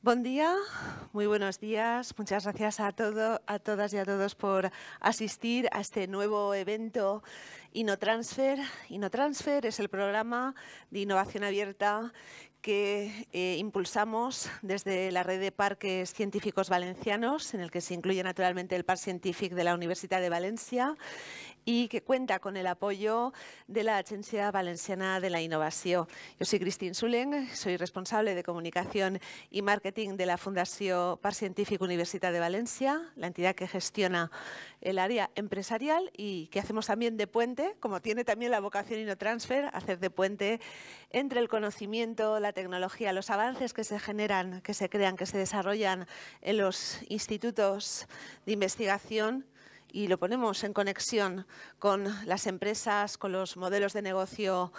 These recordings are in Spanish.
Buen día, muy buenos días. Muchas gracias a, a todas y a todos por asistir a este nuevo evento InnoTransfer. InnoTransfer es el programa de innovación abierta que eh, impulsamos desde la red de parques científicos valencianos, en el que se incluye naturalmente el Parc Científico de la Universidad de Valencia y que cuenta con el apoyo de la Agencia Valenciana de la Innovación. Yo soy Cristín Sulen, soy responsable de comunicación y marketing de la Fundación Parc Científico Universidad de Valencia, la entidad que gestiona el área empresarial y que hacemos también de puente, como tiene también la vocación InnoTransfer, hacer de puente entre el conocimiento, la tecnología, los avances que se generan, que se crean, que se desarrollan en los institutos de investigación y lo ponemos en conexión con las empresas, con los modelos de negocio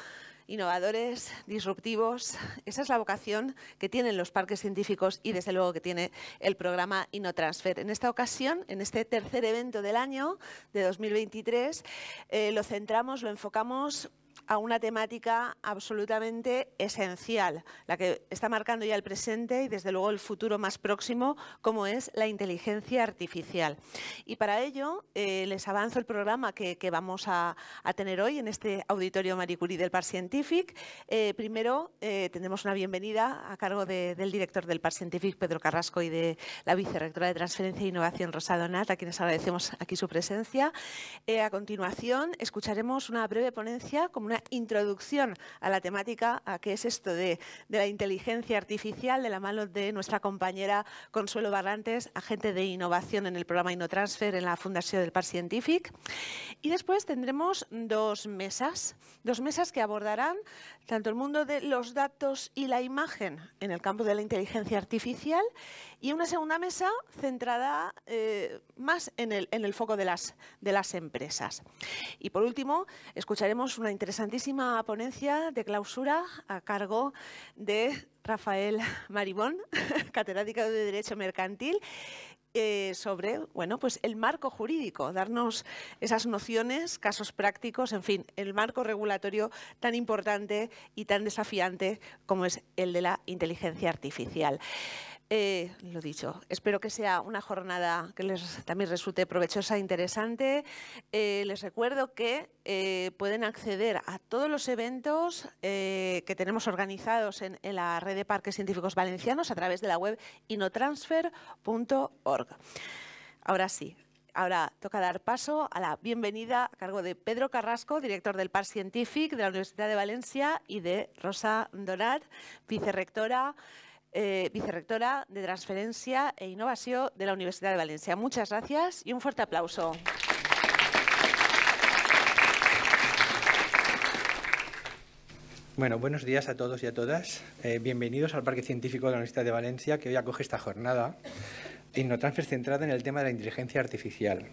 innovadores, disruptivos. Esa es la vocación que tienen los parques científicos y desde luego que tiene el programa InnoTransfer. En esta ocasión, en este tercer evento del año de 2023, eh, lo centramos, lo enfocamos a una temática absolutamente esencial, la que está marcando ya el presente y desde luego el futuro más próximo, como es la inteligencia artificial. Y para ello eh, les avanzo el programa que, vamos a, tener hoy en este auditorio Marie Curie del Par Scientific. Eh, primero eh, tendremos una bienvenida a cargo del director del Par Scientific, Pedro Carrasco, y de la vicerrectora de Transferencia e Innovación, Rosa Donat, a quienes agradecemos aquí su presencia. a continuación escucharemos una breve ponencia como una introducción a la temática, a qué es esto de, de la inteligencia artificial, de la mano de nuestra compañera Consuelo Barrantes, agente de innovación en el programa InnoTransfer en la Fundación del Par Scientific. Y después tendremos dos mesas, dos mesas que abordarán tanto el mundo de los datos y la imagen en el campo de la inteligencia artificial y una segunda mesa centrada eh, más en el, foco de las, empresas. Y por último, escucharemos una interesantísima ponencia de clausura a cargo de Rafael Maribón, catedrático de Derecho Mercantil, eh, sobre bueno, pues el marco jurídico, darnos esas nociones, casos prácticos, en fin, el marco regulatorio tan importante y tan desafiante como es el de la inteligencia artificial. Eh, lo dicho, espero que sea una jornada que les también resulte provechosa e interesante. Eh, les recuerdo que eh, pueden acceder a todos los eventos eh, que tenemos organizados en, la red de parques científicos valencianos a través de la web inotransfer.org. Ahora sí. Ahora toca dar paso a la bienvenida a cargo de Pedro Carrasco, director del Parc Científic de la Universidad de Valencia, y de Rosa Donat, vicerrectora eh, vicerrectora de Transferencia e Innovación de la Universidad de Valencia. Muchas gracias y un fuerte aplauso. Bueno, buenos días a todos y a todas. Eh, bienvenidos al Parque Científico de la Universidad de Valencia, que hoy acoge esta jornada Innotransfer centrada en el tema de la inteligencia artificial.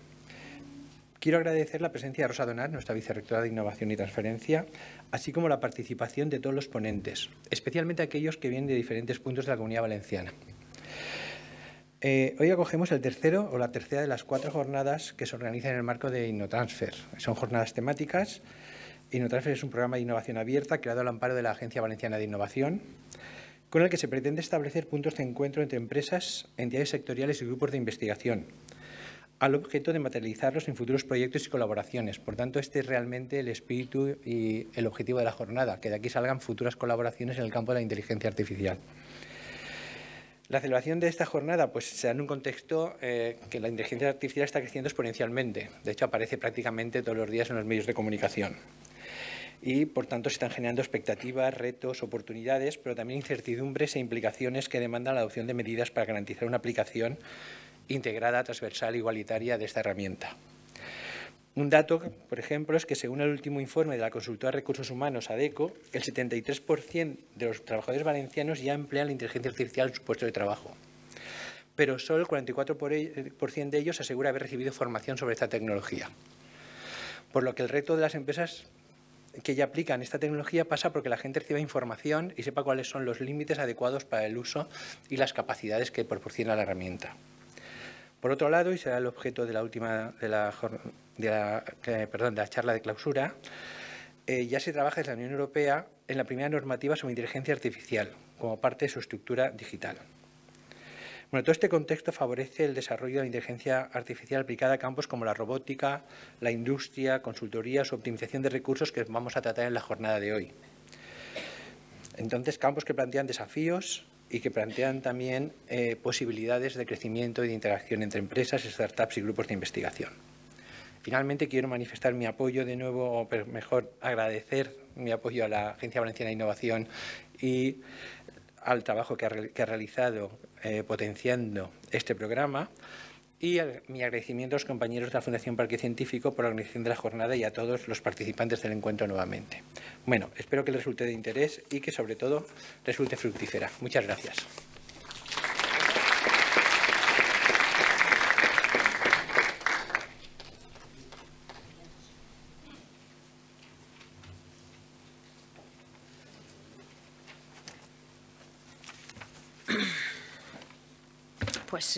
Quiero agradecer la presencia de Rosa Donar, nuestra vicerrectora de Innovación y Transferencia, así como la participación de todos los ponentes, especialmente aquellos que vienen de diferentes puntos de la Comunidad Valenciana. Eh, hoy acogemos el tercero o la tercera de las cuatro jornadas que se organizan en el marco de InnoTransfer. Son jornadas temáticas. InnoTransfer es un programa de innovación abierta creado al amparo de la Agencia Valenciana de Innovación, con el que se pretende establecer puntos de encuentro entre empresas, entidades sectoriales y grupos de investigación al objeto de materializarlos en futuros proyectos y colaboraciones. Por tanto, este es realmente el espíritu y el objetivo de la jornada, que de aquí salgan futuras colaboraciones en el campo de la inteligencia artificial. La celebración de esta jornada pues, se da en un contexto eh, que la inteligencia artificial está creciendo exponencialmente. De hecho, aparece prácticamente todos los días en los medios de comunicación. Y, por tanto, se están generando expectativas, retos, oportunidades, pero también incertidumbres e implicaciones que demandan la adopción de medidas para garantizar una aplicación integrada, transversal, igualitaria de esta herramienta. Un dato, por ejemplo, es que según el último informe de la Consultora de Recursos Humanos, ADECO, el 73% de los trabajadores valencianos ya emplean la inteligencia artificial en su puesto de trabajo. Pero solo el 44% de ellos asegura haber recibido formación sobre esta tecnología. Por lo que el reto de las empresas que ya aplican esta tecnología pasa porque la gente reciba información y sepa cuáles son los límites adecuados para el uso y las capacidades que proporciona la herramienta. Por otro lado, y será el objeto de la última de la, eh, perdón, de la charla de clausura, eh, ya se trabaja desde la Unión Europea en la primera normativa sobre inteligencia artificial, como parte de su estructura digital. Bueno, todo este contexto favorece el desarrollo de la inteligencia artificial aplicada a campos como la robótica, la industria, consultorías, optimización de recursos que vamos a tratar en la jornada de hoy. Entonces, campos que plantean desafíos, y que plantean también eh, posibilidades de crecimiento y de interacción entre empresas, startups y grupos de investigación. Finalmente, quiero manifestar mi apoyo de nuevo, o mejor agradecer mi apoyo a la Agencia Valenciana de Innovación y al trabajo que ha, realizado eh, potenciando este programa. Y mi agradecimiento a los compañeros de la Fundación Parque Científico por la organización de la jornada y a todos los participantes del encuentro nuevamente. Bueno, espero que les resulte de interés y que sobre todo resulte fructífera. Muchas gracias.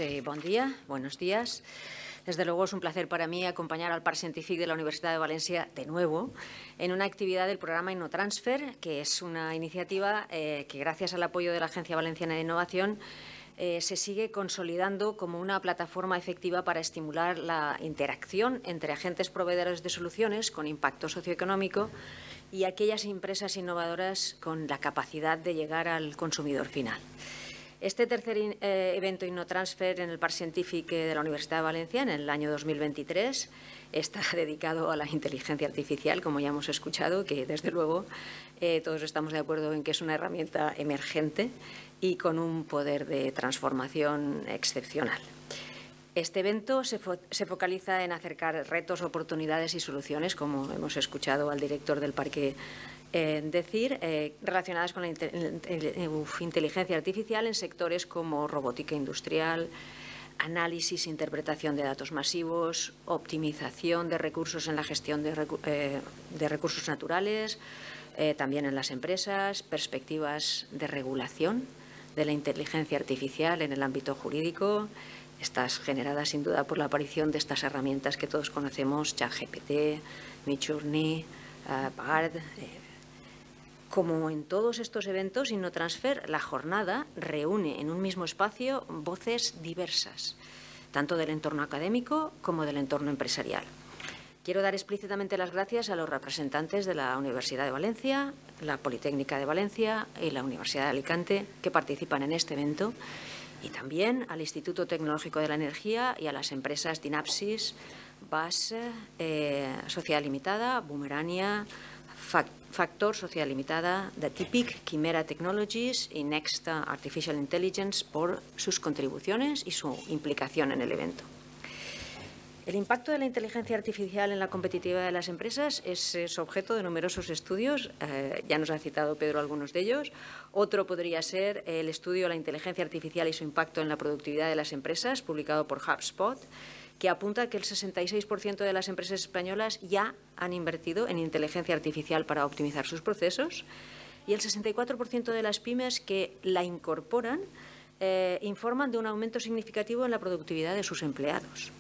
Eh, buenos días. Desde luego es un placer para mí acompañar al Par Scientific de la Universidad de Valencia de nuevo en una actividad del programa InnoTransfer, que es una iniciativa eh, que gracias al apoyo de la Agencia Valenciana de Innovación eh, se sigue consolidando como una plataforma efectiva para estimular la interacción entre agentes proveedores de soluciones con impacto socioeconómico y aquellas empresas innovadoras con la capacidad de llegar al consumidor final. Este tercer eh, evento InnoTransfer en el Parque Científico de la Universidad de Valencia en el año 2023 está dedicado a la inteligencia artificial, como ya hemos escuchado, que desde luego eh, todos estamos de acuerdo en que es una herramienta emergente y con un poder de transformación excepcional. Este evento se, se, focaliza en acercar retos, oportunidades y soluciones, como hemos escuchado al director del Parque eh, decir, relacionadas con la inteligencia artificial en sectores como robótica industrial, análisis, e interpretación de datos masivos, optimización de recursos en la gestión de, eh, recursos naturales, eh, también en las empresas, perspectivas de regulación de la inteligencia artificial en el ámbito jurídico, estas generadas sin duda por la aparición de estas herramientas que todos conocemos, ChatGPT, Midjourney, uh, BARD, como en todos estos eventos, transfer, la jornada reúne en un mismo espacio voces diversas, tanto del entorno académico como del entorno empresarial. Quiero dar explícitamente las gracias a los representantes de la Universidad de Valencia, la Politécnica de Valencia y la Universidad de Alicante que participan en este evento y también al Instituto Tecnológico de la Energía y a las empresas Dinapsis, BAS, eh, Sociedad Limitada, Boomerania, Fact factor Social limitada de TIPIC, Chimera Technologies y Next Artificial Intelligence por sus contribuciones y su implicación en el evento. El impacto de la inteligencia artificial en la competitividad de las empresas es, objeto de numerosos estudios, eh, ya nos ha citado Pedro algunos de ellos. Otro podría ser el estudio de la inteligencia artificial y su impacto en la productividad de las empresas, publicado por HubSpot que apunta que el 66% de las empresas españolas ya han invertido en inteligencia artificial para optimizar sus procesos y el 64% de las pymes que la incorporan eh, informan de un aumento significativo en la productividad de sus empleados.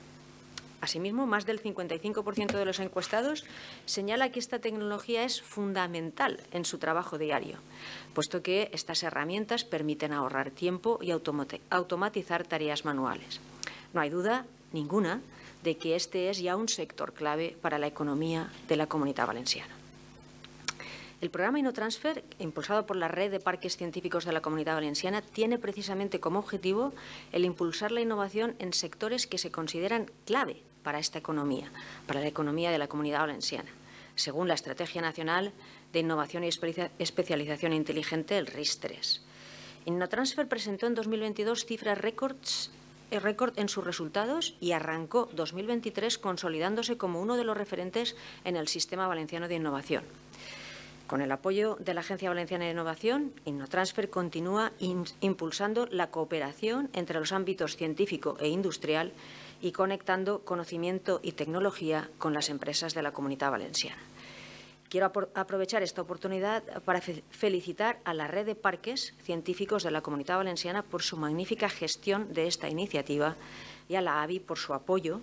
Asimismo, más del 55% de los encuestados señala que esta tecnología es fundamental en su trabajo diario, puesto que estas herramientas permiten ahorrar tiempo y automatizar tareas manuales. No hay duda ninguna de que este es ya un sector clave para la economía de la comunidad valenciana. El programa InnoTransfer, impulsado por la Red de Parques Científicos de la Comunidad Valenciana, tiene precisamente como objetivo el impulsar la innovación en sectores que se consideran clave para esta economía, para la economía de la Comunidad Valenciana. Según la Estrategia Nacional de Innovación y Especialización Inteligente, el RIS-3. InnoTransfer presentó en 2022 cifras récords el récord en sus resultados y arrancó 2023 consolidándose como uno de los referentes en el sistema valenciano de innovación. Con el apoyo de la Agencia Valenciana de Innovación, InnoTransfer continúa impulsando la cooperación entre los ámbitos científico e industrial y conectando conocimiento y tecnología con las empresas de la comunidad valenciana. Quiero aprovechar esta oportunidad para felicitar a la red de parques científicos de la Comunidad Valenciana por su magnífica gestión de esta iniciativa y a la AVI por su apoyo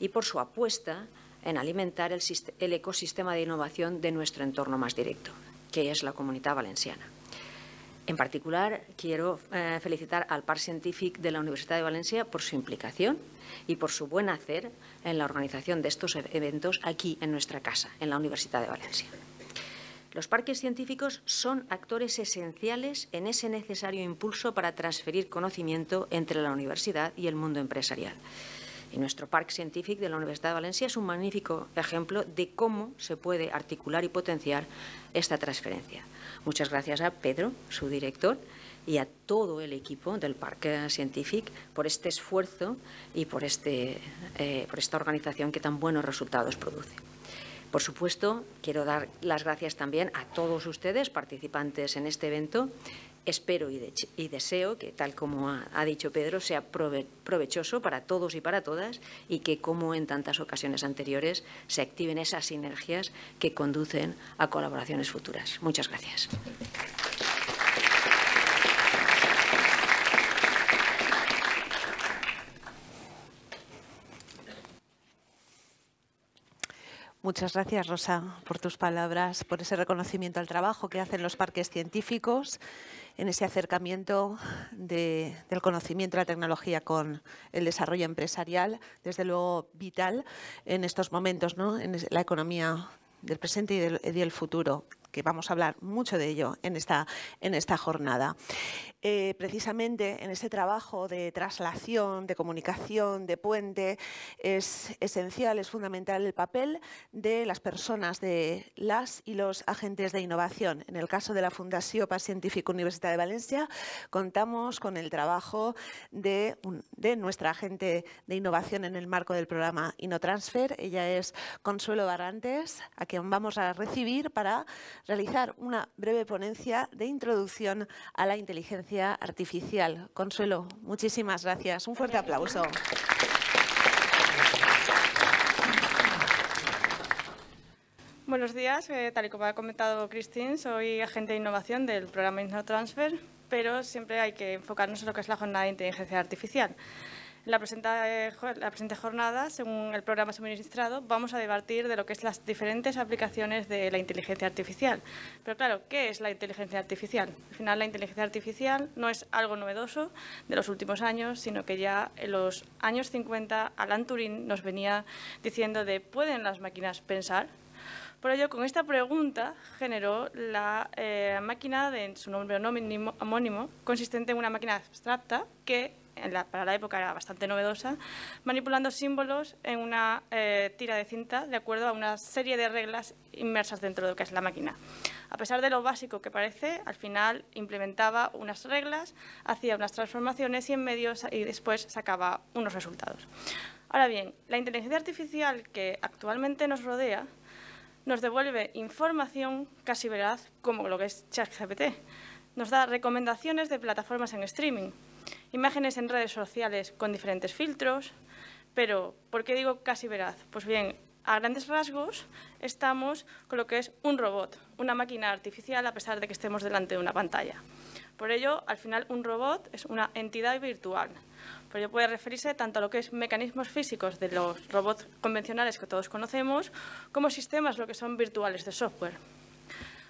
y por su apuesta en alimentar el ecosistema de innovación de nuestro entorno más directo, que es la Comunidad Valenciana. En particular, quiero eh, felicitar al par Scientific de la Universidad de Valencia por su implicación y por su buen hacer en la organización de estos eventos aquí en nuestra casa, en la Universidad de Valencia. Los parques científicos son actores esenciales en ese necesario impulso para transferir conocimiento entre la universidad y el mundo empresarial. Y nuestro Parque Científico de la Universidad de Valencia es un magnífico ejemplo de cómo se puede articular y potenciar esta transferencia. Muchas gracias a Pedro, su director, y a todo el equipo del Parque Scientific por este esfuerzo y por, este, eh, por esta organización que tan buenos resultados produce. Por supuesto, quiero dar las gracias también a todos ustedes, participantes en este evento, Espero y, deseo que, tal como ha, dicho Pedro, sea provechoso para todos y para todas y que, como en tantas ocasiones anteriores, se activen esas sinergias que conducen a colaboraciones futuras. Muchas gracias. Muchas gracias, Rosa, por tus palabras, por ese reconocimiento al trabajo que hacen los parques científicos en ese acercamiento del conocimiento de la tecnología con el desarrollo empresarial, desde luego vital en estos momentos, ¿no? en la economía del presente y del, futuro que vamos a hablar mucho de ello en esta, en esta jornada. Eh, precisamente en ese trabajo de traslación, de comunicación, de puente, es esencial, es fundamental el papel de las personas, de las y los agentes de innovación. En el caso de la Fundación Pacientífico Científica Universidad de Valencia, contamos con el trabajo de, nuestra agente de innovación en el marco del programa InnoTransfer. Ella es Consuelo Barrantes, a quien vamos a recibir para realizar una breve ponencia de introducción a la inteligencia artificial. Consuelo, muchísimas gracias. Un fuerte aplauso. Buenos días, eh, tal y como ha comentado Christine, soy agente de innovación del programa InnoTransfer, pero siempre hay que enfocarnos en lo que es la jornada de inteligencia artificial. Eh, la presente, jornada, según el programa suministrado, vamos a debatir de lo que es las diferentes aplicaciones de la inteligencia artificial. Pero claro, ¿qué es la inteligencia artificial? Al final, la inteligencia artificial no es algo novedoso de los últimos años, sino que ya en los años 50 Alan Turing nos venía diciendo de ¿pueden las máquinas pensar? Por ello, con esta pregunta generó la eh, máquina de su nombre homónimo, consistente en una máquina abstracta que para la época era bastante novedosa, manipulando símbolos en una eh, tira de cinta de acuerdo a una serie de reglas inmersas dentro de lo que es la máquina. A pesar de lo básico que parece, al final implementaba unas reglas, hacía unas transformaciones y en medio y después sacaba unos resultados. Ahora bien, la inteligencia artificial que actualmente nos rodea nos devuelve información casi veraz como lo que es ChatGPT. Nos da recomendaciones de plataformas en streaming, imágenes en redes sociales con diferentes filtros, pero ¿por qué digo casi veraz? Pues bien, a grandes rasgos estamos con lo que es un robot, una máquina artificial a pesar de que estemos delante de una pantalla. Por ello, al final, un robot es una entidad virtual. Por ello puede referirse tanto a lo que es mecanismos físicos de los robots convencionales que todos conocemos, como sistemas lo que son virtuales de software.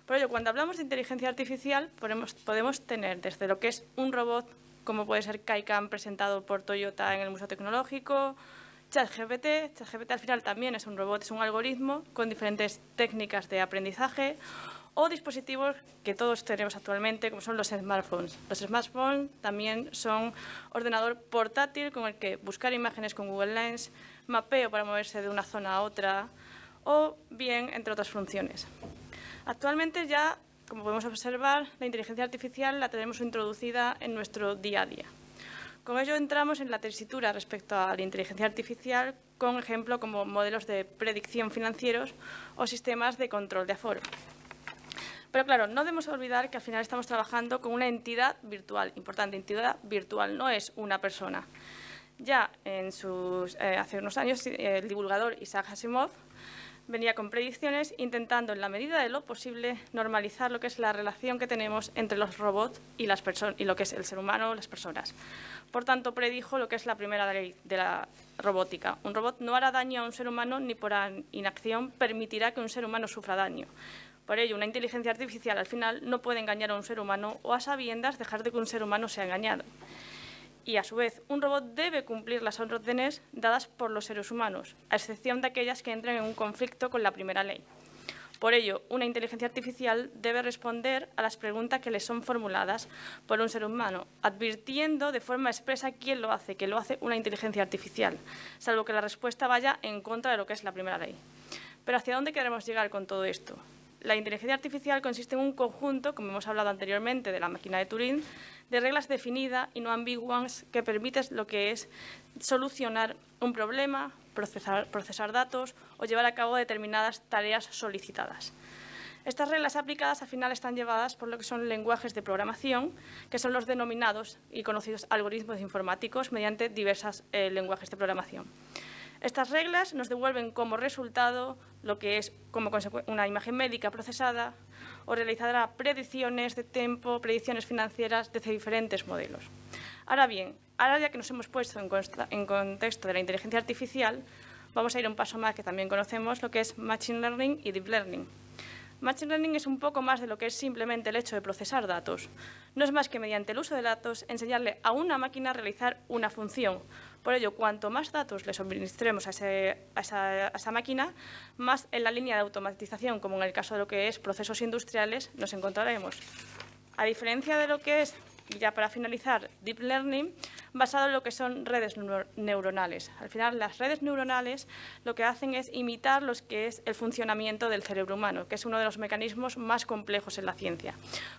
Por ello, cuando hablamos de inteligencia artificial, podemos, podemos tener desde lo que es un robot como puede ser Kaikan presentado por Toyota en el Museo Tecnológico, ChatGPT. ChatGPT al final también es un robot, es un algoritmo con diferentes técnicas de aprendizaje o dispositivos que todos tenemos actualmente, como son los smartphones. Los smartphones también son ordenador portátil con el que buscar imágenes con Google Lens, mapeo para moverse de una zona a otra o bien entre otras funciones. Actualmente ya como podemos observar, la inteligencia artificial la tenemos introducida en nuestro día a día. Con ello entramos en la tesitura respecto a la inteligencia artificial con ejemplo como modelos de predicción financieros o sistemas de control de aforo. Pero claro, no debemos olvidar que al final estamos trabajando con una entidad virtual, importante, entidad virtual, no es una persona. Ya en sus, eh, hace unos años el divulgador Isaac Asimov venía con predicciones intentando, en la medida de lo posible, normalizar lo que es la relación que tenemos entre los robots y, las y lo que es el ser humano, las personas. Por tanto, predijo lo que es la primera ley de la robótica. Un robot no hará daño a un ser humano ni por inacción permitirá que un ser humano sufra daño. Por ello, una inteligencia artificial al final no puede engañar a un ser humano o a sabiendas dejar de que un ser humano sea engañado y, a su vez, un robot debe cumplir las órdenes dadas por los seres humanos, a excepción de aquellas que entren en un conflicto con la primera ley. Por ello, una inteligencia artificial debe responder a las preguntas que le son formuladas por un ser humano, advirtiendo de forma expresa quién lo hace, que lo hace una inteligencia artificial, salvo que la respuesta vaya en contra de lo que es la primera ley. Pero ¿hacia dónde queremos llegar con todo esto? la inteligencia artificial consiste en un conjunto, como hemos hablado anteriormente, de la máquina de Turing, de reglas definidas y no ambiguas que permiten lo que es solucionar un problema, procesar, datos o llevar a cabo determinadas tareas solicitadas. Estas reglas aplicadas al final están llevadas por lo que son lenguajes de programación, que son los denominados y conocidos algoritmos informáticos mediante diversos eh, lenguajes de programación. Estas reglas nos devuelven como resultado lo que es como una imagen médica procesada o realizará predicciones de tiempo, predicciones financieras desde diferentes modelos. Ahora bien, ahora ya que nos hemos puesto en, contexto de la inteligencia artificial, vamos a ir un paso más que también conocemos, lo que es Machine Learning y Deep Learning. Machine Learning es un poco más de lo que es simplemente el hecho de procesar datos. No es más que mediante el uso de datos enseñarle a una máquina a realizar una función. Por ello, cuanto más datos le suministremos a, esa, a esa máquina, más en la línea de automatización, como en el caso de lo que es procesos industriales, nos encontraremos. A diferencia de lo que es, ya para finalizar, Deep Learning, basado en lo que son redes neuronales. Al final, las redes neuronales lo que hacen es imitar lo que es el funcionamiento del cerebro humano, que es uno de los mecanismos más complejos en la ciencia.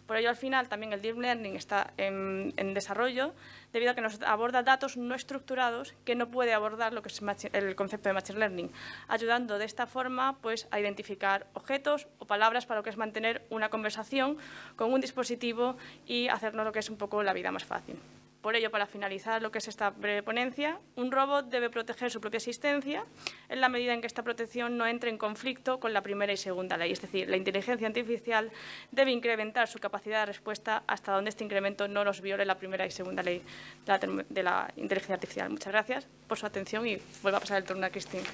Por ello, al final, también el deep learning está en, desarrollo debido a que nos aborda datos no estructurados que no puede abordar lo que es el concepto de machine learning, ayudando de esta forma pues, a identificar objetos o palabras para lo que es mantener una conversación con un dispositivo y hacernos lo que es un poco la vida más fácil. Por ello, para finalizar lo que es esta breve ponencia, un robot debe proteger su propia existencia en la medida en que esta protección no entre en conflicto con la primera y segunda ley. Es decir, la inteligencia artificial debe incrementar su capacidad de respuesta hasta donde este incremento no los viole la primera y segunda ley de la, de la inteligencia artificial. Muchas gracias por su atención y vuelvo a pasar el turno a Cristina.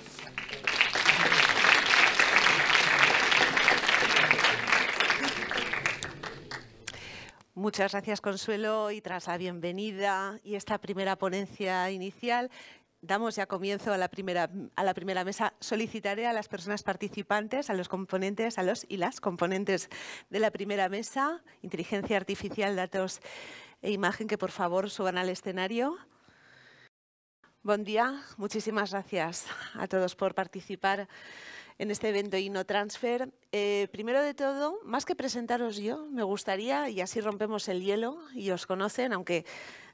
Muchas gracias, Consuelo. Y tras la bienvenida y esta primera ponencia inicial, damos ya comienzo a la, primera, a la primera mesa. Solicitaré a las personas participantes, a los componentes, a los y las componentes de la primera mesa, inteligencia artificial, datos e imagen, que por favor suban al escenario. Buen día, muchísimas gracias a todos por participar en este evento no transfer. Eh, primero de todo, más que presentaros yo, me gustaría, y así rompemos el hielo y os conocen, aunque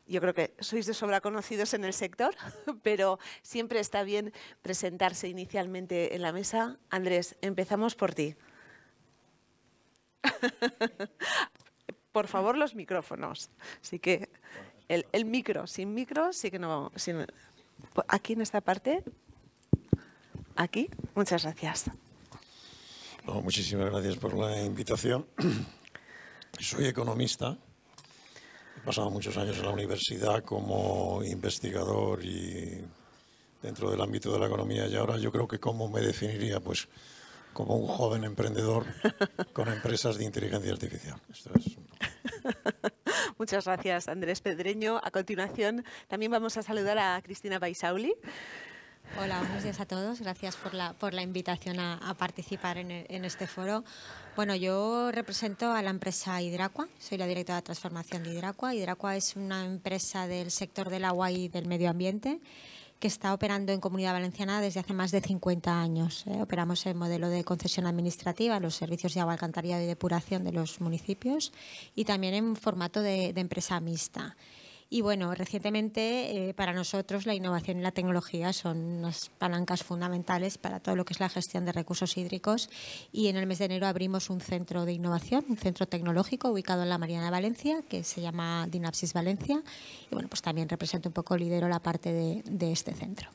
yo creo que sois de sobra conocidos en el sector, pero siempre está bien presentarse inicialmente en la mesa. Andrés, empezamos por ti. por favor, los micrófonos. Así que el, micro, sin micro, sí que no. vamos. aquí en esta parte, aquí. Muchas gracias. muchísimas gracias por la invitación. Soy economista. He pasado muchos años en la universidad como investigador y dentro del ámbito de la economía. Y ahora yo creo que cómo me definiría, pues como un joven emprendedor con empresas de inteligencia artificial. Muchas gracias, Andrés Pedreño. A continuación, también vamos a saludar a Cristina Baisauli. Hola, buenos días a todos. Gracias por la, invitación a, participar en, este foro. Bueno, yo represento a la empresa Hidracua, soy la directora de transformación de Hidracua. Hidracua es una empresa del sector del agua y del medio ambiente que está operando en Comunidad Valenciana desde hace más de 50 años. Eh, operamos en modelo de concesión administrativa, los servicios de agua, alcantarillado y depuración de los municipios y también en formato de empresa mixta. Y bueno, recientemente eh, para nosotros la innovación y la tecnología son unas palancas fundamentales para todo lo que es la gestión de recursos hídricos y en el mes de enero abrimos un centro de innovación, un centro tecnológico ubicado en la Mariana de Valencia que se llama Dynapsis Valencia y bueno, pues también represento un poco, lidero la parte de este centro.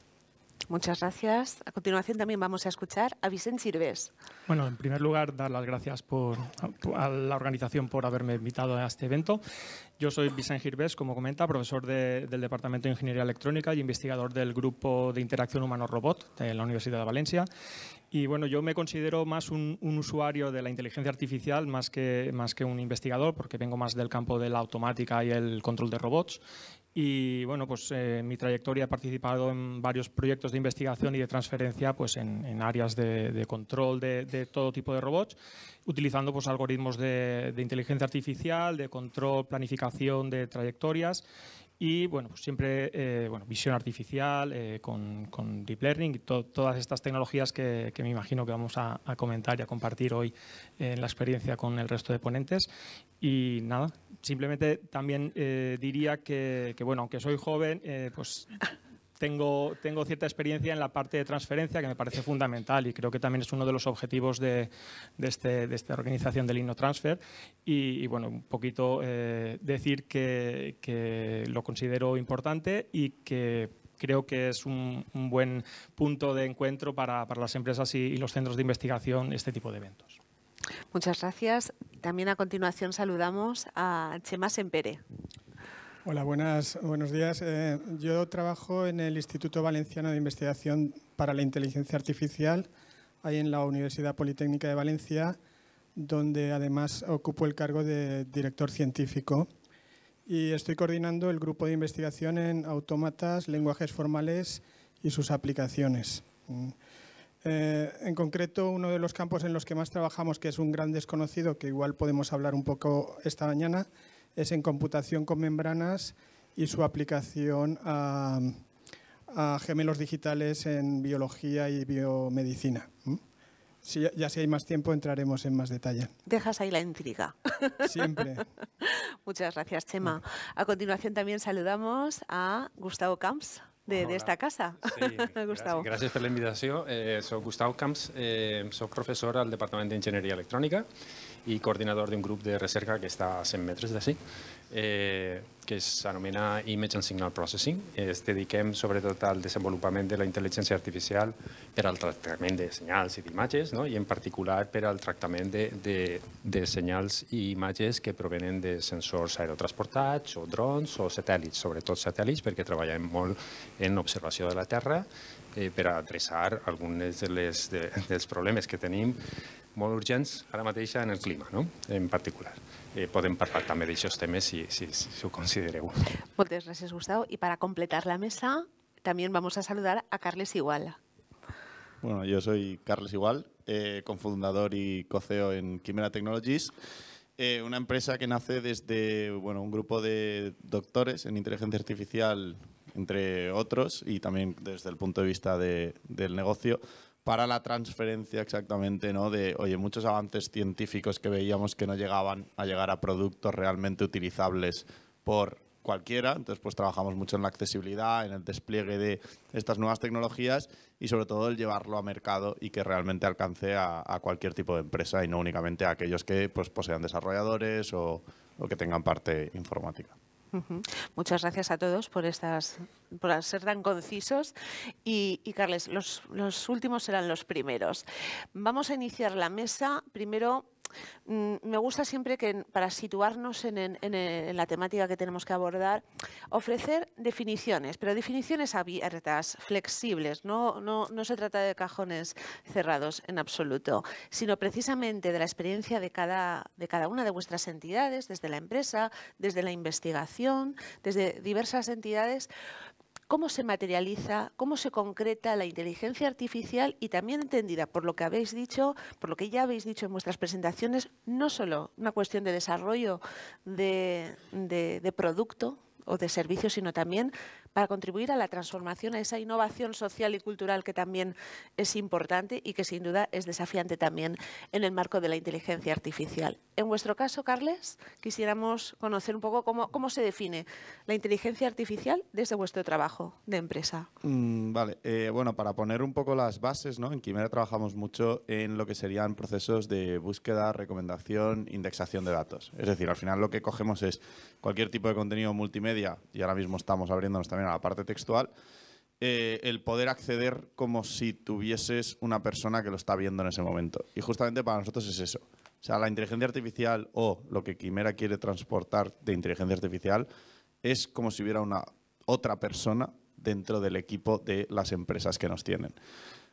Muchas gracias. A continuación también vamos a escuchar a Vicente Girbés. Bueno, en primer lugar, dar las gracias a la organización por haberme invitado a este evento. Yo soy Vicente Girbés, como comenta, profesor del Departamento de Ingeniería Electrónica y investigador del Grupo de Interacción Humano-Robot de la Universidad de Valencia. Y bueno, yo me considero más un, usuario de la inteligencia artificial más que, más que un investigador, porque vengo más del campo de la automática y el control de robots. Y bueno, pues eh, mi trayectoria ha participado en varios proyectos de investigación y de transferencia pues, en, áreas de, control de, todo tipo de robots, utilizando pues, algoritmos de, inteligencia artificial, de control, planificación de trayectorias y bueno, pues siempre eh, bueno, visión artificial eh, con, deep learning y todas estas tecnologías que, me imagino que vamos a, a comentar y a compartir hoy en la experiencia con el resto de ponentes. Y nada, simplemente también eh, diría que, bueno, aunque soy joven, eh, pues tengo, tengo cierta experiencia en la parte de transferencia que me parece fundamental y creo que también es uno de los objetivos de, este, esta organización del himno Transfer. Y, bueno, un poquito eh, decir que, lo considero importante y que creo que es un, buen punto de encuentro para, las empresas y los centros de investigación este tipo de eventos. Muchas gracias. También a continuación saludamos a Chema Sempere. Hola, buenas, buenos días. Eh, yo trabajo en el Instituto Valenciano de Investigación para la Inteligencia Artificial, ahí en la Universidad Politécnica de Valencia, donde además ocupo el cargo de director científico. Y estoy coordinando el grupo de investigación en autómatas, lenguajes formales y sus aplicaciones. Mm. Eh, en concreto, uno de los campos en los que más trabajamos, que es un gran desconocido, que igual podemos hablar un poco esta mañana, es en computación con membranas y su aplicación a, gemelos digitales en biología y biomedicina. Si, ya si hay más tiempo entraremos en más detalle. Dejas ahí la intriga. Siempre. Muchas gracias, Chema. A continuación también saludamos a Gustavo Camps. d'esta de, casa, sí, Gustavo. Gracias, gracias per la invitación. Eh, soy Gustavo Camps, eh, soy professor al Departament d'Enginyeria Electrònica i coordinador d'un grup de recerca que està a 100 metres así. Eh, que s'anomena Image and Signal Processing. Es dediquem sobretot al desenvolupament de la intel·ligència artificial per al tractament de senyals i d'imatges, no? i en particular per al tractament de, de, de senyals i imatges que provenen de sensors aerotransportats o drons o satèl·lits, sobretot satèl·lits, perquè treballem molt en observació de la Terra eh, per adreçar alguns de les, de, dels problemes que tenim molt urgents ara mateix en el clima, no? en particular. Eh, podem también també d'aixòs temes si, si, si ho considereu. Gustavo. I para completar la mesa, también vamos a saludar a Carles Igual. Bueno, yo soy Carles Igual, eh, cofundador y coceo en Quimera Technologies, eh, una empresa que nace desde bueno, un grupo de doctores en inteligencia artificial, entre otros, y también desde el punto de vista del negocio, para la transferencia exactamente, ¿no? De, oye, muchos avances científicos que veíamos que no llegaban a llegar a productos realmente utilizables por cualquiera, entonces pues trabajamos mucho en la accesibilidad, en el despliegue de estas nuevas tecnologías y sobre todo el llevarlo a mercado y que realmente alcance a, cualquier tipo de empresa y no únicamente a aquellos que pues, posean desarrolladores o, que tengan parte informática. Muchas gracias a todos por estas por ser tan concisos. Y, Carles, los, últimos serán los primeros. Vamos a iniciar la mesa. Primero, mm, me gusta siempre que para situarnos en, la temática que tenemos que abordar, ofrecer definiciones, pero definiciones abiertas, flexibles, no, se trata de cajones cerrados en absoluto, sino precisamente de la experiencia de cada, de cada una de vuestras entidades, desde la empresa, desde la investigación, desde diversas entidades, cómo se materializa, cómo se concreta la inteligencia artificial y también entendida por lo que habéis dicho, por lo que ya habéis dicho en vuestras presentaciones, no solo una cuestión de desarrollo de, producto o de servicio, sino también para contribuir a la transformación, a esa innovación social y cultural que también es importante y que sin duda es desafiante también en el marco de la inteligencia artificial. En vuestro caso, Carles, quisiéramos conocer un poco cómo, se define la inteligencia artificial desde vuestro trabajo de empresa. Mm, vale, eh, bueno, para poner un poco las bases, ¿no? en Quimera trabajamos mucho en lo que serían procesos de búsqueda, recomendación, indexación de datos. Es decir, al final lo que cogemos es cualquier tipo de contenido multimedia, y ahora mismo estamos abriéndonos también a la parte textual, eh, el poder acceder como si tuvieses una persona que lo está viendo en ese momento. Y justamente para nosotros es eso. O sea, la inteligencia artificial o lo que Quimera quiere transportar de inteligencia artificial es como si hubiera una otra persona dentro del equipo de las empresas que nos tienen.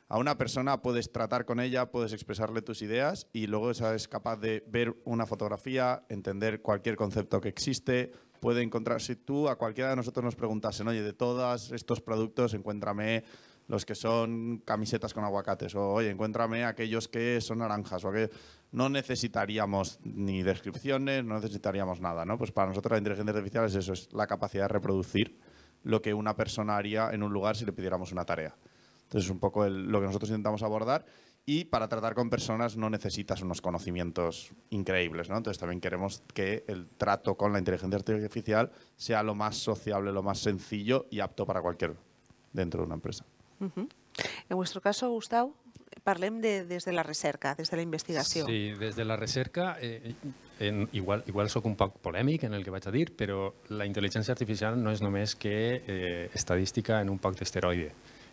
A una persona puedes tratar con ella, puedes expresarle tus ideas y luego esa es capaz de ver una fotografía, entender cualquier concepto que existe, puede encontrar, si tú a cualquiera de nosotros nos preguntasen, oye, de todos estos productos, encuéntrame los que son camisetas con aguacates, o oye, encuéntrame aquellos que son naranjas, o que no necesitaríamos ni descripciones, no necesitaríamos nada, ¿no? Pues para nosotros la inteligencia artificial es eso, es la capacidad de reproducir lo que una persona haría en un lugar si le pidiéramos una tarea. Entonces es un poco lo que nosotros intentamos abordar y para tratar con personas no necesitas unos conocimientos increíbles, ¿no? Entonces también queremos que el trato con la inteligencia artificial sea lo más sociable, lo más sencillo y apto para cualquier dentro de una empresa. Uh -huh. En vuestro caso, Gustavo, parlem de, desde la recerca, desde la investigación. Sí, desde la recerca, eh, en, igual, igual soy un poc polémico en el que vaig a dir, pero la inteligencia artificial no es només que eh, estadística en un poc esteroide.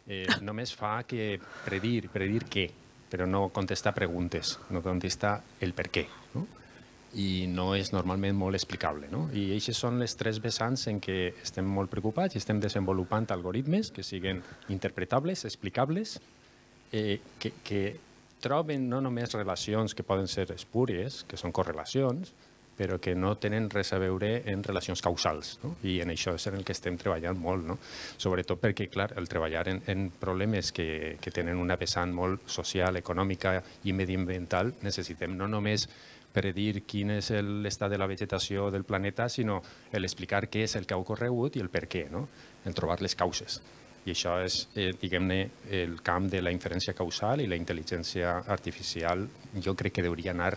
Eh, només fa que predir, predir què? però no contesta preguntes, no contesta el per què. No? i no és normalment molt explicable. No? I aquestes són les tres vessants en què estem molt preocupats i estem desenvolupant algoritmes que siguin interpretables, explicables, eh, que, que troben no només relacions que poden ser espúries, que són correlacions, però que no tenen res a veure en relacions causals. No? I en això és en el que estem treballant molt, no? sobretot perquè, clar, el treballar en, en problemes que, que tenen una vessant molt social, econòmica i mediambiental, necessitem no només predir quin és l'estat de la vegetació del planeta, sinó explicar què és el que ha ocorregut i el per què, no? el trobar les causes. I això és, eh, diguem-ne, el camp de la inferència causal i la intel·ligència artificial jo crec que hauria anar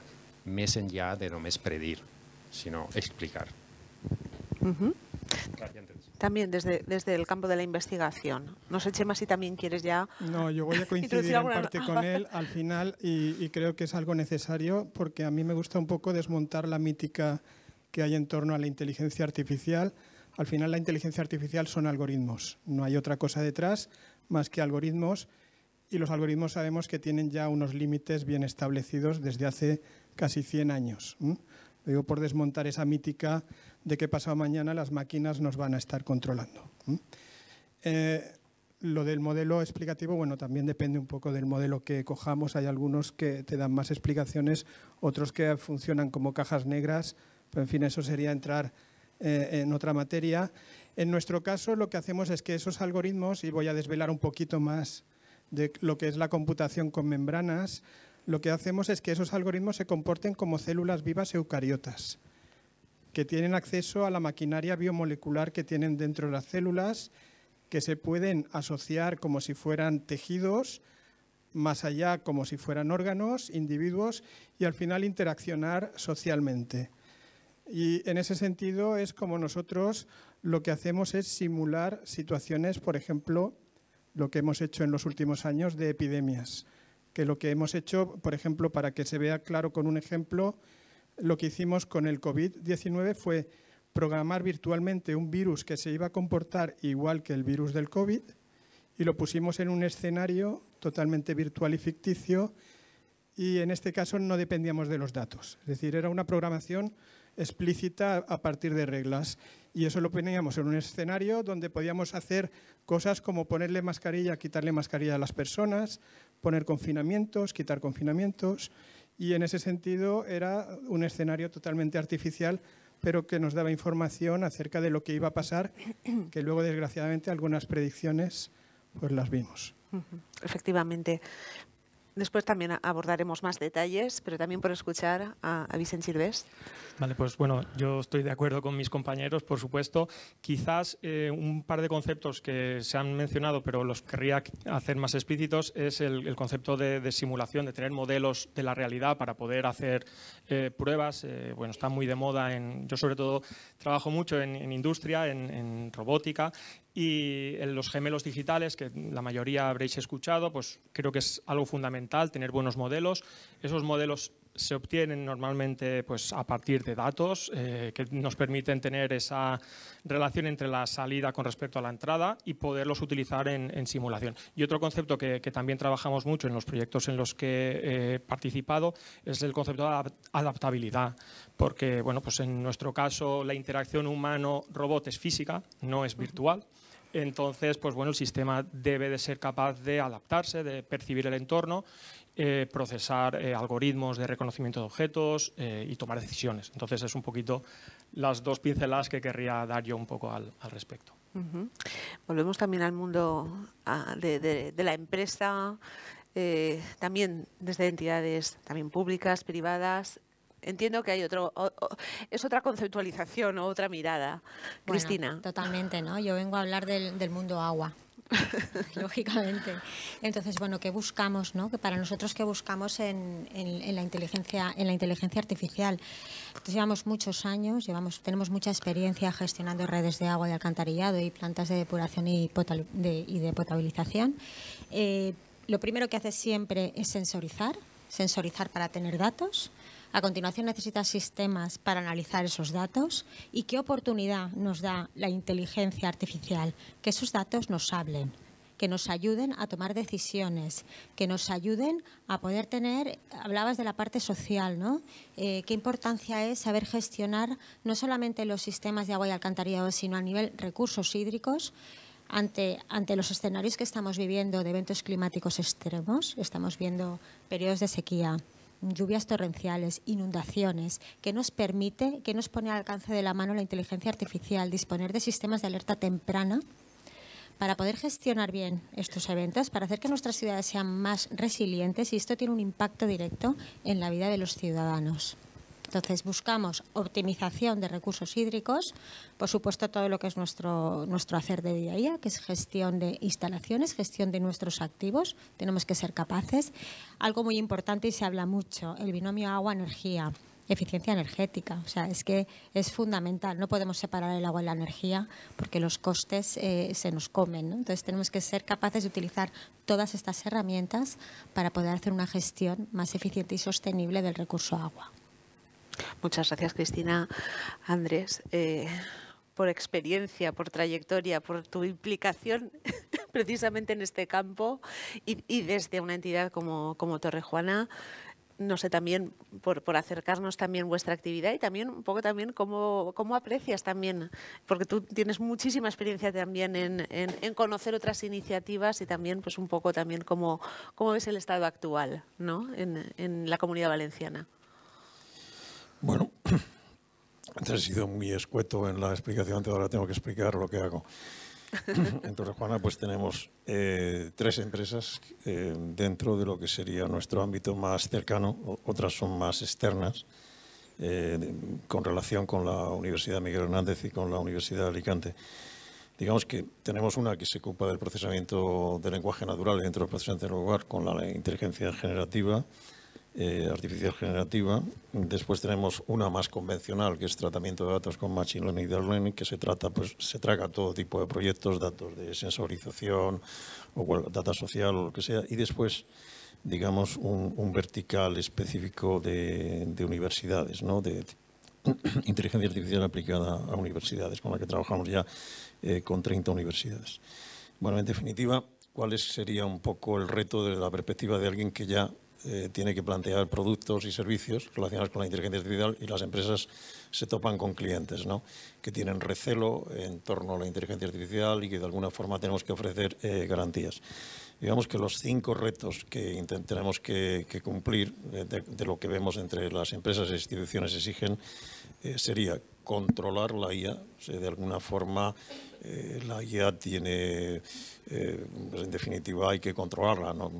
més ya de no predir, sino explicar. También desde, desde el campo de la investigación. No sé, Chema, si también quieres ya... No, yo voy a coincidir en parte con él al final y creo que es algo necesario porque a mí me gusta un poco desmontar la mítica que hay en torno a la inteligencia artificial. Al final la inteligencia artificial son algoritmos, no hay otra cosa detrás más que algoritmos y los algoritmos sabemos que tienen ya unos límites bien establecidos desde hace casi 100 años. por desmontar esa mítica de que pasado mañana las máquinas nos van a estar controlando. Eh, lo del modelo explicativo, bueno, también depende un poco del modelo que cojamos. Hay algunos que te dan más explicaciones, otros que funcionan como cajas negras, pero en fin, eso sería entrar eh, en otra materia. En nuestro caso, lo que hacemos es que esos algoritmos, y voy a desvelar un poquito más de lo que es la computación con membranas, lo que hacemos es que esos algoritmos se comporten como células vivas eucariotas, que tienen acceso a la maquinaria biomolecular que tienen dentro de las células, que se pueden asociar como si fueran tejidos, más allá como si fueran órganos, individuos y al final interaccionar socialmente. Y en ese sentido es como nosotros lo que hacemos es simular situaciones, por ejemplo, lo que hemos hecho en los últimos años de epidemias que lo que hemos hecho, por ejemplo, para que se vea claro con un ejemplo, lo que hicimos con el COVID-19 fue programar virtualmente un virus que se iba a comportar igual que el virus del COVID y lo pusimos en un escenario totalmente virtual y ficticio y en este caso no dependíamos de los datos. Es decir, era una programación explícita a partir de reglas y eso lo poníamos en un escenario donde podíamos hacer cosas como ponerle mascarilla, quitarle mascarilla a las personas, poner confinamientos, quitar confinamientos, y en ese sentido era un escenario totalmente artificial, pero que nos daba información acerca de lo que iba a pasar, que luego desgraciadamente algunas predicciones pues las vimos. Efectivamente. Después también abordaremos más detalles, pero también por escuchar a, a Vicente Vale, pues bueno, yo estoy de acuerdo con mis compañeros, por supuesto. Quizás eh, un par de conceptos que se han mencionado, pero los querría hacer más explícitos, es el, concepto de, simulación, de tener modelos de la realidad para poder hacer eh, pruebas. Eh, bueno, está muy de moda. En, yo sobre todo trabajo mucho en, industria, en robótica, y los gemelos digitales, que la mayoría habréis escuchado, pues creo que es algo fundamental tener buenos modelos. Esos modelos se obtienen normalmente pues, a partir de datos eh, que nos permiten tener esa relación entre la salida con respecto a la entrada y poderlos utilizar en, simulación. Y otro concepto que, también trabajamos mucho en los proyectos en los que he participado es el concepto de adaptabilidad, porque bueno, pues en nuestro caso la interacción humano-robot es física, no es virtual. Entonces, pues bueno, el sistema debe de ser capaz de adaptarse, de percibir el entorno, eh, procesar eh, algoritmos de reconocimiento de objetos eh, y tomar decisiones. Entonces, es un poquito las dos pinceladas que querría dar yo un poco al, respecto. Volvemos también al mundo de, la empresa también desde entidades también públicas, privadas, Entiendo que hay otro, es otra conceptualización o otra mirada. Cristina. Totalmente, ¿no? Yo vengo a hablar del, mundo agua. lógicamente. Entonces, bueno, ¿qué buscamos, no? Que para nosotros qué buscamos en, la inteligencia, en la inteligencia artificial. llevamos muchos años, llevamos, tenemos mucha experiencia gestionando redes de agua y alcantarillado y plantas de depuración y, de, potabilización. Eh, lo primero que hace siempre es sensorizar, sensorizar para tener datos a continuación necesita sistemas para analizar esos datos y qué oportunidad nos da la inteligencia artificial, que esos datos nos hablen que nos ayuden a tomar decisiones, que nos ayuden a poder tener, hablabas de la parte social, ¿no? Eh, ¿Qué importancia es saber gestionar no solamente los sistemas de agua y alcantarillado, sino a nivel recursos hídricos? Ante, ante los escenarios que estamos viviendo de eventos climáticos extremos, estamos viendo periodos de sequía, lluvias torrenciales, inundaciones, que nos permite, que nos pone al alcance de la mano la inteligencia artificial, disponer de sistemas de alerta temprana para poder gestionar bien estos eventos, para hacer que nuestras ciudades sean más resilientes y esto tiene un impacto directo en la vida de los ciudadanos. Entonces buscamos optimización de recursos hídricos, por supuesto todo lo que es nuestro, nuestro hacer de día a día, que es gestión de instalaciones, gestión de nuestros activos, tenemos que ser capaces. Algo muy importante y se habla mucho, el binomio agua-energía eficiencia energética. O sea, es que es fundamental. No podemos separar el agua y la energía porque los costes eh, se nos comen. Entonces, tenemos que ser capaces de utilizar todas estas herramientas para poder hacer una gestión más eficiente y sostenible del recurso agua. Muchas gracias, Cristina. Andrés, eh, por experiencia, por trayectoria, por tu implicación precisamente en este campo y, desde una entidad como, como Torrejuana, no sé, también por, acercarnos también vuestra actividad y también un poco también cómo, cómo aprecias también, porque tú tienes muchísima experiencia también en, conocer otras iniciativas y también pues un poco también cómo, cómo ves el estado actual ¿no? en, en la comunidad valenciana. Bueno, antes he sido muy escueto en la explicación, ahora tengo que explicar lo que hago. En Torrejuana Juana pues tenemos eh, tres empresas eh, dentro de lo que sería nuestro ámbito más cercano, otras son más externas, eh, con relación con la Universidad Miguel Hernández y con la Universidad de Alicante. Digamos que tenemos una que se ocupa del procesamiento del lenguaje natural dentro del procesamiento del lugar con la inteligencia generativa, eh, artificial generativa. Después tenemos una más convencional, que es tratamiento de datos con Machine Learning Learning, que se trata, pues se traga todo tipo de proyectos, datos de sensorización o data social o lo que sea. Y después, digamos, un, vertical específico de, universidades, ¿no? De, inteligencia artificial aplicada a universidades, con la que trabajamos ya eh, con 30 universidades. Bueno, en definitiva, ¿cuál sería un poco el reto desde la perspectiva de alguien que ya eh, tiene que plantear productos y servicios relacionados con la inteligencia artificial y las empresas se topan con clientes que tienen recelo en torno a la inteligencia artificial y que de alguna forma tenemos que ofrecer eh, garantías. Digamos que los cinco retos que tenemos que, cumplir eh, de, lo que vemos entre las empresas e instituciones exigen sería controlar la IA, de alguna forma eh, la IA tiene, eh, en definitiva hay que controlarla, no,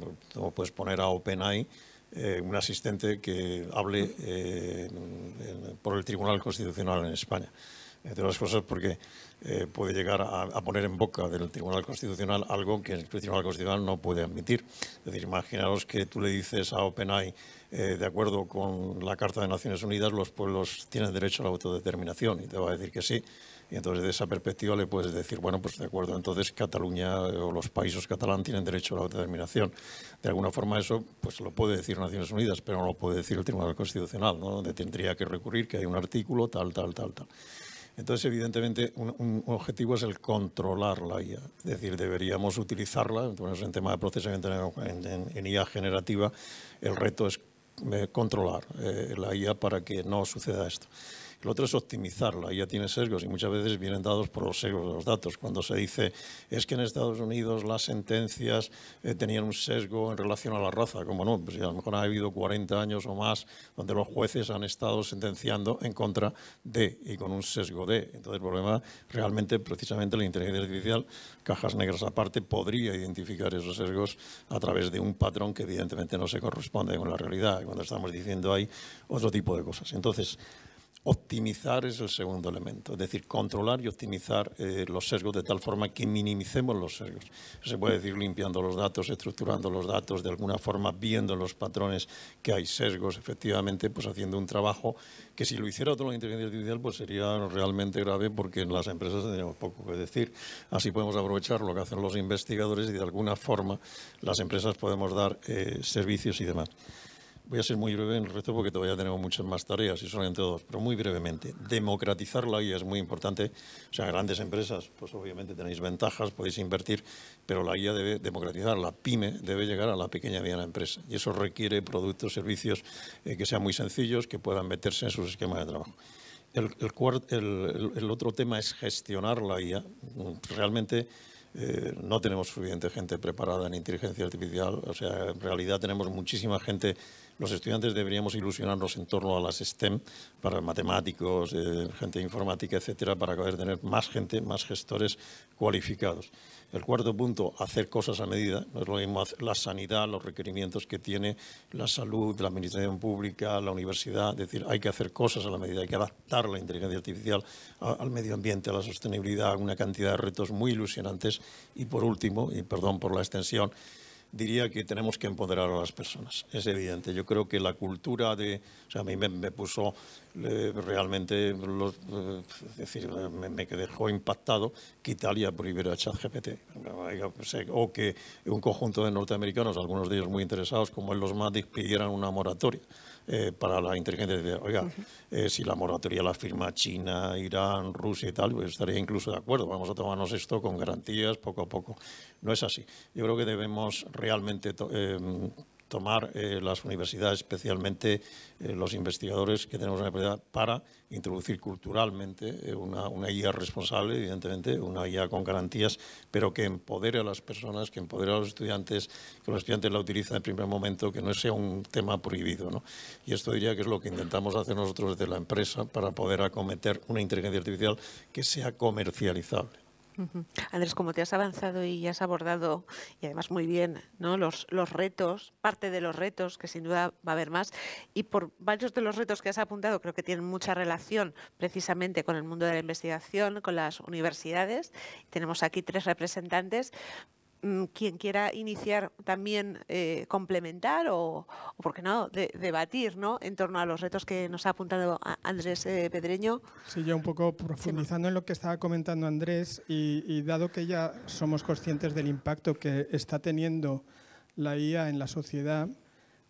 puedes poner a OpenAI eh, un asistente que hable por el Tribunal Constitucional en España. Entre otras cosas porque puede llegar a, poner en boca del Tribunal Constitucional algo que el Tribunal Constitucional no puede admitir. Es decir, imaginaros que tú le dices a OpenAI, de acuerdo con la Carta de Naciones Unidas, los pueblos tienen derecho a la autodeterminación y te va a decir que sí, y entonces, de esa perspectiva, le puedes decir, bueno, pues de acuerdo, entonces Cataluña o los países catalán tienen derecho a la autodeterminación. De alguna forma, eso pues lo puede decir Naciones Unidas, pero no lo puede decir el Tribunal Constitucional, ¿no? donde tendría que recurrir que hay un artículo, tal, tal, tal, tal. Entonces, evidentemente, un, objetivo es el controlar la IA. Es decir, deberíamos utilizarla, entonces, en tema de procesamiento en, IA generativa, el reto es eh, controlar eh, la IA para que no suceda esto el otro es optimizarla, ya tiene sesgos y muchas veces vienen dados por los sesgos de los datos. Cuando se dice, es que en Estados Unidos las sentencias eh, tenían un sesgo en relación a la raza, como no, pues a lo mejor ha habido 40 años o más donde los jueces han estado sentenciando en contra de y con un sesgo de. Entonces el problema realmente, precisamente la inteligencia artificial, cajas negras aparte, podría identificar esos sesgos a través de un patrón que evidentemente no se corresponde con la realidad, cuando estamos diciendo hay otro tipo de cosas. Entonces, Optimizar es el segundo elemento, es decir, controlar y optimizar eh, los sesgos de tal forma que minimicemos los sesgos. Se puede decir limpiando los datos, estructurando los datos, de alguna forma viendo los patrones que hay sesgos, efectivamente, pues haciendo un trabajo que si lo hiciera todo la inteligencia artificial, pues sería realmente grave porque en las empresas tenemos poco que decir. Así podemos aprovechar lo que hacen los investigadores y de alguna forma las empresas podemos dar eh, servicios y demás. Voy a ser muy breve en el resto porque todavía tenemos muchas más tareas y solamente dos, pero muy brevemente. Democratizar la guía es muy importante. O sea, grandes empresas, pues obviamente tenéis ventajas, podéis invertir, pero la guía debe democratizar, la pyme debe llegar a la pequeña y mediana empresa. Y eso requiere productos, servicios eh, que sean muy sencillos, que puedan meterse en sus esquemas de trabajo. El, el, otro tema es gestionar la guía. Realmente eh, no tenemos suficiente gente preparada en inteligencia artificial. O sea, en realidad tenemos muchísima gente los estudiantes deberíamos ilusionarnos en torno a las STEM para matemáticos, eh, gente de informática, etcétera, para poder tener más gente, más gestores cualificados. El cuarto punto, hacer cosas a medida. No es lo mismo la sanidad, los requerimientos que tiene la salud, la administración pública, la universidad. Es decir, hay que hacer cosas a la medida, hay que adaptar la inteligencia artificial al medio ambiente, a la sostenibilidad, una cantidad de retos muy ilusionantes. Y por último, y perdón por la extensión, diría que tenemos que empoderar a las personas. Es evidente. Yo creo que la cultura de... O sea, a mí me, puso eh, realmente... Eh, es decir, me, dejó impactado que Italia prohibiera ChatGPT. Pues, eh, o que un conjunto de norteamericanos, algunos de ellos muy interesados, como en los MADIC, pidieran una moratoria. Eh, para la inteligencia Oiga, eh, si la moratoria la firma China, Irán, Rusia y tal, pues estaría incluso de acuerdo. Vamos a tomarnos esto con garantías poco a poco. No es así. Yo creo que debemos realmente... Eh, tomar eh, las universidades, especialmente eh, los investigadores que tenemos en la universidad, para introducir culturalmente eh, una, guía responsable, evidentemente, una guía con garantías, pero que empodere a las personas, que empodere a los estudiantes, que los estudiantes la utilicen en primer momento, que no sea un tema prohibido. Y esto diría que es lo que intentamos hacer nosotros desde la empresa para poder acometer una inteligencia artificial que sea comercializable. Andrés, como te has avanzado y has abordado, y además muy bien, ¿no? los, los retos, parte de los retos, que sin duda va a haber más, y por varios de los retos que has apuntado creo que tienen mucha relación precisamente con el mundo de la investigación, con las universidades. Tenemos aquí tres representantes, Mm, quien quiera iniciar también eh, complementar o, por qué no, debatir ¿no? en torno a los retos que nos ha apuntado Andrés eh, Pedreño. Sí, yo un poco profundizando en lo que estaba comentando Andrés y, dado que ya somos conscientes del impacto que está teniendo la IA en la sociedad,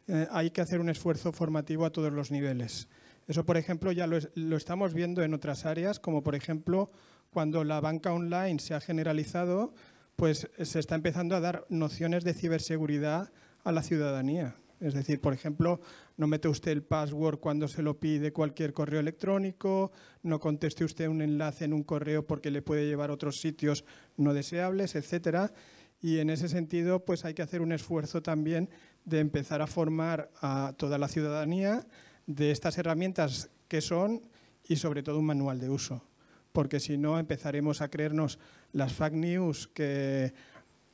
eh, hay que hacer un esfuerzo formativo a todos los niveles. Eso, por ejemplo, ya lo, lo estamos viendo en otras áreas, como por ejemplo cuando la banca online se ha generalizado, pues se está empezando a dar nociones de ciberseguridad a la ciudadanía. Es decir, por ejemplo, no mete usted el password cuando se lo pide cualquier correo electrónico, no conteste usted un enlace en un correo porque le puede llevar a otros sitios no deseables, etcétera. Y en ese sentido, pues hay que hacer un esfuerzo también de empezar a formar a toda la ciudadanía de estas herramientas que son y sobre todo un manual de uso porque si no empezaremos a creernos las fake news que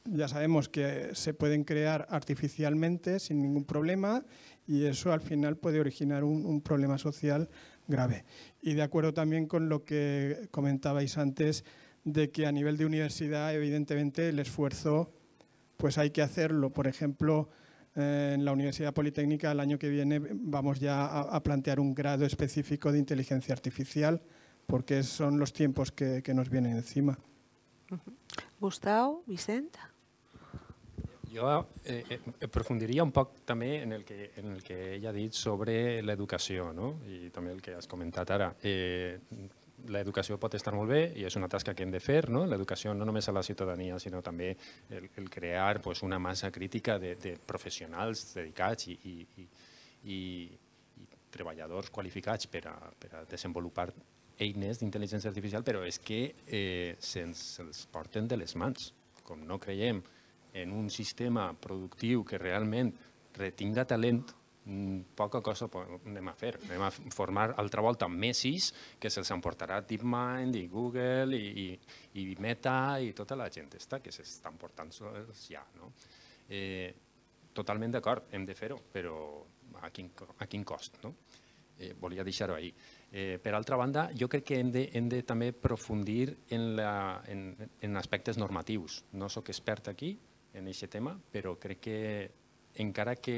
ya sabemos que se pueden crear artificialmente sin ningún problema y eso al final puede originar un, problema social grave. Y de acuerdo también con lo que comentabais antes de que a nivel de universidad evidentemente el esfuerzo pues hay que hacerlo. Por ejemplo, eh, en la Universidad Politécnica el año que viene vamos ya a plantear un grado específico de inteligencia artificial porque son los tiempos que, que nos vienen encima. Gustavo, Vicente. Jo eh, eh, eh profundiria un poc també en el, que, en el que ella ha dit sobre l'educació no? i també el que has comentat ara. Eh, l'educació pot estar molt bé i és una tasca que hem de fer, no? l'educació no només a la ciutadania, sinó també el, el crear pues, una massa crítica de, de professionals dedicats i, i, i, i treballadors qualificats per a, per a desenvolupar eines d'intel·ligència artificial, però és que eh, se'ns porten de les mans. Com no creiem en un sistema productiu que realment retinga talent, mm, poca cosa anem a fer. Anem a formar altra volta Messis, que se'ls emportarà DeepMind i Google i, i, i Meta i tota la gent està, que s'estan portant ja. No? Eh, totalment d'acord, hem de fer-ho, però a quin, a quin cost? No? Eh, volia deixar-ho ahir. Eh, per altra banda, jo crec que hem de, hem de també profundir en, la, en, en aspectes normatius. No sóc expert aquí, en aquest tema, però crec que encara que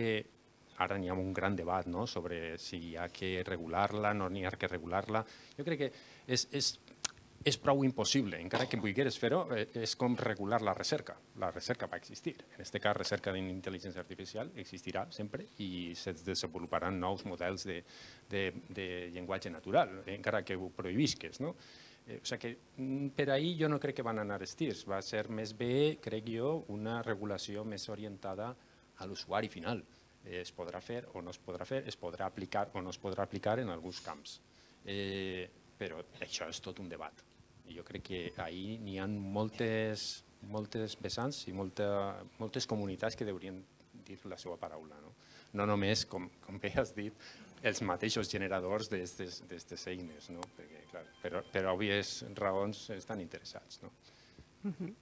ara n'hi ha un gran debat no? sobre si hi ha que regular-la, no n'hi ha que regular-la, jo crec que és, és és prou impossible, encara que vulgueres fer-ho, eh, és com regular la recerca. La recerca va existir. En aquest cas, recerca d'intel·ligència artificial existirà sempre i se desenvoluparan nous models de, de, de llenguatge natural, encara que ho prohibisques. No? Eh, o sigui que mm, per ahir jo no crec que van anar estirs, va ser més bé, crec jo, una regulació més orientada a l'usuari final. Eh, es podrà fer o no es podrà fer, es podrà aplicar o no es podrà aplicar en alguns camps. Eh, però això és tot un debat. Jo crec que ahir n'hi ha moltes, moltes vessants i molta, moltes comunitats que deurien dir la seva paraula. No, no només, com, com bé has dit, els mateixos generadors d'aquestes eines, no? perquè clar, però, per òbvies raons estan interessats. No? Uh mhm. -huh.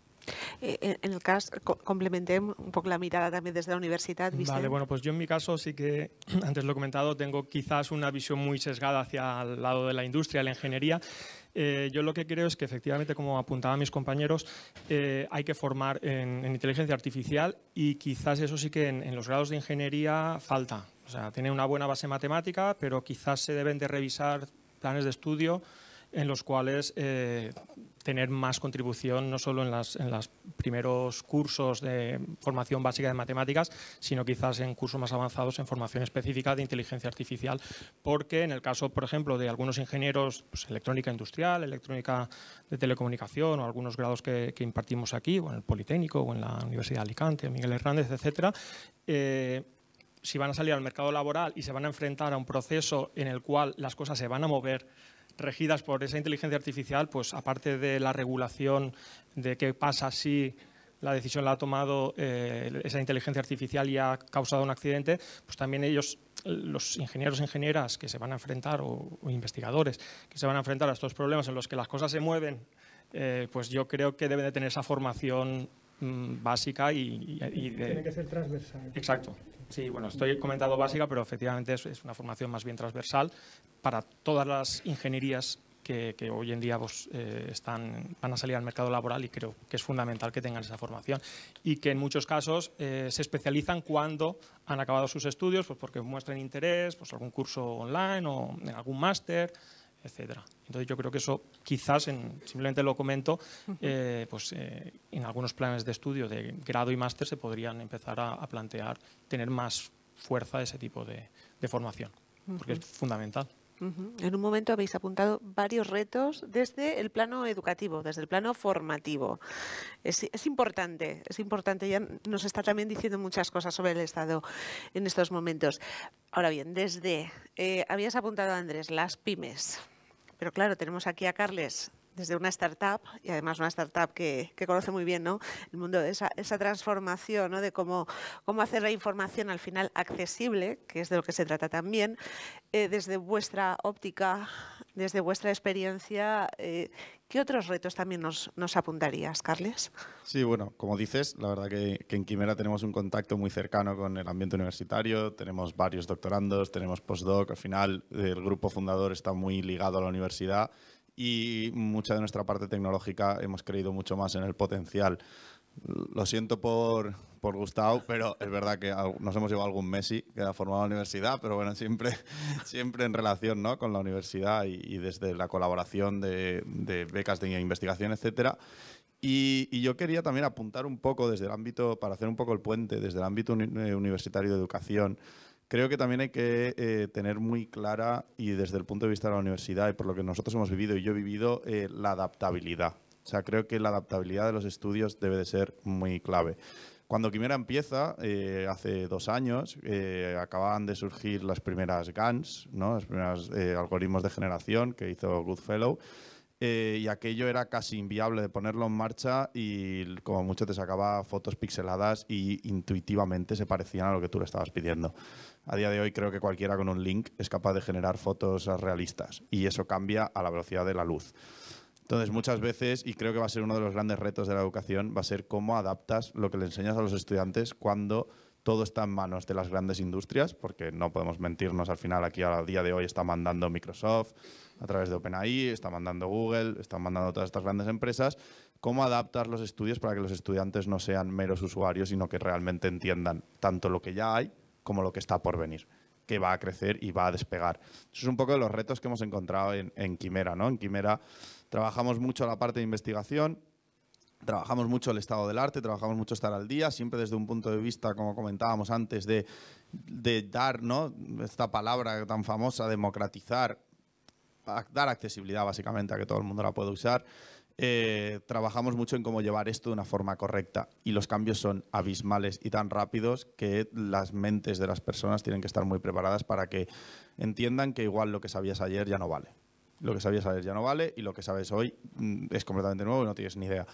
Eh, en el caso, complementé un poco la mirada también desde la universidad. Vale, bueno, pues yo en mi caso sí que, antes lo he comentado, tengo quizás una visión muy sesgada hacia el lado de la industria, la ingeniería. Eh, yo lo que creo es que efectivamente, como apuntaban mis compañeros, eh, hay que formar en, inteligencia artificial y quizás eso sí que en, los grados de ingeniería falta. O sea, tiene una buena base matemática, pero quizás se deben de revisar planes de estudio en los cuales eh, tener más contribución no solo en los primeros cursos de formación básica de matemáticas, sino quizás en cursos más avanzados en formación específica de inteligencia artificial, porque en el caso, por ejemplo, de algunos ingenieros, pues, electrónica industrial, electrónica de telecomunicación o algunos grados que, impartimos aquí, o en el Politécnico, o en la Universidad de Alicante, Miguel Hernández, etc., eh, si van a salir al mercado laboral y se van a enfrentar a un proceso en el cual las cosas se van a mover regidas por esa inteligencia artificial, pues aparte de la regulación de qué pasa si la decisión la ha tomado eh, esa inteligencia artificial y ha causado un accidente, pues también ellos, los ingenieros e ingenieras que se van a enfrentar, o, investigadores que se van a enfrentar a estos problemas en los que las cosas se mueven, eh, pues yo creo que deben de tener esa formación mm, básica y, y de... Tiene que ser transversal. Exacto. Sí, bueno, estoy comentando básica, pero efectivamente es, es una formación más bien transversal para todas las ingenierías que, hoy en día pues, eh, van a salir al mercado laboral y creo que es fundamental que tengan esa formación y que en muchos casos eh, se especializan cuando han acabado sus estudios, pues porque muestran interés, pues algún curso online o en algún máster, etcétera. Entonces yo creo que eso quizás, en, simplemente lo comento, eh, pues eh, en algunos planes de estudio de grado y máster se podrían empezar a, plantear tener más fuerza ese tipo de, formación, porque es fundamental. En un momento habéis apuntado varios retos desde el plano educativo, desde el plano formativo. Es, importante, es importante. Ya nos está también diciendo muchas cosas sobre el Estado en estos momentos. Ahora bien, desde, eh, habías apuntado, Andrés, las pymes. Pero claro, tenemos aquí a Carles desde una startup, y además una startup que, conoce muy bien ¿no? el mundo de esa, transformación, ¿no? de cómo, hacer la información al final accesible, que es de lo que se trata también, eh, desde vuestra óptica desde vuestra experiencia, eh, ¿qué otros retos también nos, apuntarías, Carles? Sí, bueno, como dices, la verdad que, que, en Quimera tenemos un contacto muy cercano con el ambiente universitario, tenemos varios doctorandos, tenemos postdoc, al final el grupo fundador está muy ligado a la universidad y mucha de nuestra parte tecnológica hemos creído mucho más en el potencial lo siento por, Gustavo, pero es verdad que nos hemos llevado algún Messi que ha formado la universidad, pero bueno, siempre, en relación ¿no? con la universidad y, desde la colaboración de, becas de investigación, etc. Y, yo quería también apuntar un poco desde el ámbito, para hacer un poco el puente, desde el ámbito eh, universitario de educación. Creo que también hay que eh, tener muy clara, y desde el punto de vista de la universidad y por lo que nosotros hemos vivido y yo he vivido, eh, la adaptabilidad. O sea, creo que la adaptabilidad de los estudios debe de ser muy clave. Cuando Quimera empieza, eh, hace dos años, eh, acababan de surgir las primeras GANs, ¿no? los primeros eh, algoritmos de generación que hizo Goodfellow, y aquello era casi inviable de ponerlo en marcha y como mucho te sacaba fotos pixeladas y intuitivamente se parecían a lo que tú le estabas pidiendo. A día de hoy creo que cualquiera con un link es capaz de generar fotos realistas y eso cambia a la velocidad de la luz. Entonces, muchas veces, y creo que va a ser uno de los grandes retos de la educación, va a ser cómo adaptas lo que le enseñas a los estudiantes cuando todo está en manos de las grandes industrias, porque no podemos mentirnos al final, aquí al día de hoy está mandando Microsoft a través de OpenAI, está mandando Google, están mandando todas estas grandes empresas. ¿Cómo adaptas los estudios para que los estudiantes no sean meros usuarios, sino que realmente entiendan tanto lo que ya hay como lo que está por venir? que va a crecer y va a despegar. Eso es un poco de los retos que hemos encontrado en, en Quimera. ¿no? En Quimera Trabajamos mucho la parte de investigación, trabajamos mucho el estado del arte, trabajamos mucho estar al día, siempre desde un punto de vista, como comentábamos antes, de, dar, ¿no? Esta palabra tan famosa, democratizar, dar accesibilidad básicamente a que todo el mundo la pueda usar. Eh, trabajamos mucho en cómo llevar esto de una forma correcta y los cambios son abismales y tan rápidos que las mentes de las personas tienen que estar muy preparadas para que entiendan que igual lo que sabías ayer ya no vale. Lo que sabías ayer ya no vale y lo que sabes hoy mm, es completamente nuevo y no tienes ni idea.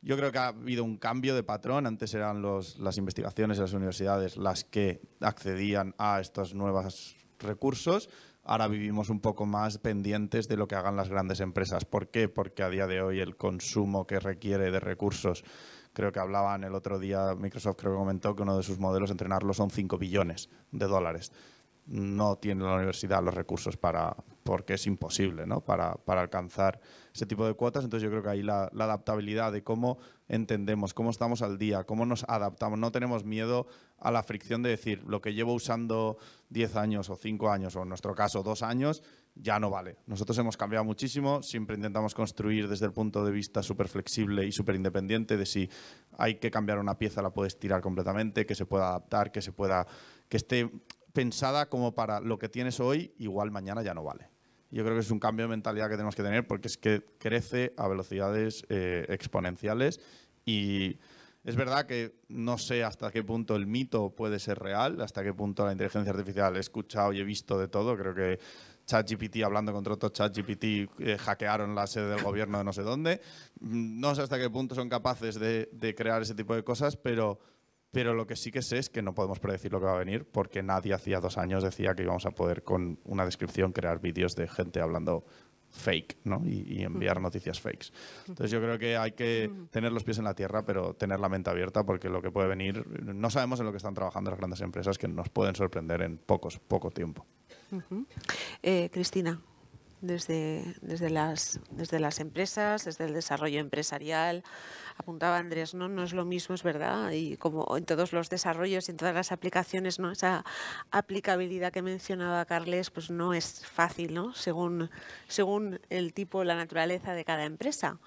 Yo creo que ha habido un cambio de patrón. Antes eran las investigaciones y las universidades las que accedían a estos nuevos recursos. Ahora vivimos un poco más pendientes de lo que hagan las grandes empresas. ¿Por qué? Porque a día de hoy el consumo que requiere de recursos, creo que hablaban el otro día, Microsoft creo que comentó que uno de sus modelos entrenarlo son 5 billones de dólares no tiene la universidad los recursos para, porque es imposible ¿no? para, alcanzar ese tipo de cuotas. Entonces yo creo que ahí la, adaptabilidad de cómo entendemos, cómo estamos al día, cómo nos adaptamos. No tenemos miedo a la fricción de decir lo que llevo usando 10 años o 5 años o en nuestro caso 2 años ya no vale. Nosotros hemos cambiado muchísimo, siempre intentamos construir desde el punto de vista súper flexible y súper independiente de si hay que cambiar una pieza, la puedes tirar completamente, que se pueda adaptar, que se pueda que esté pensada como para lo que tienes hoy, igual mañana ya no vale. Yo creo que es un cambio de mentalidad que tenemos que tener porque es que crece a velocidades eh, exponenciales y es verdad que no sé hasta qué punto el mito puede ser real, hasta qué punto la inteligencia artificial he escuchado y he visto de todo. Creo que ChatGPT, hablando contra otro ChatGPT, eh, hackearon la sede del gobierno de no sé dónde. Mm, no sé hasta qué punto son capaces de, de crear ese tipo de cosas, pero pero lo que sí que sé es que no podemos predecir lo que va a venir porque nadie hacía dos años decía que íbamos a poder con una descripción crear vídeos de gente hablando fake ¿no? y, enviar noticias fakes. Entonces yo creo que hay que tener los pies en la tierra pero tener la mente abierta porque lo que puede venir, no sabemos en lo que están trabajando las grandes empresas que nos pueden sorprender en pocos, poco tiempo. Eh, Cristina desde, desde, las, desde las empresas, desde el desarrollo empresarial. Apuntaba Andrés, no, no es lo mismo, es verdad, y como en todos los desarrollos y en todas las aplicaciones, ¿no? esa aplicabilidad que mencionaba Carles, pues no es fácil, ¿no? según, según el tipo, la naturaleza de cada empresa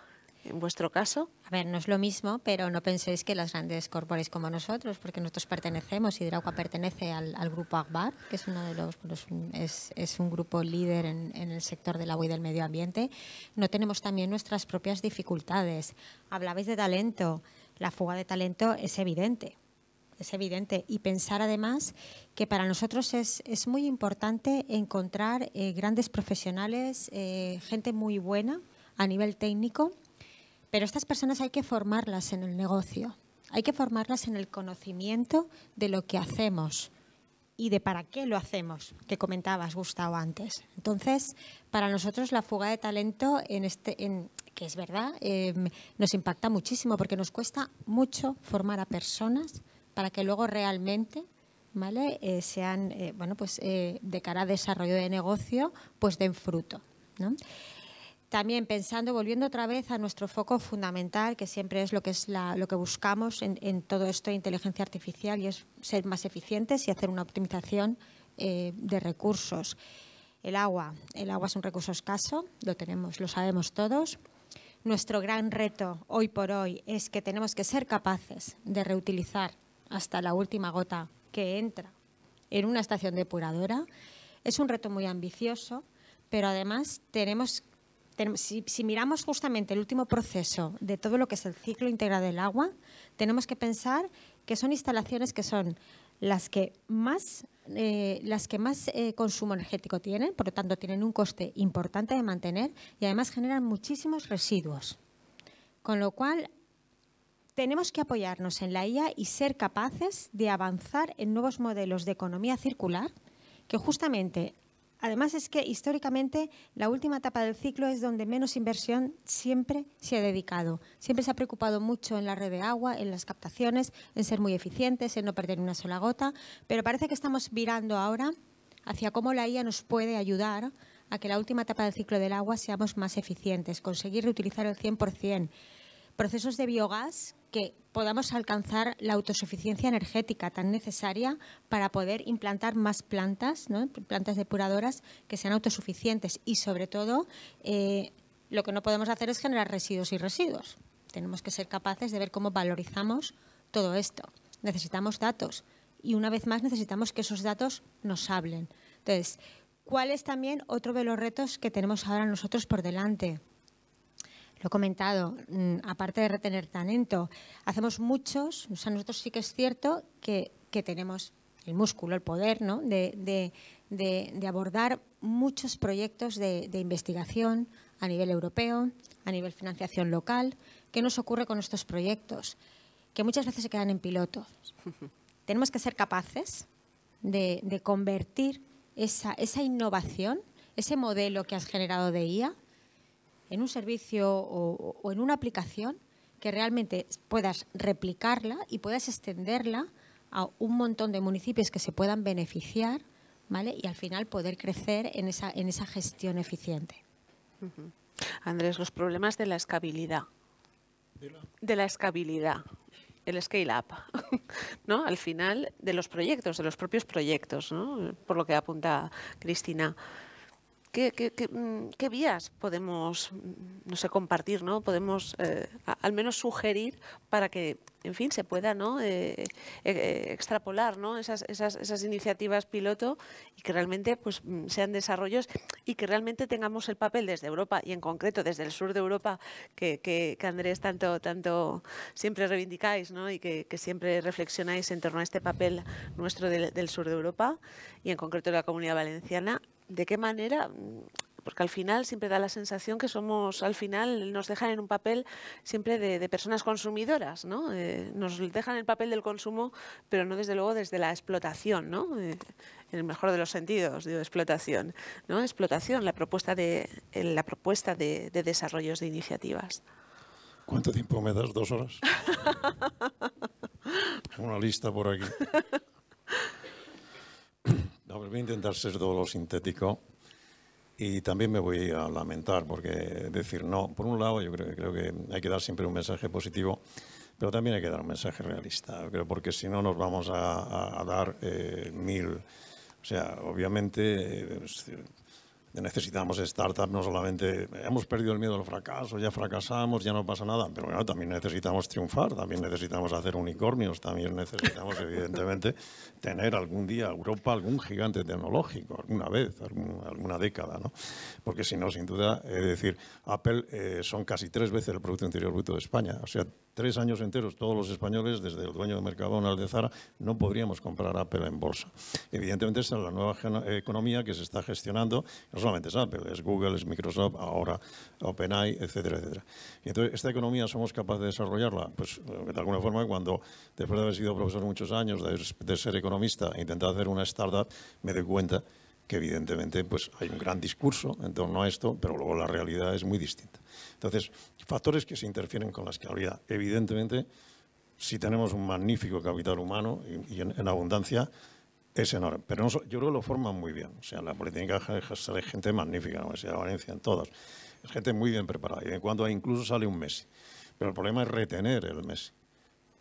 en vuestro caso? A ver, no es lo mismo, pero no penséis que las grandes corporaciones como nosotros, porque nosotros pertenecemos, ...y Hidraqua pertenece al, grupo Agbar, que es uno de los es, un grupo líder en, el sector del agua y del medio ambiente. No tenemos también nuestras propias dificultades. Hablabais de talento, la fuga de talento es evidente. Es evidente. Y pensar además que para nosotros es, muy importante encontrar eh, grandes profesionales, eh, gente muy buena a nivel técnico, pero estas personas hay que formarlas en el negocio, hay que formarlas en el conocimiento de lo que hacemos y de para qué lo hacemos, que comentabas, Gustavo, antes. Entonces, para nosotros la fuga de talento, en este, que es verdad, em, nos impacta muchísimo porque nos cuesta mucho formar a personas para que luego realmente ¿vale? Eh, sean, eh, bueno, pues eh, de cara a desarrollo de negocio, pues den fruto. ¿no? También pensando, volviendo otra vez a nuestro foco fundamental, que siempre es lo que, es lo que buscamos en, en, todo esto de inteligencia artificial, y es ser más eficientes y hacer una optimización eh, de recursos. El agua, el agua es un recurso escaso, lo tenemos, lo sabemos todos. Nuestro gran reto hoy por hoy es que tenemos que ser capaces de reutilizar hasta la última gota que entra en una estación depuradora. Es un reto muy ambicioso, pero además tenemos si, miramos justamente el último proceso de todo lo que es el ciclo integral del agua, tenemos que pensar que son instalaciones que son las que más, eh, las que más eh, consumo energético tienen, por lo tanto tienen un coste importante de mantener y además generan muchísimos residuos. Con lo cual, tenemos que apoyarnos en la IA y ser capaces de avanzar en nuevos modelos de economía circular que justamente Además es que históricamente la última etapa del ciclo es donde menos inversión siempre se ha dedicado. Siempre se ha preocupado mucho en la red de agua, en las captaciones, en ser muy eficientes, en no perder una sola gota, pero parece que estamos virando ahora hacia cómo la IA nos puede ayudar a que la última etapa del ciclo del agua seamos más eficientes, conseguir reutilizar el 100%, procesos de biogás que podamos alcanzar la autosuficiencia energética tan necesaria para poder implantar más plantas, plantas depuradoras que sean autosuficientes y sobre todo eh, lo que no podemos hacer es generar residuos y residuos. Tenemos que ser capaces de ver cómo valorizamos todo esto. Necesitamos datos y una vez más necesitamos que esos datos nos hablen. Entonces, ¿cuál es también otro de los retos que tenemos ahora nosotros por delante? lo he comentado, mm, aparte de retener talento, hacemos muchos, o sea, nosotros sí que es cierto que, tenemos el músculo, el poder, ¿no? de, abordar muchos proyectos de, investigación a nivel europeo, a nivel financiación local. ¿Qué nos ocurre con estos proyectos? Que muchas veces se quedan en piloto. Tenemos que ser capaces de, convertir esa, esa innovación, ese modelo que has generado de IA, en un servicio o, en una aplicación que realmente puedas replicarla y puedas extenderla a un montón de municipios que se puedan beneficiar ¿vale? y al final poder crecer en esa, en esa gestión eficiente. Andrés, los problemas de la escabilidad. De la, de escabilidad, el scale-up, ¿no? Al final, de los proyectos, de los propios proyectos, ¿no? Por lo que apunta Cristina. Mm, ¿Qué, vías podemos, mm, no sé, compartir, ¿no? Podemos eh, al menos sugerir para que, en fin, se pueda ¿no? Eh, eh, extrapolar ¿no? Esas, iniciativas piloto y que realmente pues, mm, sean desarrollos y que realmente tengamos el papel desde Europa y en concreto desde el sur de Europa que, Andrés tanto, tanto siempre reivindicáis ¿no? y que, siempre reflexionáis en torno a este papel nuestro del sur de Europa y en concreto de la comunidad valenciana de qué manera mm, porque al final siempre da la sensación que somos, al final nos dejan en un papel siempre de, personas consumidoras, ¿no? Eh, nos dejan el papel del consumo, pero no desde luego desde la explotación, ¿no? Eh, en el mejor de los sentidos, digo, explotación, ¿no? Explotación, la propuesta de, eh, la propuesta de, de desarrollos de iniciativas. ¿Cuánto tiempo me das? ¿Dos horas? Una lista por aquí. voy a intentar ser todo lo sintético y también me voy a lamentar porque decir no, por un lado yo creo, creo que hay que dar siempre un mensaje positivo, pero también hay que dar un mensaje realista, creo, porque si no nos vamos a, dar eh, mil... O sea, obviamente eh, necesitamos startups, no solamente hemos perdido el miedo al fracaso, ya fracasamos, ya no pasa nada, pero también necesitamos triunfar, también necesitamos hacer unicornios, también necesitamos evidentemente tener algún día Europa algún gigante tecnológico, alguna vez, alguna década, ¿no? Porque si no, sin duda, es decir, Apple eh, son casi tres veces el Producto Interior Bruto de España, o sea, tres años enteros, todos los españoles, desde el dueño de Mercadona al de Zara, no podríamos comprar Apple en bolsa. Evidentemente, esa es la nueva eh, economía que se está gestionando. No solamente es Apple, es Google, es Microsoft, ahora OpenAI, etcétera, etcétera. Y entonces, ¿esta economía somos capaces de desarrollarla? Pues eh, de alguna forma, cuando después de haber sido profesor muchos años, de, ser economista e intentar hacer una startup, me doy cuenta que evidentemente pues, hay un gran discurso en torno a esto, pero luego la realidad es muy distinta. Entonces, factores que se interfieren con la escalabilidad. Evidentemente, si tenemos un magnífico capital humano y, en, abundancia, es enorme. Pero yo creo que lo forman muy bien. O sea, la política sale gente magnífica, en la Valencia, en todas. gente muy bien preparada. Y de cuando incluso sale un Messi. Pero el problema es retener el Messi.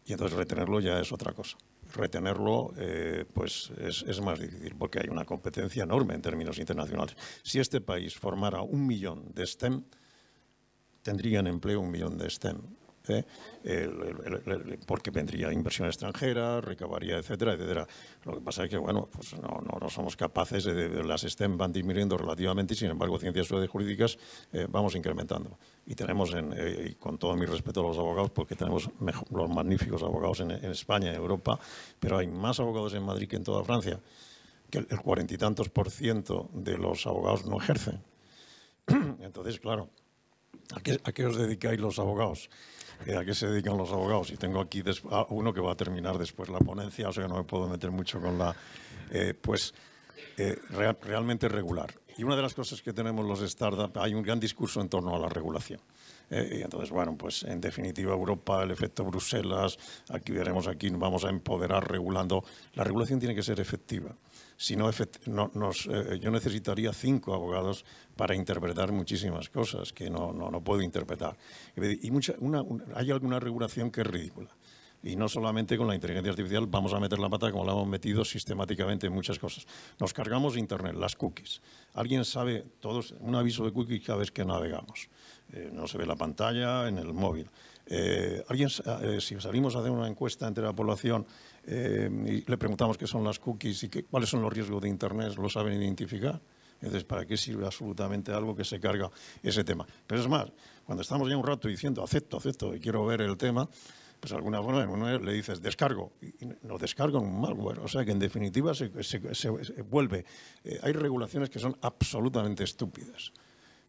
Y entonces retenerlo ya es otra cosa. Retenerlo eh, pues es, es, más difícil porque hay una competencia enorme en términos internacionales. Si este país formara un millón de STEM, tendrían empleo un millón de STEM. ¿eh? porque vendría inversión extranjera, recabaría, etcétera, etcétera. Lo que pasa es que, bueno, pues no, no, no somos capaces, de, las STEM van disminuyendo relativamente y, sin embargo, ciencias jurídicas eh, vamos incrementando. Y tenemos, eh, y con todo mi respeto a los abogados, porque tenemos los magníficos abogados en, en España, en Europa, pero hay más abogados en Madrid que en toda Francia, que el cuarenta y tantos por ciento de los abogados no ejercen. Entonces, claro, ¿A qué, os dedicáis los abogados? Eh, ¿A qué se dedican los abogados? Y tengo aquí ah, uno que va a terminar después la ponencia, o sea, no me puedo meter mucho con la... Eh, pues eh, realmente regular. Y una de las cosas que tenemos los startups, hay un gran discurso en torno a la regulación. y entonces, bueno, pues en definitiva Europa, el efecto Bruselas, aquí veremos aquí, vamos a empoderar regulando. La regulación tiene que ser efectiva no, eh, yo necesitaría cinco abogados para interpretar muchísimas cosas que no, no, no puedo interpretar. Y mucha, una, hay alguna regulación que es ridícula. Y no solamente con la inteligencia artificial vamos a meter la pata como la hemos metido sistemáticamente en muchas cosas. Nos cargamos Internet, las cookies. Alguien sabe, todos, un aviso de cookies cada vez que navegamos. Eh, no se ve la pantalla en el móvil. Eh, alguien, si salimos a hacer una encuesta entre la población eh, y le preguntamos qué son las cookies y qué, cuáles son los riesgos de Internet, lo saben identificar. Entonces, ¿para qué sirve absolutamente algo que se carga ese tema? Pero es más, cuando estamos ya un rato diciendo acepto, acepto y quiero ver el tema, pues alguna vez le dices descargo y descargo en un malware. O sea que en definitiva se, se, se, vuelve. Eh, hay regulaciones que son absolutamente estúpidas.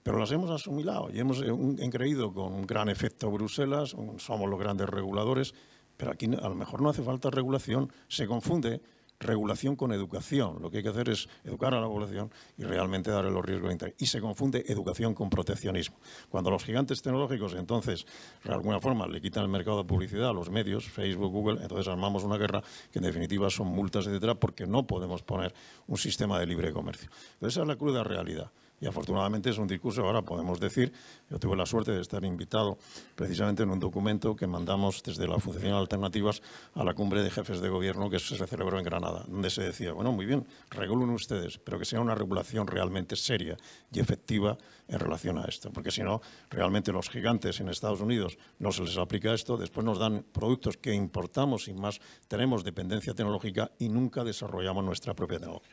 Pero las hemos asumilado y hemos eh, creído con un gran efecto Bruselas, somos los grandes reguladores pero aquí a lo mejor no hace falta regulación, se confunde regulación con educación. Lo que hay que hacer es educar a la población y realmente darle los riesgos de Y se confunde educación con proteccionismo. Cuando los gigantes tecnológicos entonces, de alguna forma, le quitan el mercado de publicidad a los medios, Facebook, Google, entonces armamos una guerra que en definitiva son multas, etcétera, porque no podemos poner un sistema de libre comercio. esa es la cruda realidad. Y afortunadamente es un discurso, ahora podemos decir, yo tuve la suerte de estar invitado precisamente en un documento que mandamos desde la Fundación Alternativas a la cumbre de jefes de gobierno que se celebró en Granada, donde se decía, bueno, muy bien, regulen ustedes, pero que sea una regulación realmente seria y efectiva en relación a esto, porque si no, realmente los gigantes en Estados Unidos no se les aplica esto, después nos dan productos que importamos sin más tenemos dependencia tecnológica y nunca desarrollamos nuestra propia tecnología.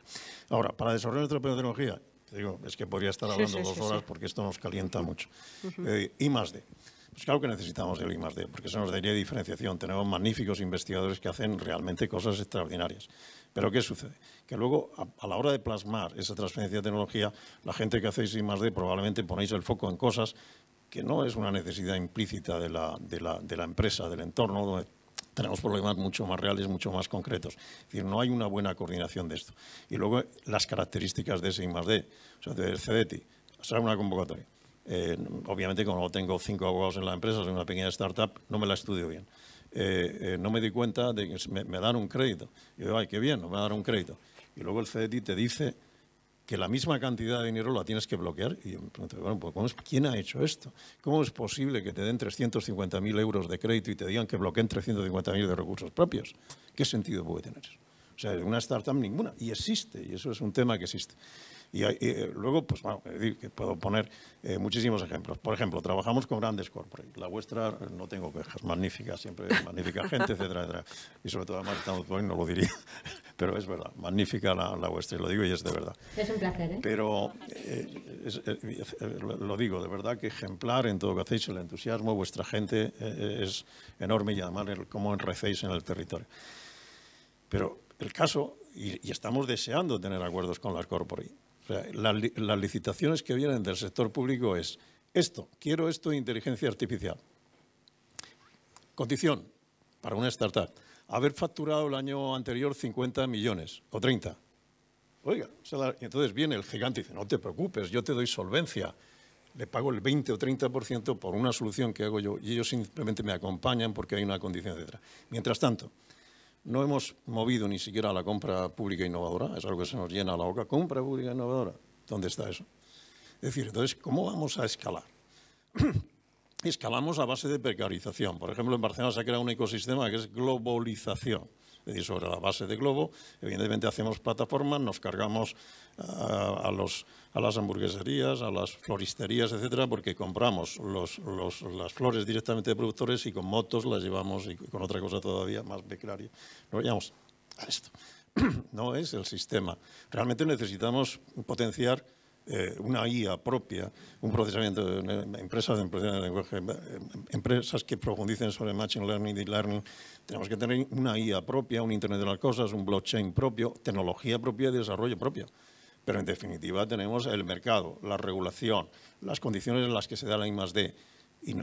Ahora, para desarrollar nuestra propia tecnología, es que podría estar hablando dos horas porque esto nos calienta mucho. I eh, más D. Pues claro que necesitamos el I más D, porque eso nos daría diferenciación. Tenemos magníficos investigadores que hacen realmente cosas extraordinarias. Pero ¿qué sucede? Que luego, a, la hora de plasmar esa transferencia de tecnología, la gente que hacéis I más D probablemente ponéis el foco en cosas que no es una necesidad implícita de la, de la empresa, del entorno, donde tenemos problemas mucho más reales, mucho más concretos. Es decir, no hay una buena coordinación de esto. Y luego las características de ese I+.D. o sea, del CDTI, será una convocatoria. Eh, obviamente, como tengo cinco abogados en la empresa, soy una pequeña startup, no me la estudio bien. Eh, eh, no me di cuenta de que me, dan un crédito. Y yo, ay, qué bien, no me dan un crédito. Y luego el CDT te dice que la misma cantidad de dinero la tienes que bloquear. Y bueno, pues, ¿quién ha hecho esto? ¿Cómo es posible que te den 350.000 euros de crédito y te digan que bloqueen 350.000 de recursos propios? ¿Qué sentido puede tener eso? O sea, de una startup ninguna. Y existe, y eso es un tema que existe. Y, eh, luego, pues bueno, que puedo poner eh, muchísimos ejemplos. Por ejemplo, trabajamos con grandes corporates. La vuestra, no tengo quejas, magnífica, siempre magnífica gente, etcétera, etcétera. Y sobre todo, además, hoy no lo diría, pero es verdad, magnífica la, la, vuestra, y lo digo y es de verdad. Es un placer, ¿eh? Pero eh, lo digo, de verdad que ejemplar en todo lo que hacéis, el entusiasmo, vuestra gente es enorme y además el, cómo enrecéis en el territorio. Pero el caso, y, estamos deseando tener acuerdos con las corpori. las, licitaciones que vienen del sector público es esto, quiero esto de inteligencia artificial. Condición para una startup, haber facturado el año anterior 50 millones o 30. Oiga, entonces viene el gigante y dice, no te preocupes, yo te doy solvencia le pago el 20 o 30% por una solución que hago yo y ellos simplemente me acompañan porque hay una condición, etc. Mientras tanto, no hemos movido ni siquiera la compra pública innovadora, es algo que se nos llena la boca. Compra pública innovadora, ¿dónde está eso? Es decir, entonces, ¿cómo vamos a escalar? Escalamos a base de precarización. Por ejemplo, en Barcelona se ha creado un ecosistema que es globalización. Es decir, sobre la base de Globo, evidentemente hacemos plataformas, nos cargamos a, los, a las hamburgueserías, a las floristerías, etcétera, porque compramos los, los, las flores directamente de productores y con motos las llevamos y con otra cosa todavía más becaria. a esto. No es el sistema. Realmente necesitamos potenciar eh, una IA propia, un procesamiento de empresas de, em, em, empresas que profundicen sobre machine learning, deep learning. Tenemos que tener una IA propia, un Internet de las cosas, un blockchain propio, tecnología propia y desarrollo propio. Pero en definitiva tenemos el mercado, la regulación, las condiciones en las que se da la I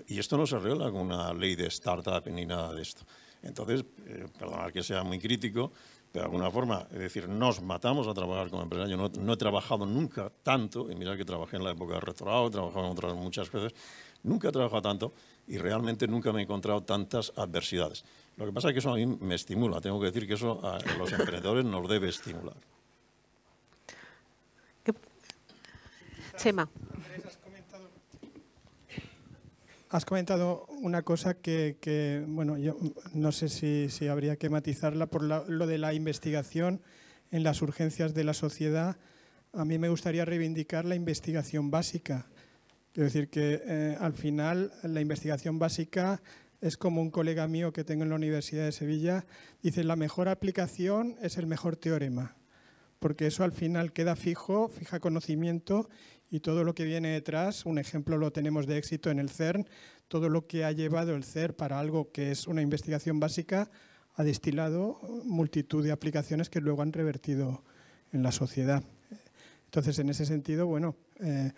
Y, esto no se arregla con una ley de startup ni nada de esto. Entonces, eh, perdonar que sea muy crítico, pero de alguna forma, es decir, nos matamos a trabajar como empresario. No, no he trabajado nunca tanto, y mira que trabajé en la época de rectorado, he trabajado en otras muchas veces, nunca he trabajado tanto y realmente nunca me he encontrado tantas adversidades. Lo que pasa es que eso a mí me estimula, tengo que decir que eso a los emprendedores nos debe estimular. Chema. Has comentado una cosa que, bueno, yo no sé si, si habría que matizarla por lo de la investigación en las urgencias de la sociedad. A mí me gustaría reivindicar la investigación básica. Quiero decir que eh, al final la investigación básica es como un colega mío que tengo en la Universidad de Sevilla, dice la mejor aplicación es el mejor teorema, porque eso al final queda fijo, fija conocimiento y todo lo que viene detrás, un ejemplo lo tenemos de éxito en el CERN, todo lo que ha llevado el CERN para algo que es una investigación básica ha destilado multitud de aplicaciones que luego han revertido en la sociedad. Entonces, en ese sentido, bueno, eh,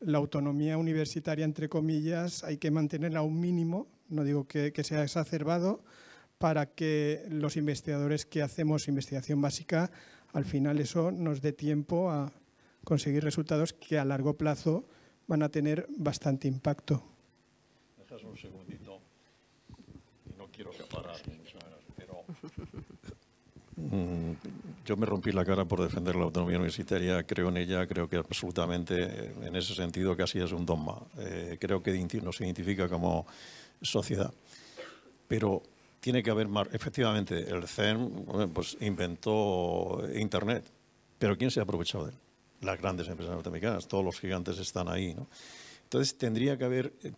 la autonomía universitaria, entre comillas, hay que mantenerla a un mínimo, no digo que sea exacerbado, para que los investigadores que hacemos investigación básica, al final eso nos dé tiempo a conseguir resultados que a largo plazo van a tener bastante impacto. Dejas un segundito y no quiero pero mm, yo me rompí la cara por defender la autonomía universitaria, creo en ella, creo que absolutamente, eh, en ese sentido, casi es un dogma. Eh, creo que nos identifica como sociedad. Pero tiene que haber más. Efectivamente, el CERN pues, inventó Internet, pero ¿quién se ha aprovechado de él? las grandes empresas norteamericanas, todos los gigantes están ahí, ¿no? Entonces tendría que haber, eh,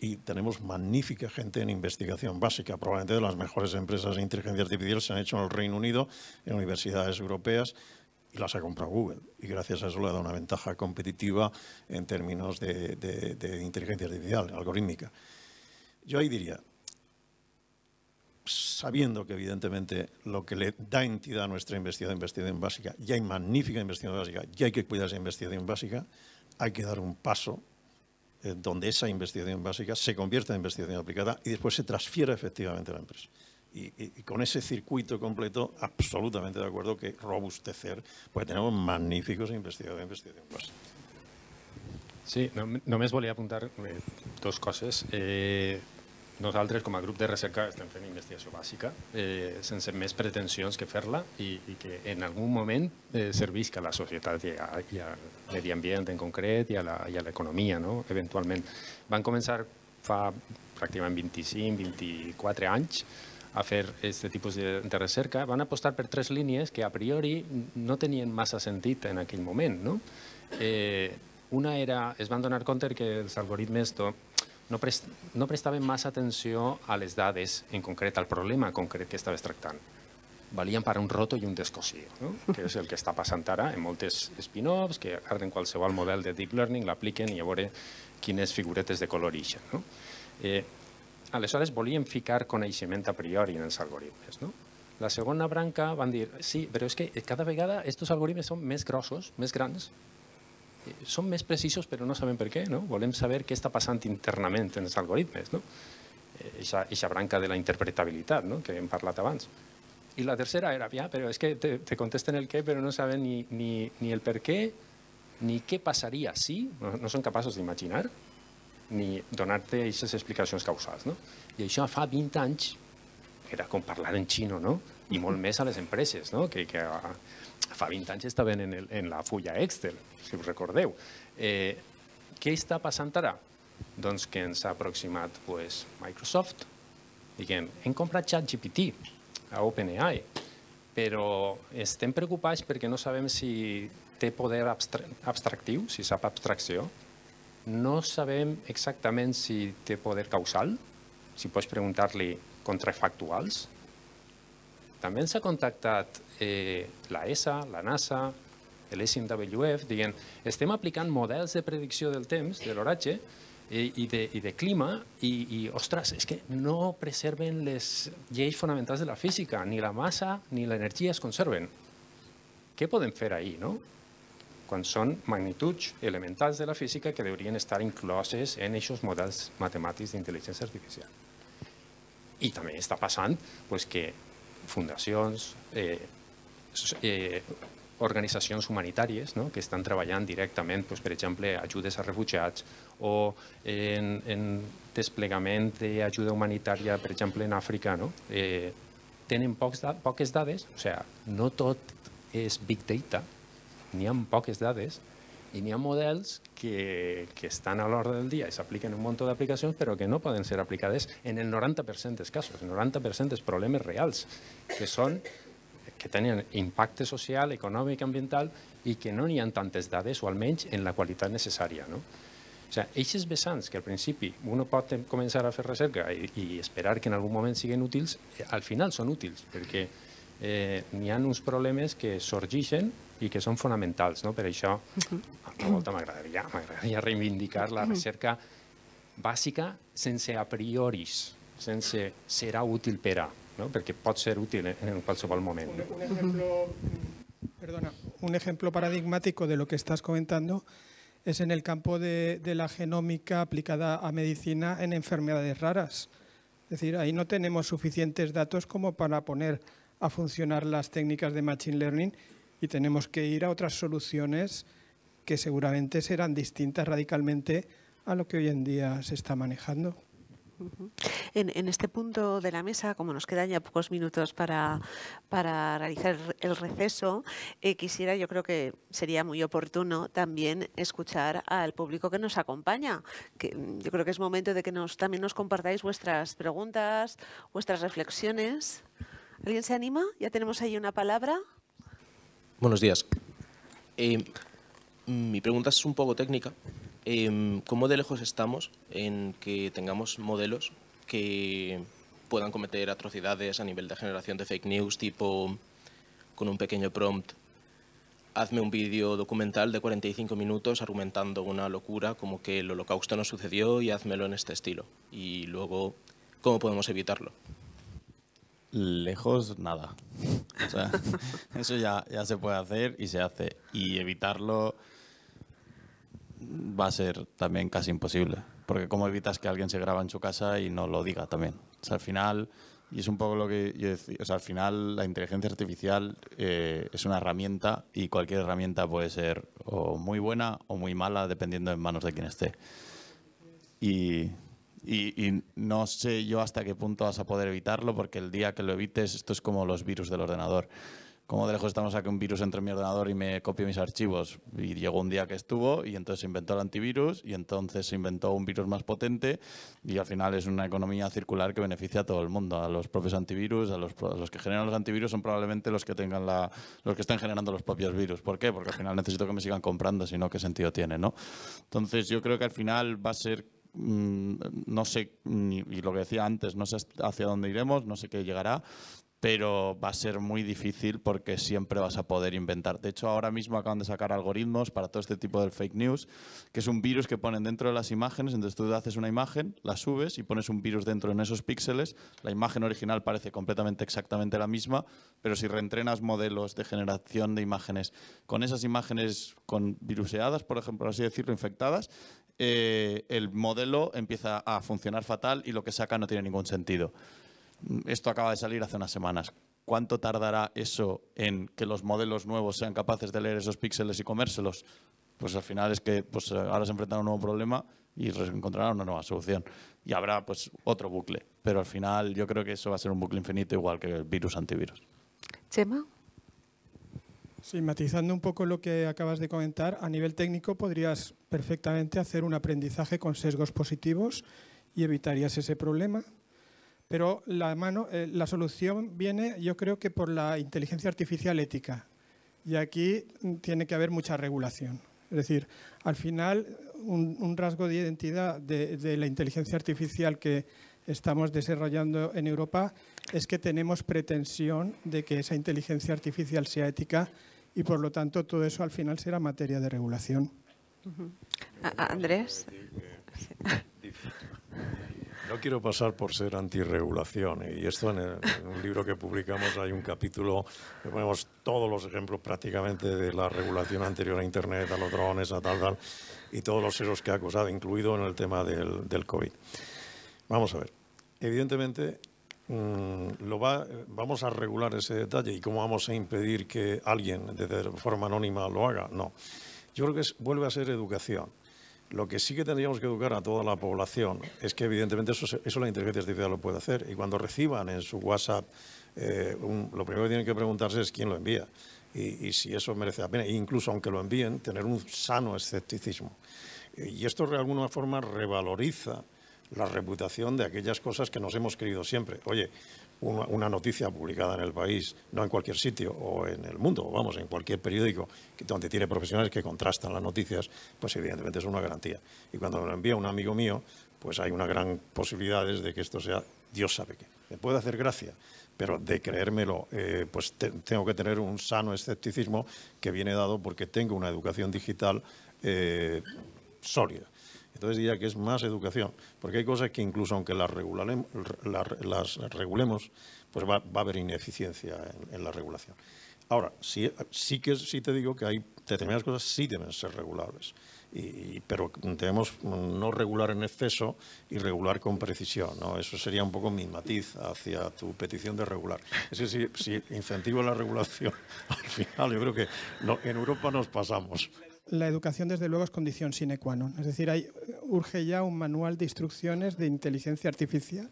y tenemos magnífica gente en investigación básica, probablemente de las mejores empresas de inteligencia artificial se han hecho en el Reino Unido, en universidades europeas, y las ha comprado Google. Y gracias a eso le ha dado una ventaja competitiva en términos de, de inteligencia artificial, algorítmica. Yo ahí diría, sabiendo que evidentemente lo que le da entidad a nuestra investigación, investigación básica, ya hay magnífica investigación básica, ya hay que cuidar esa investigación básica, hay que dar un paso eh, donde esa investigación básica se convierta en investigación aplicada y después se transfiera efectivamente a la empresa. Y, con ese circuito completo, absolutamente de acuerdo que robustecer, pues tenemos magníficos investigadores de investigación básica. Sí, no, només a apuntar eh, dos cosas. Eh, Nosaltres, com a grup de recerca, estem fent investigació bàsica, eh, sense més pretensions que fer-la i, i que en algun moment eh, servisca a la societat i, a, i al medi ambient en concret i a l'economia, no? eventualment. Van començar fa pràcticament 25-24 anys a fer aquest tipus de, de recerca, van apostar per tres línies que a priori no tenien massa sentit en aquell moment. No? Eh, una era, es van donar compte que els algoritmes no, prest, no prestaven massa atenció a les dades, en concret al problema concret que estaves tractant. Valien per un roto i un descosir, no? que és el que està passant ara en moltes spin-offs, que agarren qualsevol model de deep learning, l'apliquen i a veure quines figuretes de color ixen. No? Eh, aleshores, volien ficar coneixement a priori en els algoritmes. No? La segona branca van dir, sí, però és que cada vegada aquests algoritmes són més grossos, més grans, són més precisos però no sabem per què. No? Volem saber què està passant internament en els algoritmes. No? Eixa, eh, branca de la interpretabilitat no? que hem parlat abans. I la tercera era, ja, però és que te, te contesten el què però no saben ni, ni, ni el per què ni què passaria si, no, no són capaços d'imaginar, ni donar-te aquestes explicacions causals. No? I això fa 20 anys era com parlar en xino, no? i molt més a les empreses, no? que, que fa 20 anys estaven en, el, en la fulla Excel, si us recordeu. Eh, què està passant ara? Doncs que ens ha aproximat pues, Microsoft, diguem, hem comprat ChatGPT a OpenAI, però estem preocupats perquè no sabem si té poder abstra abstractiu, si sap abstracció, no sabem exactament si té poder causal, si pots preguntar-li contrafactuals, també ens ha contactat eh, la ESA, la NASA, l'SMWF, dient estem aplicant models de predicció del temps, de l'oratge, eh, i de, i de clima i, i, ostres, és que no preserven les lleis fonamentals de la física, ni la massa ni l'energia es conserven. Què podem fer ahir, no? Quan són magnituds elementals de la física que deurien estar incloses en aquests models matemàtics d'intel·ligència artificial. I també està passant pues, que fundacions, eh, eh, organitzacions humanitàries no? que estan treballant directament, doncs, per exemple, ajudes a refugiats o en, en desplegament d'ajuda humanitària, per exemple, en Àfrica, no? eh, tenen pocs, poques dades, o sigui, no tot és big data, n'hi ha poques dades, Y n'hi ha models que, que estan a l'ordre del dia i s'apliquen un munt d'aplicacions però que no poden ser aplicades en el 90% dels casos, el 90% dels problemes reals, que són que tenen impacte social, econòmic, ambiental i que no n'hi ha tantes dades o almenys en la qualitat necessària. No? O sigui, aquests vessants que al principi uno pot començar a fer recerca i, i esperar que en algun moment siguin útils, eh, al final són útils, perquè eh, n'hi ha uns problemes que sorgeixen y que son fundamentales, No? Per això, a volta me reivindicar la recerca básica sense a prioris, sense será útil per no? Porque puede ser útil eh, en qualsevol moment. Un, un, ejemplo, perdona, un ejemplo paradigmático de lo que estás comentando es en el campo de, de la genómica aplicada a medicina en enfermedades raras. Es decir, ahí no tenemos suficientes datos como para poner a funcionar las técnicas de Machine Learning y tenemos que ir a otras soluciones que seguramente serán distintas radicalmente a lo que hoy en día se está manejando. en, este punto de la mesa, como nos quedan ya pocos minutos para, realizar el receso, eh, quisiera, yo creo que sería muy oportuno también escuchar al público que nos acompaña. Que, yo creo que es momento de que nos, también nos compartáis vuestras preguntas, vuestras reflexiones. ¿Alguien se anima? ¿Ya tenemos ahí una palabra? Buenos días. Eh, mi pregunta es un poco técnica. Eh, ¿Cómo de lejos estamos en que tengamos modelos que puedan cometer atrocidades a nivel de generación de fake news, tipo con un pequeño prompt, hazme un vídeo documental de 45 minutos argumentando una locura como que el holocausto no sucedió y házmelo en este estilo? Y luego, ¿cómo podemos evitarlo? lejos nada. eso ya, se puede hacer y se hace. Y evitarlo va a ser también casi imposible. Porque ¿cómo evitas que alguien se graba en su casa y no lo diga también? al final, y es un poco lo que yo al final la inteligencia artificial eh, es una herramienta y cualquier herramienta puede ser muy buena o muy mala dependiendo en manos de quien esté. Y y, no sé yo hasta qué punto vas a poder evitarlo, porque el día que lo evites, esto es como los virus del ordenador. ¿Cómo de lejos estamos a que un virus entre en mi ordenador y me copio mis archivos? Y llegó un día que estuvo y entonces se inventó el antivirus y entonces se inventó un virus más potente y al final es una economía circular que beneficia a todo el mundo, a los propios antivirus, a los, que generan los antivirus son probablemente los que tengan la, los que están generando los propios virus. ¿Por qué? Porque al final necesito que me sigan comprando, si no, ¿qué sentido tiene? ¿no? Entonces yo creo que al final va a ser Mm, no sé, y lo que decía antes, no sé hacia dónde iremos, no sé qué llegará, pero va a ser muy difícil porque siempre vas a poder inventar. De hecho, ahora mismo acaban de sacar algoritmos para todo este tipo de fake news, que es un virus que ponen dentro de las imágenes, entonces tú haces una imagen, la subes y pones un virus dentro en esos píxeles, la imagen original parece completamente exactamente la misma, pero si reentrenas modelos de generación de imágenes con esas imágenes con viruseadas, por ejemplo, así decirlo, infectadas, eh, el modelo empieza a funcionar fatal y lo que saca no tiene ningún sentido. Mm, esto acaba de salir hace unas semanas. ¿Cuánto tardará eso en que los modelos nuevos sean capaces de leer esos píxeles y comérselos? Pues al final es que pues, eh, ahora se enfrentan a un nuevo problema y encontrarán una nueva solución. Y habrá pues otro bucle. Pero al final yo creo que eso va a ser un bucle infinito igual que el virus antivirus. Chema. Sí, matizando un poco lo que acabas de comentar, a nivel técnico podrías perfectamente hacer un aprendizaje con sesgos positivos y evitarías ese problema. Pero la, mano, eh, la solución viene, yo creo que por la inteligencia artificial ética. Y aquí mm, tiene que haber mucha regulación. Es decir, al final, un, rasgo de identidad de, de la inteligencia artificial que estamos desarrollando en Europa es que tenemos pretensión de que esa inteligencia artificial sea ética y por lo tanto todo eso al final será materia de regulación. Andrés. No quiero pasar por ser antirregulación y esto en, un libro que publicamos hay un capítulo que ponemos todos los ejemplos prácticamente de la regulación anterior a Internet, a los drones, a tal, tal, y todos los ceros que ha acusado, incluido en el tema del, del COVID. Vamos a ver. Evidentemente, Mm, lo vamos a regular ese detalle y cómo vamos a impedir que alguien de forma anónima lo haga. No. Yo creo que vuelve a ser educación. Lo que sí que tendríamos que educar a toda la población es que evidentemente eso, eso la inteligencia artificial lo puede hacer y cuando reciban en su WhatsApp, eh, lo primero que tienen que preguntarse es quién lo envía y, si eso merece la pena, e incluso aunque lo envíen, tener un sano escepticismo. Y esto de alguna forma revaloriza la reputación de aquellas cosas que nos hemos querido siempre. Oye, una, noticia publicada en el país, no en cualquier sitio o en el mundo, vamos, en cualquier periódico donde tiene profesionales que contrastan las noticias, pues evidentemente es una garantía. Y cuando me lo envía un amigo mío, pues hay una gran posibilidad de que esto sea Dios sabe qué. Me puede hacer gracia, pero de creérmelo, eh, pues tengo que tener un sano escepticismo que viene dado porque tengo una educación digital eh, sólida. Entonces diría que es más educación, porque hay cosas que incluso aunque las, las regulemos, pues va, a haber ineficiencia en, la regulación. Ahora, sí, que sí te digo que hay determinadas cosas sí deben ser regulables, pero debemos no regular en exceso y regular con precisión. Eso sería un poco mi matiz hacia tu petición de regular. Es decir, si, si incentivo la regulación, al final yo creo que en Europa nos pasamos la educación desde luego es condición sine qua non. Es decir, urge ya un manual de instrucciones de inteligencia artificial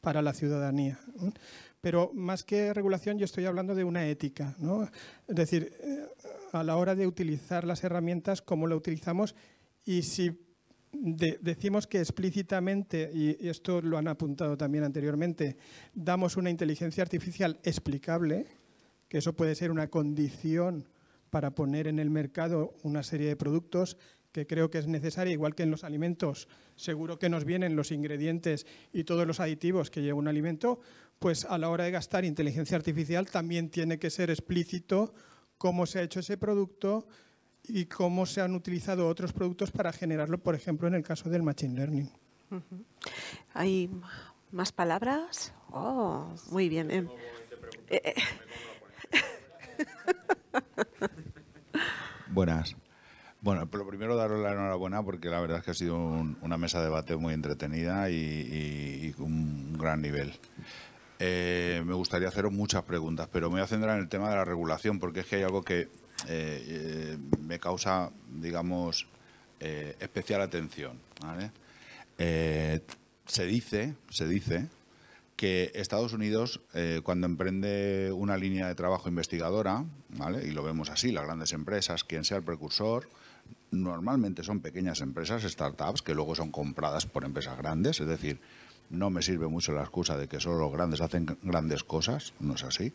para la ciudadanía. Pero más que regulación, yo estoy hablando de una ética. ¿no? Es decir, eh, a la hora de utilizar las herramientas, cómo la utilizamos y si decimos que explícitamente, y esto lo han apuntado también anteriormente, damos una inteligencia artificial explicable, que eso puede ser una condición para poner en el mercado una serie de productos que creo que es necesaria, igual que en los alimentos, seguro que nos vienen los ingredientes y todos los aditivos que lleva un alimento, pues a la hora de gastar inteligencia artificial también tiene que ser explícito cómo se ha hecho ese producto y cómo se han utilizado otros productos para generarlo, por ejemplo, en el caso del Machine Learning. ¿Hay más palabras? Oh, muy bien. Eh. Buenas. Bueno, lo primero daros la enhorabuena porque la verdad es que ha sido una mesa de debate muy entretenida y, con un gran nivel. Eh, me gustaría haceros muchas preguntas, pero me voy a centrar en el tema de la regulación porque es que hay algo que eh, eh, me causa, digamos, especial atención. se dice, se dice que Estados Unidos, eh, cuando emprende una línea de trabajo investigadora, ¿vale? y lo vemos así, las grandes empresas, quien sea el precursor, normalmente son pequeñas empresas, startups, que luego son compradas por empresas grandes, es decir, no me sirve mucho la excusa de que solo los grandes hacen grandes cosas, no es así.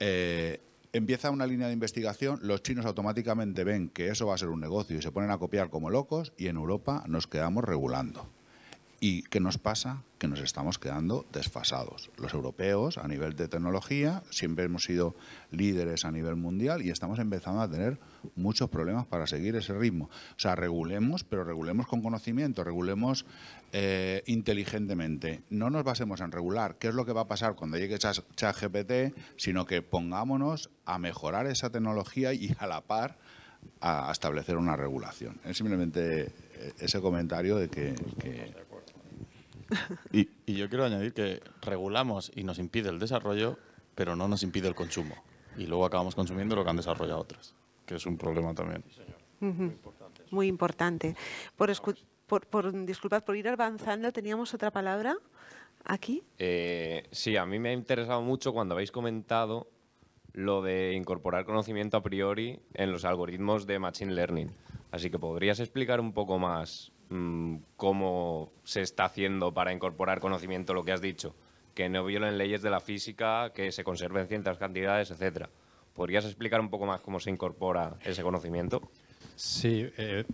Eh, empieza una línea de investigación, los chinos automáticamente ven que eso va a ser un negocio y se ponen a copiar como locos y en Europa nos quedamos regulando. ¿Y qué nos pasa? Que nos estamos quedando desfasados. Los europeos, a nivel de tecnología, siempre hemos sido líderes a nivel mundial y estamos empezando a tener muchos problemas para seguir ese ritmo. O sea, regulemos, pero regulemos con conocimiento, regulemos eh, inteligentemente. No nos basemos en regular qué es lo que va a pasar cuando llegue ChatGPT, sino que pongámonos a mejorar esa tecnología y a la par a establecer una regulación. Es simplemente eh, ese comentario de que y, yo quiero añadir que regulamos y nos impide el desarrollo, pero no nos impide el consumo. Y luego acabamos consumiendo lo que han desarrollado otras, que es un problema también. Muy importante. Por, disculpad, por ir avanzando, ¿teníamos otra palabra aquí? Eh, sí, a mí me ha interesado mucho cuando habéis comentado lo de incorporar conocimiento a priori en los algoritmos de Machine Learning. Así que podrías explicar un poco más Mm, cómo se está haciendo para incorporar conocimiento, lo que has dicho, que no violen leyes de la física, que se conserven ciertas cantidades, etcétera. ¿Podrías explicar un poco más cómo se incorpora ese conocimiento? Sí, eh,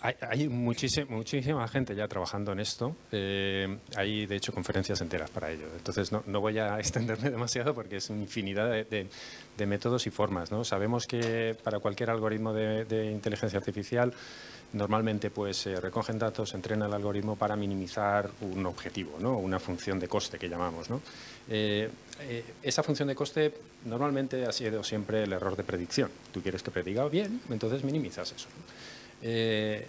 hay, muchísima, gente ya trabajando en esto. Eh, hay, de hecho, conferencias enteras para ello. Entonces, no, voy a extenderme demasiado porque es una infinidad de, métodos y formas. Sabemos que para cualquier algoritmo de inteligencia artificial normalmente pues, se recogen datos, entrena el algoritmo para minimizar un objetivo, ¿no? una función de coste que llamamos. ¿no? Eh, eh, esa función de coste normalmente ha sido siempre el error de predicción. Tú quieres que prediga bien, entonces minimizas eso. Eh,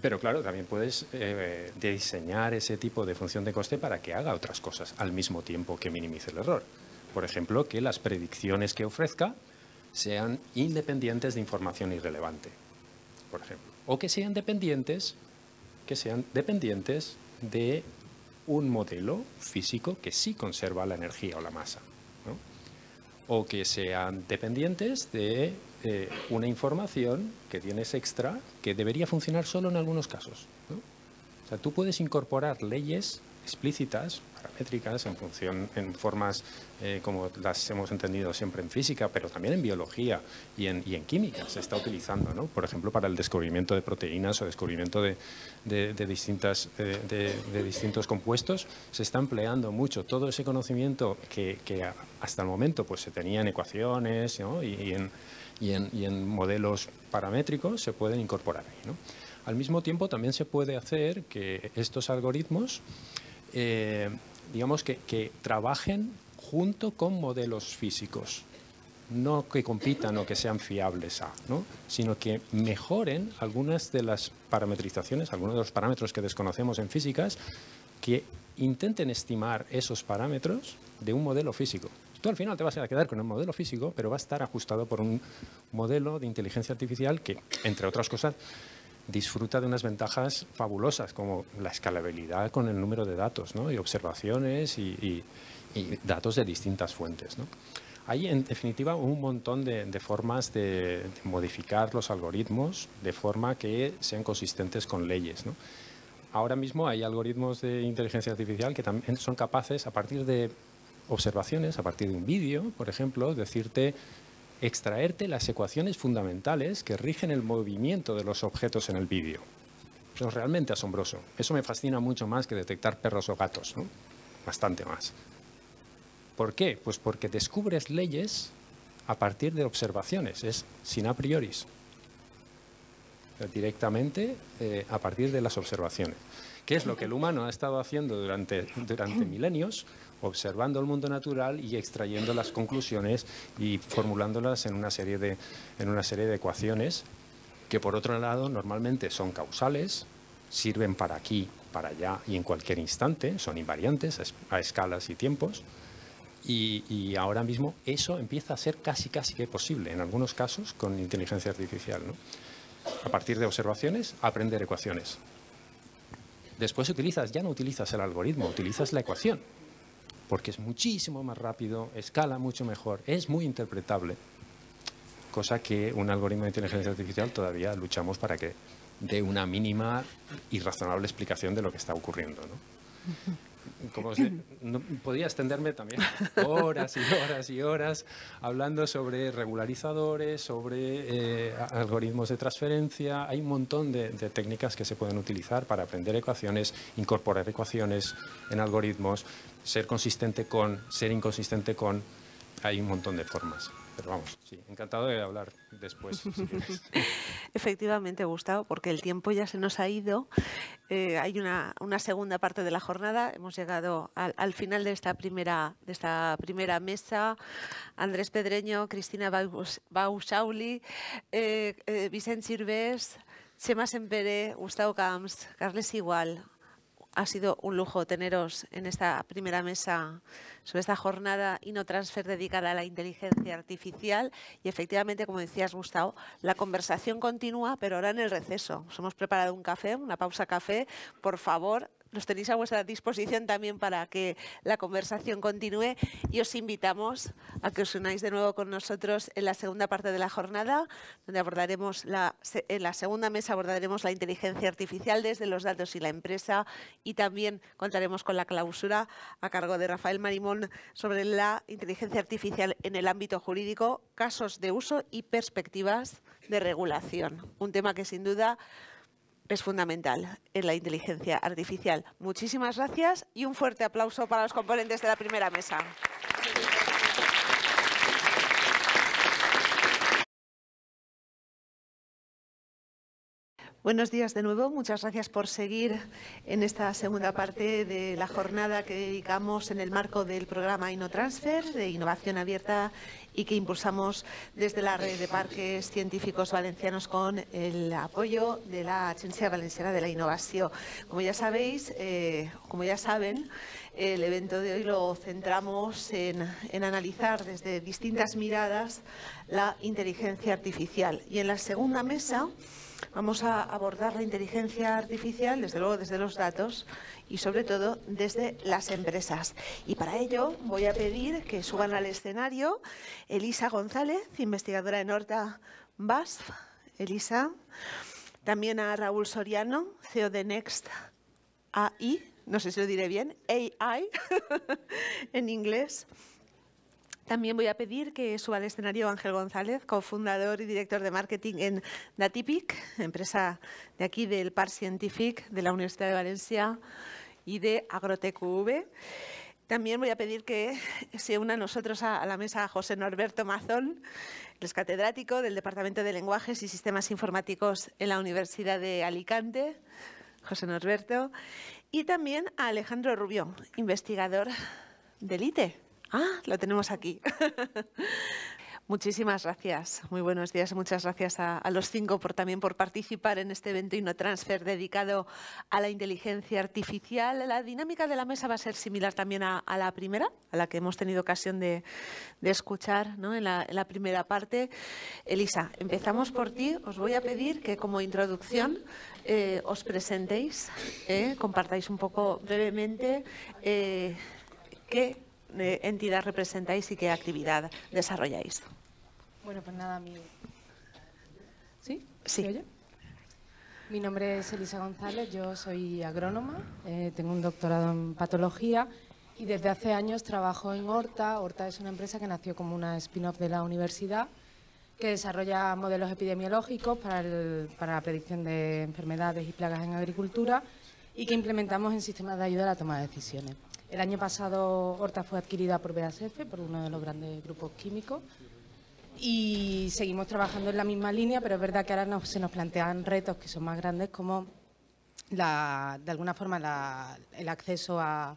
pero claro, también puedes diseñar ese tipo de función de coste para que haga otras cosas al mismo tiempo que minimice el error. Por ejemplo, que las predicciones que ofrezca sean independientes de información irrelevante, por ejemplo o que sean dependientes, que sean dependientes de un modelo físico que sí conserva la energía o la masa, o que sean dependientes de eh, una información que tienes extra que debería funcionar solo en algunos casos. O sea, tú puedes incorporar leyes explícitas métricas en función, en formas eh, como las hemos entendido siempre en física, pero también en biología y en, química se está utilizando, Por ejemplo, para el descubrimiento de proteínas o descubrimiento de, distintas, de, distintos compuestos, se está empleando mucho todo ese conocimiento que, hasta el momento pues, se tenía en ecuaciones y, en, modelos paramétricos, se pueden incorporar ahí, Al mismo tiempo también se puede hacer que estos algoritmos eh, digamos, que, trabajen junto con modelos físicos no que compitan o que sean fiables a, ¿no? sino que mejoren algunas de las parametrizaciones, algunos de los parámetros que desconocemos en físicas, que intenten estimar esos parámetros de un modelo físico. Tú al final te vas a quedar con un modelo físico, pero va a estar ajustado por un modelo de inteligencia artificial que, entre otras cosas, disfruta de unas ventajas fabulosas, como la escalabilidad con el número de datos ¿no? y observaciones y, datos de distintas fuentes. ¿no? Hay, en definitiva, un montón de, formas de, modificar los algoritmos de forma que sean consistentes con leyes. Ahora mismo hay algoritmos de inteligencia artificial que también son capaces, a partir de observaciones, a partir de un vídeo, por ejemplo, decirte extraerte las ecuaciones fundamentales que rigen el movimiento de los objetos en el vídeo. Eso es realmente asombroso. Eso me fascina mucho más que detectar perros o gatos, ¿no? bastante más. ¿Por qué? Pues porque descubres leyes a partir de observaciones, es sin a priori, directamente eh, a partir de las observaciones, qué es lo que el humano ha estado haciendo durante, durante milenios observando el mundo natural y extrayendo las conclusiones y formulándolas en una serie de, en una serie de ecuaciones que por otro lado normalmente son causales, sirven para aquí, para allá y en cualquier instante, son invariantes a escalas y tiempos. Y, ahora mismo eso empieza a ser casi casi que posible, en algunos casos con inteligencia artificial. A partir de observaciones, aprender ecuaciones. Después utilizas, ya no utilizas el algoritmo, utilizas la ecuación porque es muchísimo más rápido, escala mucho mejor, es muy interpretable, cosa que un algoritmo de inteligencia artificial todavía luchamos para que dé una mínima y razonable explicación de lo que está ocurriendo. ¿no? Como podría extenderme también horas y horas y horas hablando sobre regularizadores, sobre eh, algoritmos de transferencia. Hay un montón de, de técnicas que se pueden utilizar para aprender ecuaciones, incorporar ecuaciones en algoritmos, ser consistente con, ser inconsistente con, hay un montón de formas. Pero vamos, sí, encantado de hablar después. Efectivamente, Gustavo, porque el tiempo ya se nos ha ido. Eh, hay una, segunda parte de la jornada. Hemos llegado al, final de esta, primera, de esta primera mesa. Andrés Pedreño, Cristina Bausauli, eh, eh, Vicente Sirves, Chema Sempere, Gustavo Camps, Carles Igual, ha sido un lujo teneros en esta primera mesa sobre esta jornada transfer dedicada a la inteligencia artificial y efectivamente, como decías Gustavo, la conversación continúa, pero ahora en el receso. hemos preparado un café, una pausa café. Por favor, los tenéis a vuestra disposición también para que la conversación continúe y os invitamos a que os unáis de nuevo con nosotros en la segunda parte de la jornada, donde abordaremos la, en la segunda mesa abordaremos la inteligencia artificial desde los datos y la empresa y también contaremos con la clausura a cargo de Rafael Marimón sobre la inteligencia artificial en el ámbito jurídico, casos de uso y perspectivas de regulación. Un tema que sin duda es fundamental en la inteligencia artificial. Muchísimas gracias y un fuerte aplauso para los componentes de la primera mesa. Buenos días de nuevo. Muchas gracias por seguir en esta segunda parte de la jornada que dedicamos en el marco del programa InnoTransfer de innovación abierta y que impulsamos desde la red de parques científicos valencianos con el apoyo de la Agencia Valenciana de la Innovación. Como ya sabéis, eh, como ya saben, el evento de hoy lo centramos en, en, analizar desde distintas miradas la inteligencia artificial. Y en la segunda mesa Vamos a abordar la inteligencia artificial, desde luego, desde los datos y sobre todo desde las empresas. Y para ello voy a pedir que suban al escenario Elisa González, investigadora en Horta BASF. Elisa. También a Raúl Soriano, CEO de Next AI, no sé si lo diré bien, AI en inglés. También voy a pedir que suba al escenario Ángel González, cofundador y director de marketing en Datipic, empresa de aquí del Par Scientific de la Universidad de Valencia y de AgroTQV. También voy a pedir que se una a nosotros a, la mesa José Norberto Mazón, el es catedrático del Departamento de Lenguajes y Sistemas Informáticos en la Universidad de Alicante. José Norberto. Y también a Alejandro Rubio, investigador del ITE Ah, lo tenemos aquí. Muchísimas gracias. Muy buenos días. Muchas gracias a, los cinco por también por participar en este evento y transfer dedicado a la inteligencia artificial. La dinámica de la mesa va a ser similar también a, la primera, a la que hemos tenido ocasión de, escuchar en, la, primera parte. Elisa, empezamos por ti. Os voy a pedir que como introducción eh, os presentéis, eh, compartáis un poco brevemente eh, qué eh, entidad representáis y qué actividad desarrolláis. Bueno, pues nada, mi... ¿Sí? Sí. sí oye? Mi nombre es Elisa González, yo soy agrónoma, eh, tengo un doctorado en patología y desde hace años trabajo en Horta. Horta es una empresa que nació como una spin-off de la universidad que desarrolla modelos epidemiológicos para, para la predicción de enfermedades y plagas en agricultura y que implementamos en sistemas de ayuda a la toma de decisiones. El año pasado Horta fue adquirida por BASF, por uno de los grandes grupos químicos, y seguimos trabajando en la misma línea, pero es verdad que ahora se nos plantean retos que son más grandes, como la, de alguna forma el acceso a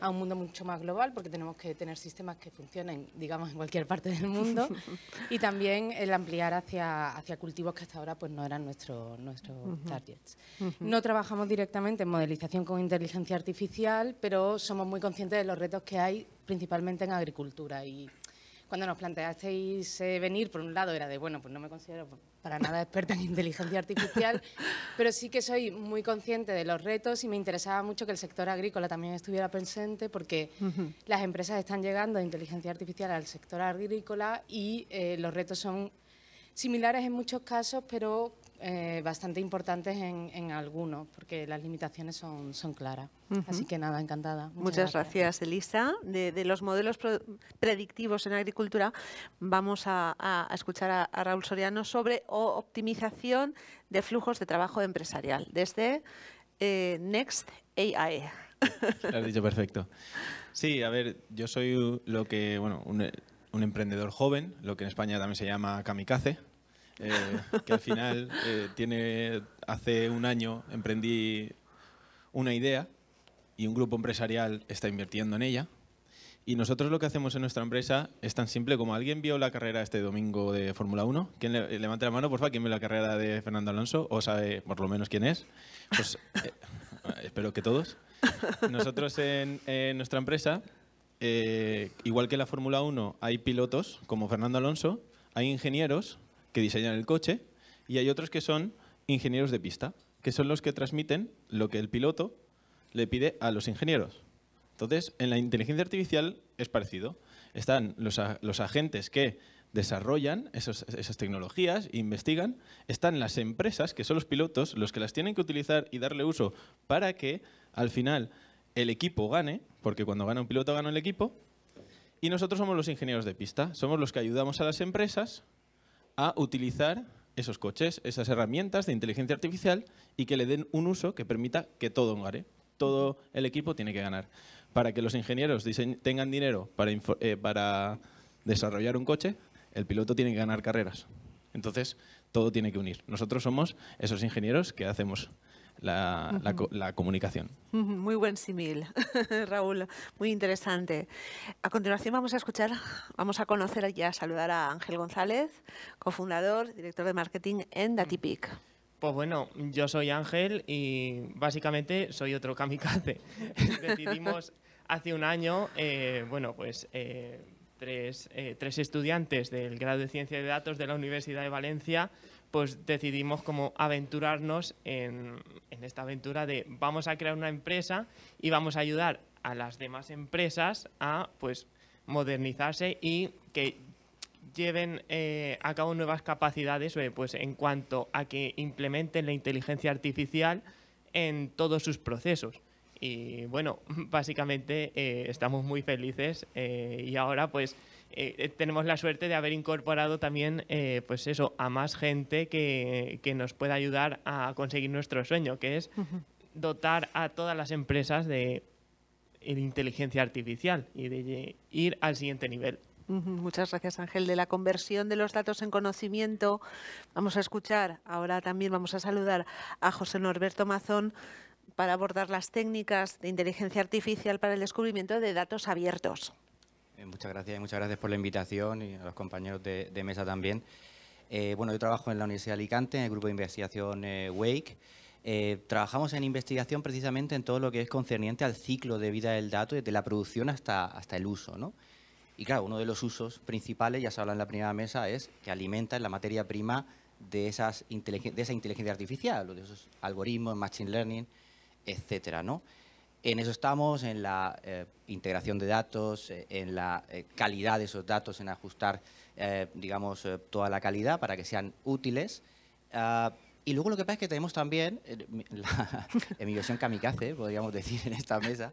a un mundo mucho más global, porque tenemos que tener sistemas que funcionen, digamos, en cualquier parte del mundo, y también el ampliar hacia, cultivos que hasta ahora pues, no eran nuestros nuestro targets. No trabajamos directamente en modelización con inteligencia artificial, pero somos muy conscientes de los retos que hay, principalmente en agricultura, y cuando nos planteasteis eh, venir, por un lado era de, bueno, pues no me considero para nada experta en inteligencia artificial, pero sí que soy muy consciente de los retos y me interesaba mucho que el sector agrícola también estuviera presente porque las empresas están llegando de inteligencia artificial al sector agrícola y eh, los retos son similares en muchos casos, pero eh, bastante importantes en, en, algunos, porque las limitaciones son, claras. Así que nada, encantada. Muchas, gracias. Elisa. De, los modelos predictivos en agricultura, vamos a, escuchar a, Raúl Soriano sobre optimización de flujos de trabajo empresarial desde eh, Next AI. Lo has dicho perfecto. Sí, a ver, yo soy lo que, bueno, un emprendedor joven, lo que en España también se llama kamikaze, eh, que al final eh, tiene, hace un año emprendí una idea y un grupo empresarial está invirtiendo en ella. Y nosotros lo que hacemos en nuestra empresa es tan simple como alguien vio la carrera este domingo de Fórmula 1. ¿Quién le, eh, la mano, por favor? ¿Quién vio la carrera de Fernando Alonso? ¿O sabe por lo menos quién es? Pues espero que todos. Nosotros en, nuestra empresa, igual que la Fórmula 1, hay pilotos como Fernando Alonso, hay ingenieros que diseñan el coche, y hay otros que son ingenieros de pista, que son los que transmiten lo que el piloto le pide a los ingenieros. Entonces, en la inteligencia artificial es parecido. Están los, agentes que desarrollan esas tecnologías, investigan, están las empresas, que son los pilotos, los que las tienen que utilizar y darle uso para que al final el equipo gane, porque cuando gana un piloto gana el equipo, y nosotros somos los ingenieros de pista, somos los que ayudamos a las empresas a utilizar esos coches, esas herramientas de inteligencia artificial y que le den un uso que permita que todo gane. Todo el equipo tiene que ganar. Para que los ingenieros tengan dinero para, eh, para desarrollar un coche, el piloto tiene que ganar carreras. Entonces, todo tiene que unir. Nosotros somos esos ingenieros que hacemos la, comunicación. Muy buen simil, Raúl, muy interesante. A continuación vamos a escuchar, vamos a conocer y a saludar a Ángel González, cofundador, director de marketing en Datipic. Pues bueno, yo soy Ángel y básicamente soy otro kamikaze. Decidimos hace un año, eh, bueno, pues eh, tres, eh, tres estudiantes del grado de Ciencia de Datos de la Universidad de Valencia pues decidimos como aventurarnos en, esta aventura de vamos a crear una empresa y vamos a ayudar a las demás empresas a pues modernizarse y que lleven eh, a cabo nuevas capacidades pues, en cuanto a que implementen la inteligencia artificial en todos sus procesos. Y bueno, básicamente eh, estamos muy felices eh, y ahora pues eh, eh, tenemos la suerte de haber incorporado también, eh, pues eso, a más gente que, nos pueda ayudar a conseguir nuestro sueño, que es dotar a todas las empresas de, inteligencia artificial y de ir al siguiente nivel. Muchas gracias, Ángel. De la conversión de los datos en conocimiento, vamos a escuchar, ahora también vamos a saludar a José Norberto Mazón para abordar las técnicas de inteligencia artificial para el descubrimiento de datos abiertos. Eh, muchas gracias y muchas gracias por la invitación y a los compañeros de, mesa también. Eh, bueno, yo trabajo en la Universidad de Alicante, en el grupo de investigación eh, WAKE. trabajamos en investigación precisamente en todo lo que es concerniente al ciclo de vida del dato, desde la producción hasta, el uso. ¿no? Y claro, uno de los usos principales, ya se habla en la primera mesa, es que alimenta la materia prima de, esas de esa inteligencia artificial, de esos algoritmos, machine learning, etcétera, ¿no? En eso estamos, en la eh, integración de datos, eh, en la eh, calidad de esos datos, en ajustar, digamos, toda la calidad para que sean útiles. Ah, y luego lo que pasa es que tenemos también, la, en mi versión kamikaze, podríamos decir, en esta mesa,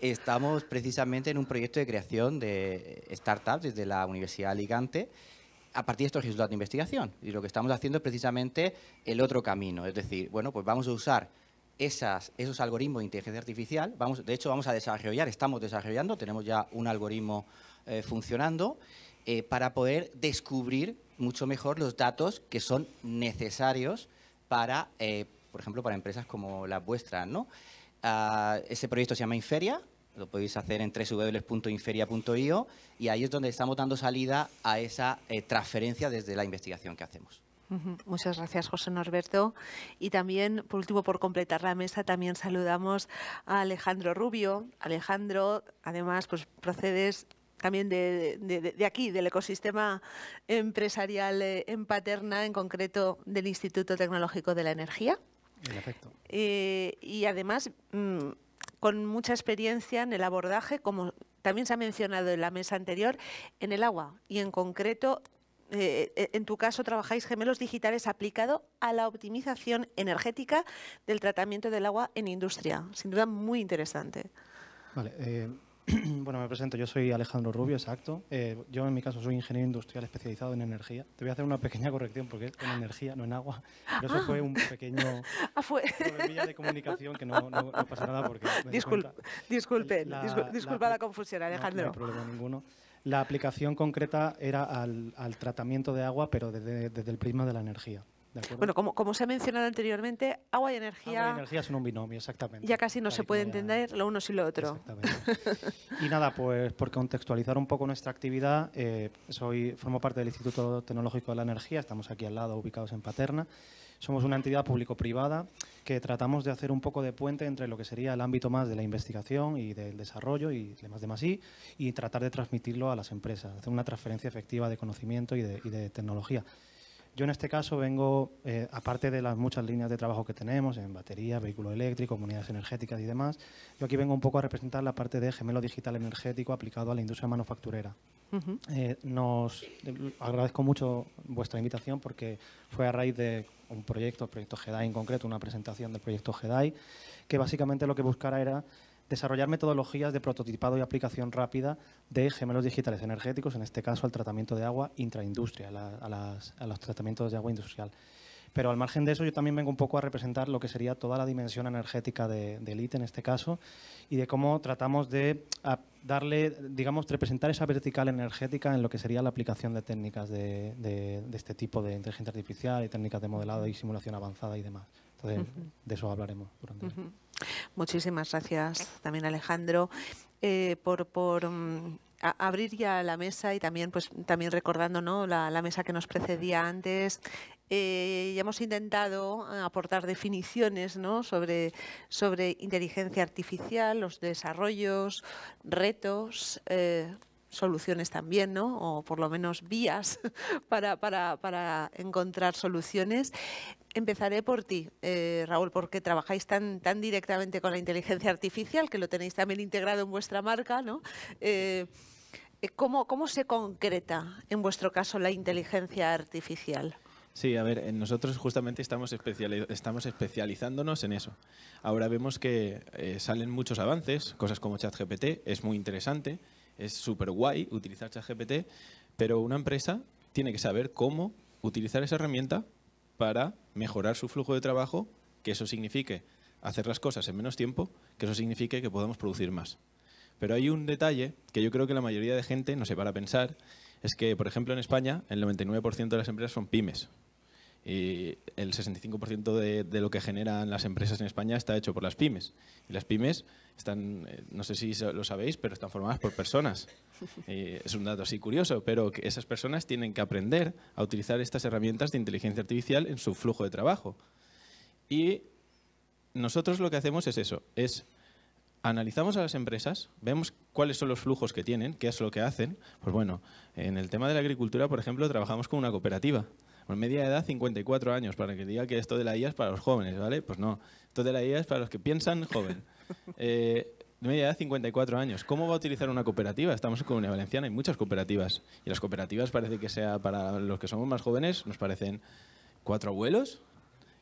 estamos precisamente en un proyecto de creación de startups desde la Universidad de Alicante a partir de estos resultados de investigación. Y lo que estamos haciendo es precisamente el otro camino, es decir, bueno, pues vamos a usar esos algoritmos de inteligencia artificial. Vamos, de hecho, vamos a desarrollar, estamos desarrollando, tenemos ya un algoritmo eh, funcionando eh, para poder descubrir mucho mejor los datos que son necesarios para, eh, por ejemplo, para empresas como las vuestras. Ah, ese proyecto se llama Inferia, lo podéis hacer en www.inferia.io y ahí es donde estamos dando salida a esa transferencia desde la investigación que hacemos. Muchas gracias, José Norberto. Y también, por último, por completar la mesa, también saludamos a Alejandro Rubio. Alejandro, además, pues procedes también de, aquí, del ecosistema empresarial eh, en Paterna, en concreto del Instituto Tecnológico de la Energía. En eh, y además, mm, con mucha experiencia en el abordaje, como también se ha mencionado en la mesa anterior, en el agua y en concreto eh, eh, en tu caso trabajáis gemelos digitales aplicado a la optimización energética del tratamiento del agua en industria. Sin duda muy interesante. Vale, eh, bueno, me presento. Yo soy Alejandro Rubio, exacto. yo en mi caso soy ingeniero industrial especializado en energía. Te voy a hacer una pequeña corrección porque es en energía, no en agua. eso fue un pequeño ah, problema de comunicación que no, pasa nada porque... Disculpe, disculpa la, confusión, Alejandro. no hay problema ninguno la aplicación concreta era al, tratamiento de agua, pero desde, el prisma de la energía. Bueno, como, se ha mencionado anteriormente, agua y energía. Agua y energía son un binomio, exactamente. Ya casi no se puede entender lo uno sin lo otro. y nada, pues por contextualizar un poco nuestra actividad, eh, soy, formo parte del Instituto Tecnológico de la Energía, estamos aquí al lado, ubicados en Paterna. Somos una entidad público-privada que tratamos de hacer un poco de puente entre lo que sería el ámbito más de la investigación y del desarrollo y demás de más y, y tratar de transmitirlo a las empresas, hacer una transferencia efectiva de conocimiento y de, tecnología. Yo en este caso vengo, eh, aparte de las muchas líneas de trabajo que tenemos en batería, vehículo eléctrico, comunidades energéticas y demás, yo aquí vengo un poco a representar la parte de gemelo digital energético aplicado a la industria manufacturera. Eh, nos agradezco mucho vuestra invitación porque fue a raíz de un proyecto, el proyecto GEDAI en concreto, una presentación del proyecto GEDAI, que básicamente lo que buscara era desarrollar metodologías de prototipado y aplicación rápida de gemelos digitales energéticos, en este caso al tratamiento de agua intraindustria, a, a los tratamientos de agua industrial. Pero al margen de eso, yo también vengo un poco a representar lo que sería toda la dimensión energética de, de Elite en este caso y de cómo tratamos de darle, digamos, representar esa vertical energética en lo que sería la aplicación de técnicas de, este tipo de inteligencia artificial y técnicas de modelado y simulación avanzada y demás. Entonces, de eso hablaremos durante Muchísimas gracias también, Alejandro, eh, por. Mm, abrir ya la mesa y también pues también recordando la mesa que nos precedía antes eh, y hemos intentado eh, aportar definiciones sobre, inteligencia artificial, los desarrollos, retos. Eh, soluciones también, O por lo menos vías para, encontrar soluciones. Empezaré por ti, eh, Raúl, porque trabajáis tan, directamente con la inteligencia artificial, que lo tenéis también integrado en vuestra marca, ¿no? ¿cómo, ¿Cómo se concreta en vuestro caso la inteligencia artificial? Sí, a ver, nosotros justamente estamos, especializándonos en eso. Ahora vemos que eh, salen muchos avances, cosas como ChatGPT, es muy interesante, es súper guay utilizar ChatGPT, pero una empresa tiene que saber cómo utilizar esa herramienta para mejorar su flujo de trabajo, que eso signifique hacer las cosas en menos tiempo, que eso signifique que podamos producir más. Pero hay un detalle que yo creo que la mayoría de gente no se para a pensar, es que, por ejemplo, en España el 99% de las empresas son pymes, y el 65% de, lo que generan las empresas en España está hecho por las pymes. Y las pymes están, eh, no sé si lo sabéis, pero están formadas por personas. es un dato así curioso, pero esas personas tienen que aprender a utilizar estas herramientas de inteligencia artificial en su flujo de trabajo. Y nosotros lo que hacemos es eso, es analizamos a las empresas, vemos cuáles son los flujos que tienen, qué es lo que hacen. Pues bueno, en el tema de la agricultura, por ejemplo, trabajamos con una cooperativa media edad 54 años, para que diga que esto de la IA es para los jóvenes, ¿vale? Pues no, esto de la IA es para los que piensan joven. Eh, media edad 54 años. ¿Cómo va a utilizar una cooperativa? Estamos en Comunidad Valenciana, hay muchas cooperativas. Y las cooperativas parece que sea para los que somos más jóvenes, nos parecen cuatro abuelos,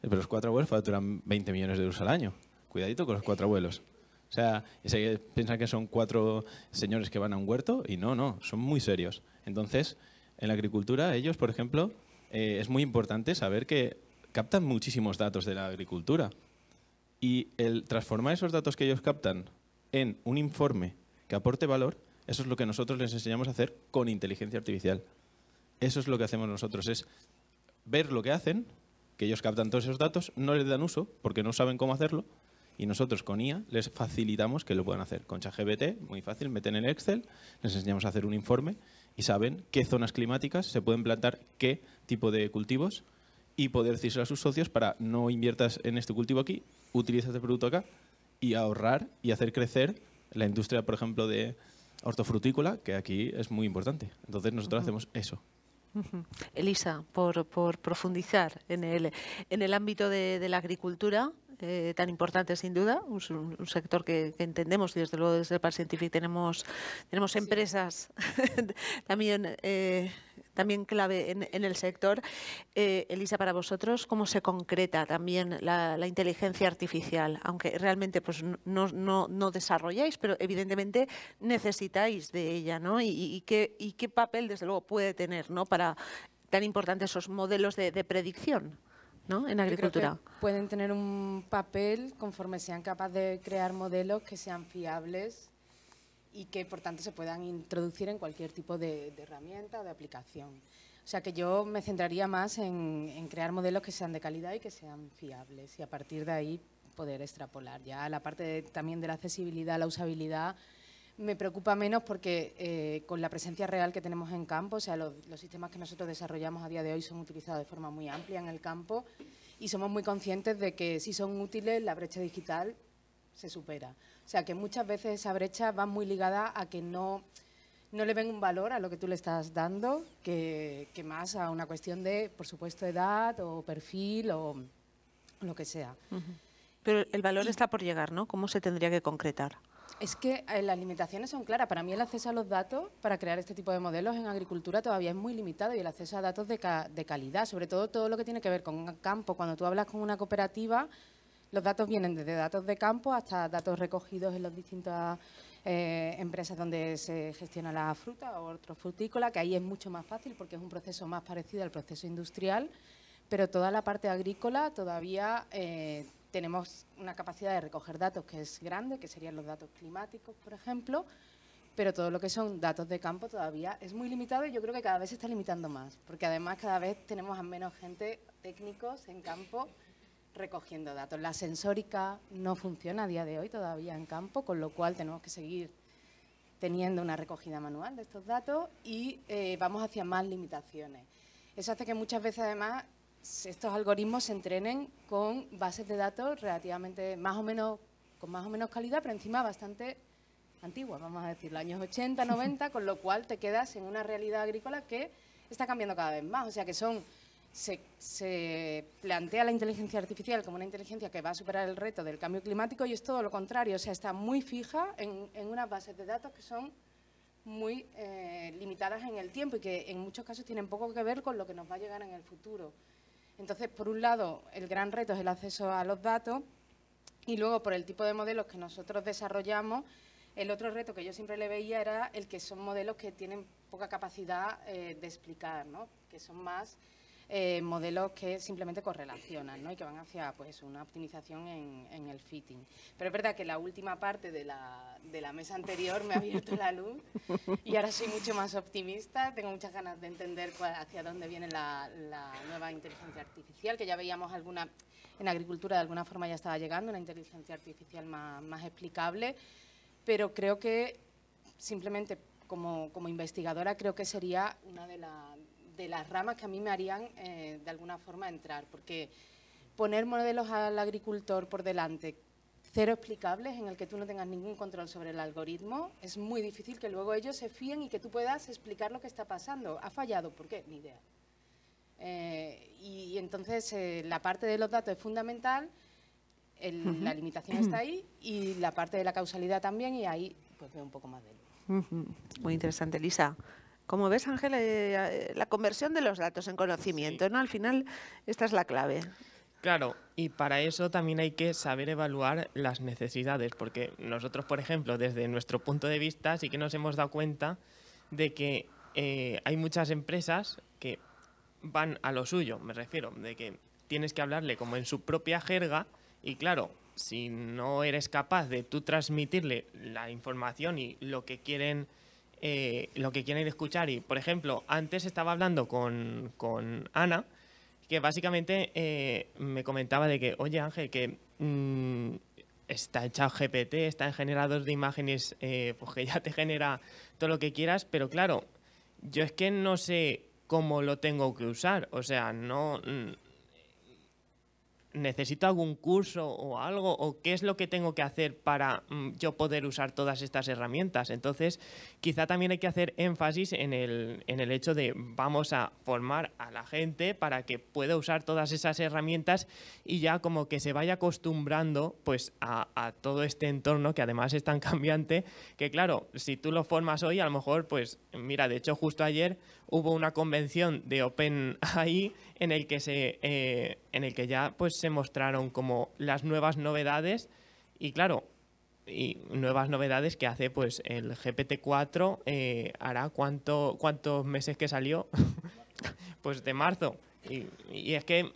pero los cuatro abuelos facturan 20 millones de euros al año. Cuidadito con los cuatro abuelos. O sea, piensan piensa que son cuatro señores que van a un huerto y no, no, son muy serios. Entonces, en la agricultura, ellos, por ejemplo, eh, es muy importante saber que captan muchísimos datos de la agricultura y el transformar esos datos que ellos captan en un informe que aporte valor, eso es lo que nosotros les enseñamos a hacer con inteligencia artificial. Eso es lo que hacemos nosotros, es ver lo que hacen, que ellos captan todos esos datos, no les dan uso porque no saben cómo hacerlo y nosotros con IA les facilitamos que lo puedan hacer. Con ChatGPT, muy fácil, meten en Excel, les enseñamos a hacer un informe y saben qué zonas climáticas se pueden plantar qué tipo de cultivos y poder decirle a sus socios para no inviertas en este cultivo aquí, utiliza este producto acá y ahorrar y hacer crecer la industria, por ejemplo, de hortofrutícola, que aquí es muy importante. Entonces nosotros hacemos eso. Elisa, por, profundizar en el, en el ámbito de la agricultura, eh, tan importante sin duda, un, sector que, entendemos y desde luego desde el Par tenemos, tenemos empresas también, eh, también clave en, el sector. Eh, Elisa, para vosotros, ¿cómo se concreta también la, inteligencia artificial? Aunque realmente pues, no, no, no, desarrolláis, pero evidentemente necesitáis de ella, ¿no? Y, qué, y qué papel, desde luego, puede tener ¿no? para tan importantes esos modelos de predicción ¿no? en agricultura. pueden tener un papel conforme sean capaces de crear modelos que sean fiables y que por tanto se puedan introducir en cualquier tipo de, herramienta o de aplicación. O sea que yo me centraría más en, crear modelos que sean de calidad y que sean fiables y a partir de ahí poder extrapolar ya la parte también de la accesibilidad, la usabilidad me preocupa menos porque eh, con la presencia real que tenemos en campo, o sea, los, sistemas que nosotros desarrollamos a día de hoy son utilizados de forma muy amplia en el campo y somos muy conscientes de que si son útiles la brecha digital se supera. O sea, que muchas veces esa brecha va muy ligada a que no, no le ven un valor a lo que tú le estás dando, que, más a una cuestión de, por supuesto, edad o perfil o lo que sea. Pero el valor está por llegar, ¿no? ¿Cómo se tendría que concretar? Es que eh, las limitaciones son claras. Para mí el acceso a los datos para crear este tipo de modelos en agricultura todavía es muy limitado y el acceso a datos de, calidad, sobre todo todo lo que tiene que ver con campo. Cuando tú hablas con una cooperativa, los datos vienen desde datos de campo hasta datos recogidos en las distintas eh, empresas donde se gestiona la fruta o otros frutícola, que ahí es mucho más fácil porque es un proceso más parecido al proceso industrial, pero toda la parte agrícola todavía... Eh, tenemos una capacidad de recoger datos que es grande, que serían los datos climáticos, por ejemplo, pero todo lo que son datos de campo todavía es muy limitado y yo creo que cada vez se está limitando más, porque además cada vez tenemos a menos gente, técnicos en campo, recogiendo datos. La sensórica no funciona a día de hoy todavía en campo, con lo cual tenemos que seguir teniendo una recogida manual de estos datos y eh, vamos hacia más limitaciones. Eso hace que muchas veces además estos algoritmos se entrenen con bases de datos relativamente más o menos, con más o menos calidad, pero encima bastante antiguas, vamos a decir, los años 80, 90, con lo cual te quedas en una realidad agrícola que está cambiando cada vez más. O sea que se, plantea la inteligencia artificial como una inteligencia que va a superar el reto del cambio climático y es todo lo contrario, o sea, está muy fija en, unas bases de datos que son muy eh, limitadas en el tiempo y que en muchos casos tienen poco que ver con lo que nos va a llegar en el futuro. Entonces, por un lado, el gran reto es el acceso a los datos y luego, por el tipo de modelos que nosotros desarrollamos, el otro reto que yo siempre le veía era el que son modelos que tienen poca capacidad eh, de explicar, ¿no? que son más eh, modelos que simplemente correlacionan ¿no? y que van hacia pues, una optimización en, el fitting. Pero es verdad que la última parte de la, de la mesa anterior me ha abierto la luz y ahora soy mucho más optimista, tengo muchas ganas de entender hacia dónde viene la, nueva inteligencia artificial, que ya veíamos alguna, en agricultura de alguna forma ya estaba llegando, una inteligencia artificial más, más explicable, pero creo que simplemente como, como investigadora creo que sería una de, las de las ramas que a mí me harían eh, de alguna forma entrar, porque poner modelos al agricultor por delante cero explicables en el que tú no tengas ningún control sobre el algoritmo, es muy difícil que luego ellos se fíen y que tú puedas explicar lo que está pasando. ¿Ha fallado? ¿Por qué? Ni idea. Eh, y, entonces eh, la parte de los datos es fundamental, la limitación está ahí y la parte de la causalidad también y ahí pues veo un poco más de luz. Muy interesante, Lisa. Como ves, Ángela, eh, eh, la conversión de los datos en conocimiento, ¿no? Al final, esta es la clave. Claro, y para eso también hay que saber evaluar las necesidades, porque nosotros, por ejemplo, desde nuestro punto de vista, sí que nos hemos dado cuenta de que eh, hay muchas empresas que van a lo suyo, me refiero, de que tienes que hablarle como en su propia jerga y claro, si no eres capaz de tú transmitirle la información y lo que quieren eh, lo que quieren escuchar. Y, por ejemplo, antes estaba hablando con, con Ana, que básicamente eh, me comentaba de que, oye Ángel, que mm, está echado GPT, está en generador de imágenes, eh, pues que ya te genera todo lo que quieras, pero claro, yo es que no sé cómo lo tengo que usar, o sea, no... ¿necesito algún curso o algo? ¿O qué es lo que tengo que hacer para mm, yo poder usar todas estas herramientas? Entonces, quizá también hay que hacer énfasis en el, hecho de vamos a formar a la gente para que pueda usar todas esas herramientas y ya como que se vaya acostumbrando pues a, a todo este entorno que además es tan cambiante que claro, si tú lo formas hoy, a lo mejor pues mira, de hecho justo ayer hubo una convención de OpenAI en el que se eh, en el que ya pues se mostraron como las nuevas novedades y claro y nuevas novedades que hace pues el GPT-4 eh, hará cuánto cuántos meses que salió pues de marzo y, es que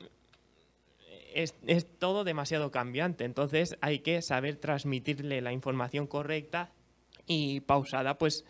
es, es, todo demasiado cambiante entonces hay que saber transmitirle la información correcta y pausada pues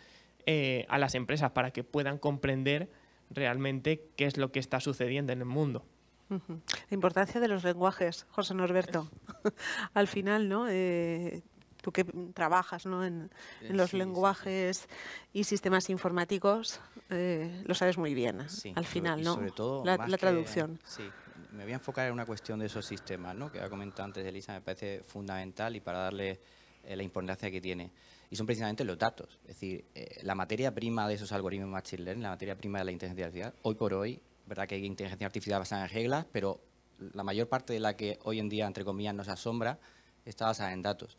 eh, a las empresas para que puedan comprender realmente qué es lo que está sucediendo en el mundo. La importancia de los lenguajes, José Norberto. Al final, ¿no? Eh, tú que trabajas ¿no? en, eh, los lenguajes y sistemas informáticos, lo sabes muy bien. Al final, ¿no? la, traducción. sí, me voy a enfocar en una cuestión de esos sistemas, ¿no? Que ha comentado antes Elisa, me parece fundamental y para darle la importancia que tiene y son precisamente los datos. Es decir, eh, la materia prima de esos algoritmos machine learning, la materia prima de la inteligencia artificial, hoy por hoy, verdad que hay inteligencia artificial basada en reglas, pero la mayor parte de la que hoy en día, entre comillas, nos asombra, está basada en datos.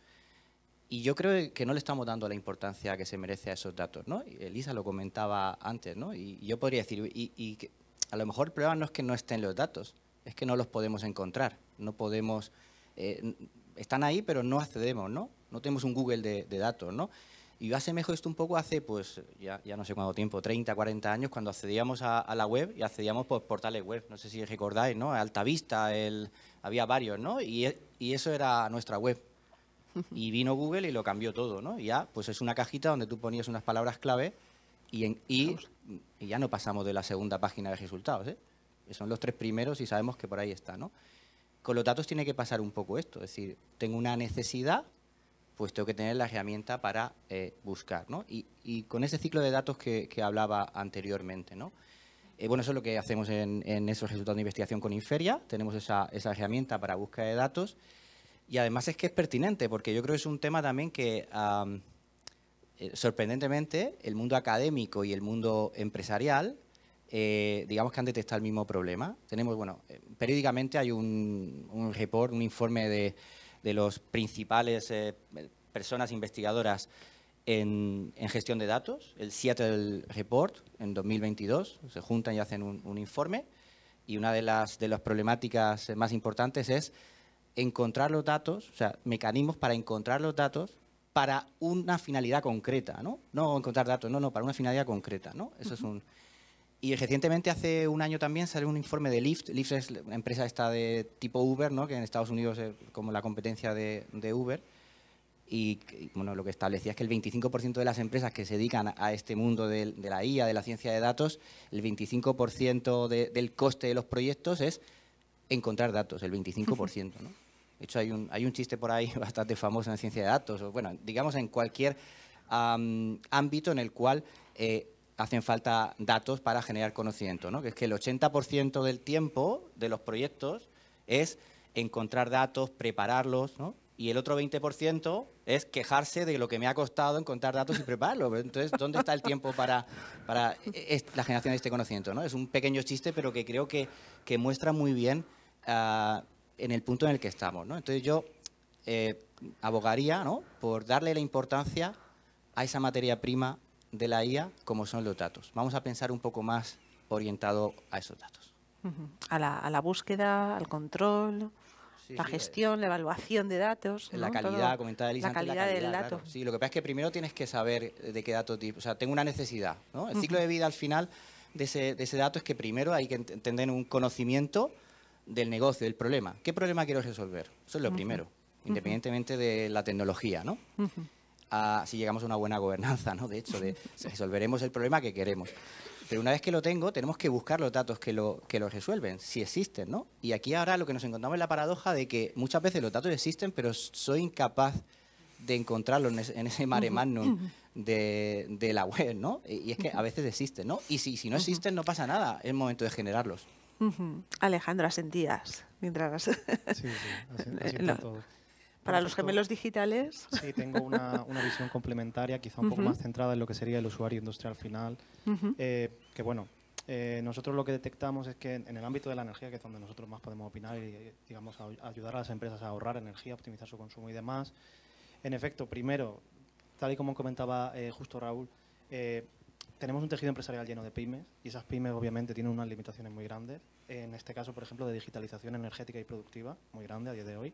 Y yo creo que no le estamos dando la importancia que se merece a esos datos, ¿no? Elisa lo comentaba antes, ¿no? Y yo podría decir, y, que a lo mejor el problema no es que no estén los datos, es que no los podemos encontrar, no podemos, eh, están ahí pero no accedemos, ¿no? no tenemos un Google de, datos, ¿no? Y yo asemejo esto un poco hace, pues, ya, no sé cuánto tiempo, 30, 40 años, cuando accedíamos a, la web y accedíamos por portales web. No sé si recordáis, ¿no? Altavista, el, había varios, ¿no? Y, e, eso era nuestra web. Y vino Google y lo cambió todo, ¿no? Y ya, pues es una cajita donde tú ponías unas palabras clave y, y ya no pasamos de la segunda página de resultados, ¿eh? Son los tres primeros y sabemos que por ahí está, ¿no? Con los datos tiene que pasar un poco esto. Es decir, tengo una necesidad pues tengo que tener la herramienta para eh, buscar. ¿no? Y, con ese ciclo de datos que, hablaba anteriormente. ¿no? Eh, bueno, eso es lo que hacemos en, esos resultados de investigación con Inferia. Tenemos esa, herramienta para búsqueda de datos. Y además es que es pertinente, porque yo creo que es un tema también que, eh, sorprendentemente, el mundo académico y el mundo empresarial, digamos que han detectado el mismo problema. Tenemos, bueno, periódicamente hay un, un report, un informe de de los principales eh, personas investigadoras en, gestión de datos, el Seattle Report, en 2022. Se juntan y hacen un, informe. Y una de las, de las problemáticas eh, más importantes es encontrar los datos, o sea, mecanismos para encontrar los datos para una finalidad concreta, ¿no? No encontrar datos, no, no, para una finalidad concreta, ¿no? Eso es un y recientemente, hace un año también, salió un informe de Lyft. Lyft es una empresa esta de tipo Uber, ¿no? que en Estados Unidos es como la competencia de, Uber. Y bueno, lo que establecía es que el 25% de las empresas que se dedican a este mundo de, la IA, de la ciencia de datos, el 25% del coste de los proyectos es encontrar datos, el 25%. ¿no? De hecho, hay un, hay un chiste por ahí bastante famoso en ciencia de datos, o bueno, digamos en cualquier ámbito en el cual eh, hacen falta datos para generar conocimiento, ¿no? que es que el 80% del tiempo de los proyectos es encontrar datos, prepararlos, ¿no? y el otro 20% es quejarse de lo que me ha costado encontrar datos y prepararlos. Entonces, ¿dónde está el tiempo para, para la generación de este conocimiento? ¿no? Es un pequeño chiste, pero que creo que, muestra muy bien ah, en el punto en el que estamos. Entonces, yo eh, abogaría por darle la importancia a esa materia prima de la IA como son los datos. Vamos a pensar un poco más orientado a esos datos. a, la, búsqueda, al control, la gestión, la evaluación de datos. La calidad, Elisa. La calidad, del dato. Sí, lo que pasa es que primero tienes que saber de qué dato, o sea, tengo una necesidad. El ciclo de vida al final de ese, dato es que primero hay que entender un conocimiento del negocio, del problema. ¿Qué problema quiero resolver? Eso es lo primero, independientemente de la tecnología, ¿no? si llegamos a una buena gobernanza, ¿no? De hecho, resolveremos el problema que queremos. Pero una vez que lo tengo, tenemos que buscar los datos que lo, resuelven, si existen, ¿no? Y aquí ahora lo que nos encontramos es la paradoja de que muchas veces los datos existen, pero soy incapaz de encontrarlos en ese, mare magnum de, la web, ¿no? Y es que a veces existen, ¿no? Y si, si no existen, no pasa nada, es momento de generarlos. Alejandro, asentías mientras... Sí, sí, Para los gemelos digitales. Sí, tengo una, visión complementaria, quizá un poco más centrada en lo que sería el usuario industrial final. Eh, que bueno, eh, nosotros lo que detectamos es que en el ámbito de la energía, que es donde nosotros más podemos opinar y eh, digamos, ayudar a las empresas a ahorrar energía, optimizar su consumo y demás, en efecto, primero, tal y como comentaba justo Raúl, tenemos un tejido empresarial lleno de pymes y esas pymes obviamente tienen unas limitaciones muy grandes, en este caso, por ejemplo, de digitalización energética y productiva, muy grande a día de hoy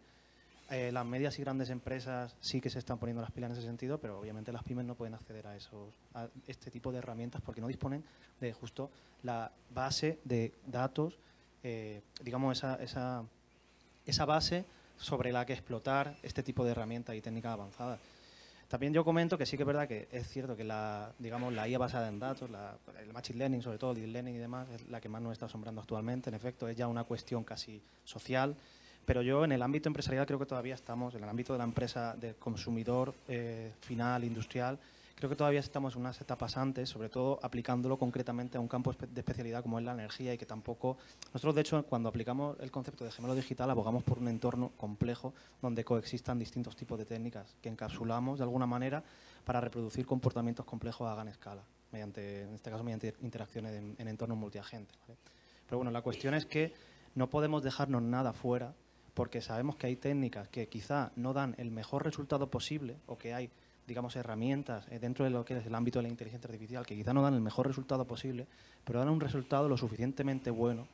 eh, las medias y grandes empresas sí que se están poniendo las pilas en ese sentido, pero obviamente las pymes no pueden acceder a, esos, a este tipo de herramientas porque no disponen de justo la base de datos, eh, digamos, esa, base sobre la que explotar este tipo de herramientas y técnicas avanzadas. También yo comento que sí que es verdad que es cierto que la, digamos, la IA basada en datos, el machine learning, sobre todo el deep learning y demás, es la que más nos está asombrando actualmente. En efecto, es ya una cuestión casi social, pero yo en el ámbito empresarial creo que todavía estamos, en el ámbito de la empresa del consumidor eh, final, industrial, creo que todavía estamos en unas etapas antes, sobre todo aplicándolo concretamente a un campo de especialidad como es la energía y que tampoco... Nosotros, de hecho, cuando aplicamos el concepto de gemelo digital, abogamos por un entorno complejo donde coexistan distintos tipos de técnicas que encapsulamos de alguna manera para reproducir comportamientos complejos a gran escala, mediante, en este caso mediante interacciones en, entornos multiagentes. Pero bueno, la cuestión es que no podemos dejarnos nada fuera porque sabemos que hay técnicas que quizá no dan el mejor resultado posible o que hay, digamos, herramientas eh, dentro de lo que es el ámbito de la inteligencia artificial que quizá no dan el mejor resultado posible, pero dan un resultado lo suficientemente bueno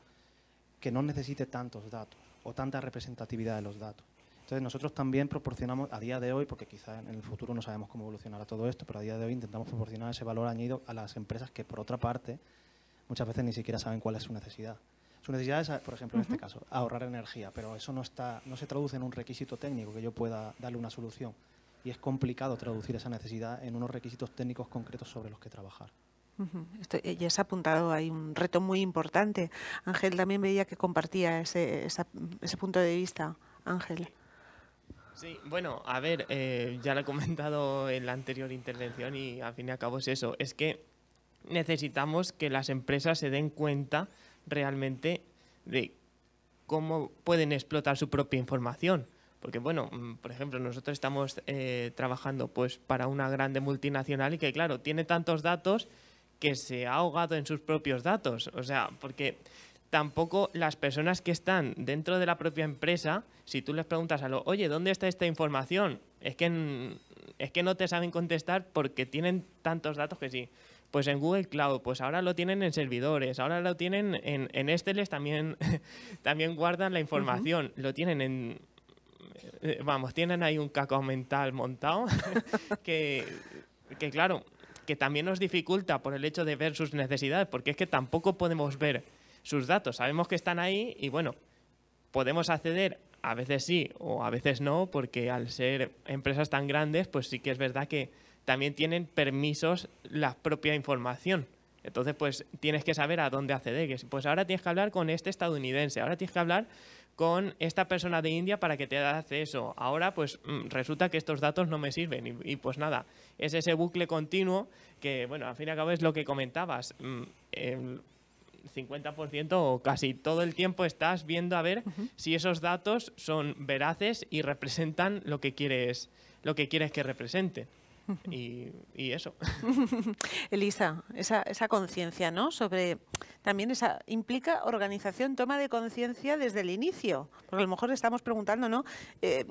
que no necesite tantos datos o tanta representatividad de los datos. Entonces nosotros también proporcionamos a día de hoy, porque quizá en el futuro no sabemos cómo evolucionará todo esto, pero a día de hoy intentamos proporcionar ese valor añadido a las empresas que por otra parte muchas veces ni siquiera saben cuál es su necesidad. Su necesidad es, por ejemplo, en este caso, ahorrar energía, pero eso no, está, no se traduce en un requisito técnico que yo pueda darle una solución. Y es complicado traducir esa necesidad en unos requisitos técnicos concretos sobre los que trabajar. Eh, ya se ha apuntado, hay un reto muy importante. Ángel también veía que compartía ese, ese punto de vista. Ángel. Sí, bueno, a ver, eh, ya lo he comentado en la anterior intervención y al fin y al cabo es eso, es que necesitamos que las empresas se den cuenta realmente de cómo pueden explotar su propia información. Porque, bueno, mm, por ejemplo, nosotros estamos eh, trabajando pues, para una grande multinacional y que, claro, tiene tantos datos que se ha ahogado en sus propios datos. O sea, porque tampoco las personas que están dentro de la propia empresa, si tú les preguntas a lo, oye, ¿dónde está esta información? Es que, es que no te saben contestar porque tienen tantos datos que sí pues en Google Cloud, pues ahora lo tienen en servidores, ahora lo tienen en, Esteles, también, también guardan la información, lo tienen en... Eh, vamos, tienen ahí un cacao mental montado que, que, claro, que también nos dificulta por el hecho de ver sus necesidades, porque es que tampoco podemos ver sus datos. Sabemos que están ahí y, bueno, podemos acceder a veces sí o a veces no, porque al ser empresas tan grandes, pues sí que es verdad que también tienen permisos la propia información. Entonces, pues tienes que saber a dónde acceder. Pues ahora tienes que hablar con este estadounidense, ahora tienes que hablar con esta persona de India para que te haga acceso. Ahora, pues mm, resulta que estos datos no me sirven. Y, pues nada, es ese bucle continuo que, bueno, al fin y al cabo es lo que comentabas. Mm, el 50% o casi todo el tiempo estás viendo a ver si esos datos son veraces y representan lo que quieres, lo que, quieres que representen. Y, eso. Elisa, esa, conciencia, ¿no? Sobre también esa implica organización, toma de conciencia desde el inicio. Porque a lo mejor estamos preguntando, ¿no? Eh,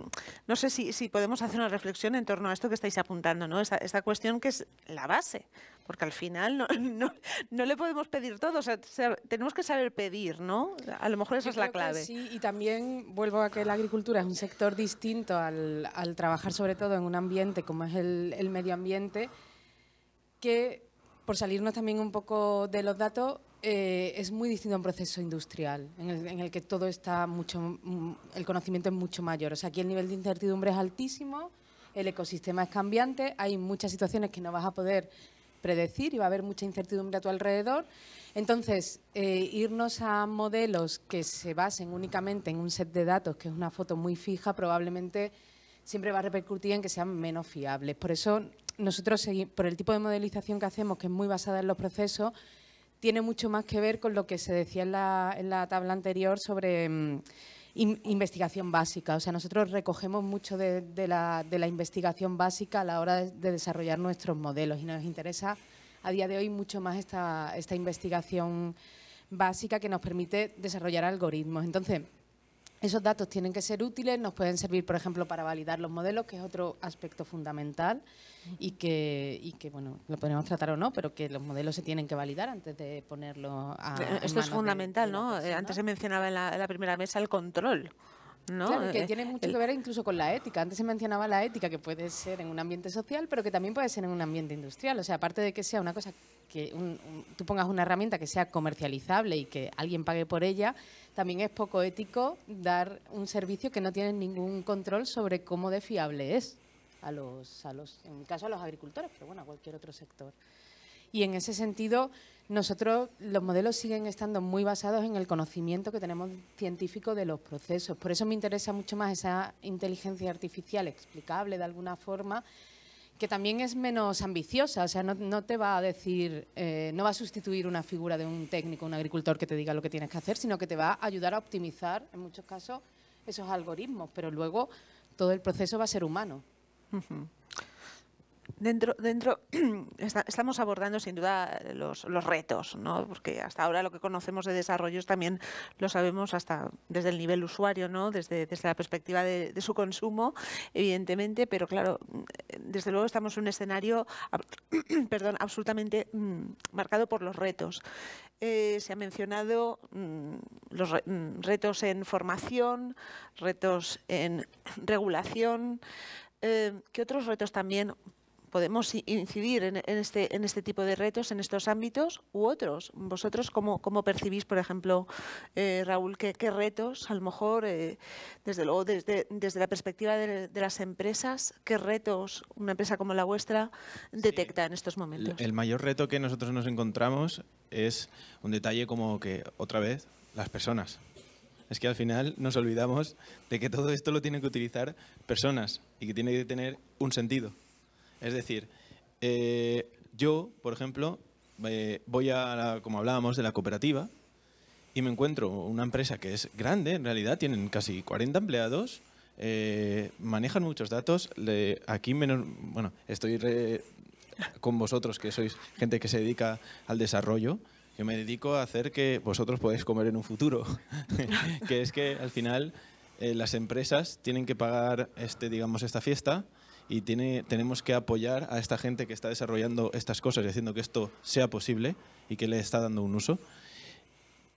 no sé si, podemos hacer una reflexión en torno a esto que estáis apuntando, ¿no? Esa, cuestión que es la base. Porque al final no, le podemos pedir todo. tenemos que saber pedir, ¿no? A lo mejor esa es la clave. Sí, y también vuelvo a que la agricultura es un sector distinto al, trabajar sobre todo en un ambiente como es el el medio ambiente, que, por salirnos también un poco de los datos, eh, es muy distinto a un proceso industrial, en el, que todo está mucho, mm, el conocimiento es mucho mayor. O sea, aquí el nivel de incertidumbre es altísimo, el ecosistema es cambiante, hay muchas situaciones que no vas a poder predecir y va a haber mucha incertidumbre a tu alrededor. Entonces, eh, irnos a modelos que se basen únicamente en un set de datos, que es una foto muy fija, probablemente siempre va a repercutir en que sean menos fiables. Por eso nosotros, por el tipo de modelización que hacemos, que es muy basada en los procesos, tiene mucho más que ver con lo que se decía en la, tabla anterior sobre mm, investigación básica. O sea, nosotros recogemos mucho de, la, investigación básica a la hora de, desarrollar nuestros modelos y nos interesa a día de hoy mucho más esta, esta investigación básica que nos permite desarrollar algoritmos. Entonces, esos datos tienen que ser útiles, nos pueden servir, por ejemplo, para validar los modelos, que es otro aspecto fundamental y que, bueno, lo podemos tratar o no, pero que los modelos se tienen que validar antes de ponerlos a. Eh, esto es fundamental, ¿no? Antes se mencionaba en la primera mesa el control. ¿no? que eh, tiene mucho que ver incluso con la ética. Antes se mencionaba la ética, que puede ser en un ambiente social, pero que también puede ser en un ambiente industrial. O sea, aparte de que sea una cosa que tú pongas una herramienta que sea comercializable y que alguien pague por ella, también es poco ético dar un servicio que no tiene ningún control sobre cómo de fiable es a los, a los en mi caso a los agricultores, pero bueno, a cualquier otro sector. Y en ese sentido, nosotros los modelos siguen estando muy basados en el conocimiento que tenemos científico de los procesos. Por eso me interesa mucho más esa inteligencia artificial explicable de alguna forma, que también es menos ambiciosa, o sea, no, te va a decir, eh, no va a sustituir una figura de un técnico, un agricultor que te diga lo que tienes que hacer, sino que te va a ayudar a optimizar, en muchos casos, esos algoritmos, pero luego todo el proceso va a ser humano. Dentro, estamos abordando sin duda los, retos, porque hasta ahora lo que conocemos de desarrollos también lo sabemos hasta desde el nivel usuario, ¿no? desde, la perspectiva de, su consumo, evidentemente, pero claro, mm, desde luego estamos en un escenario perdón, absolutamente mm, marcado por los retos. Eh, se ha mencionado mm, los retos en formación, retos en regulación. Eh, ¿Qué otros retos también podemos incidir este, en, este, tipo de retos, en estos ámbitos u otros. ¿Vosotros cómo, percibís, por ejemplo, eh, Raúl, qué, retos, a lo mejor, eh, desde luego, desde, la perspectiva de, las empresas, qué retos una empresa como la vuestra detecta en estos momentos? El, el mayor reto que nosotros nos encontramos es un detalle como que, otra vez, las personas. Es que al final nos olvidamos de que todo esto lo tienen que utilizar personas y que tiene que tener un sentido. Es decir, eh, yo, por ejemplo, eh, voy a, la, como hablábamos, de la cooperativa y me encuentro una empresa que es grande, en realidad tienen casi 40 empleados, eh, manejan muchos datos, aquí bueno, estoy con vosotros que sois gente que se dedica al desarrollo, yo me dedico a hacer que vosotros podáis comer en un futuro, que es que al final las empresas tienen que pagar este, digamos, esta fiesta y tiene, tenemos que apoyar a esta gente que está desarrollando estas cosas y haciendo que esto sea posible y que le está dando un uso.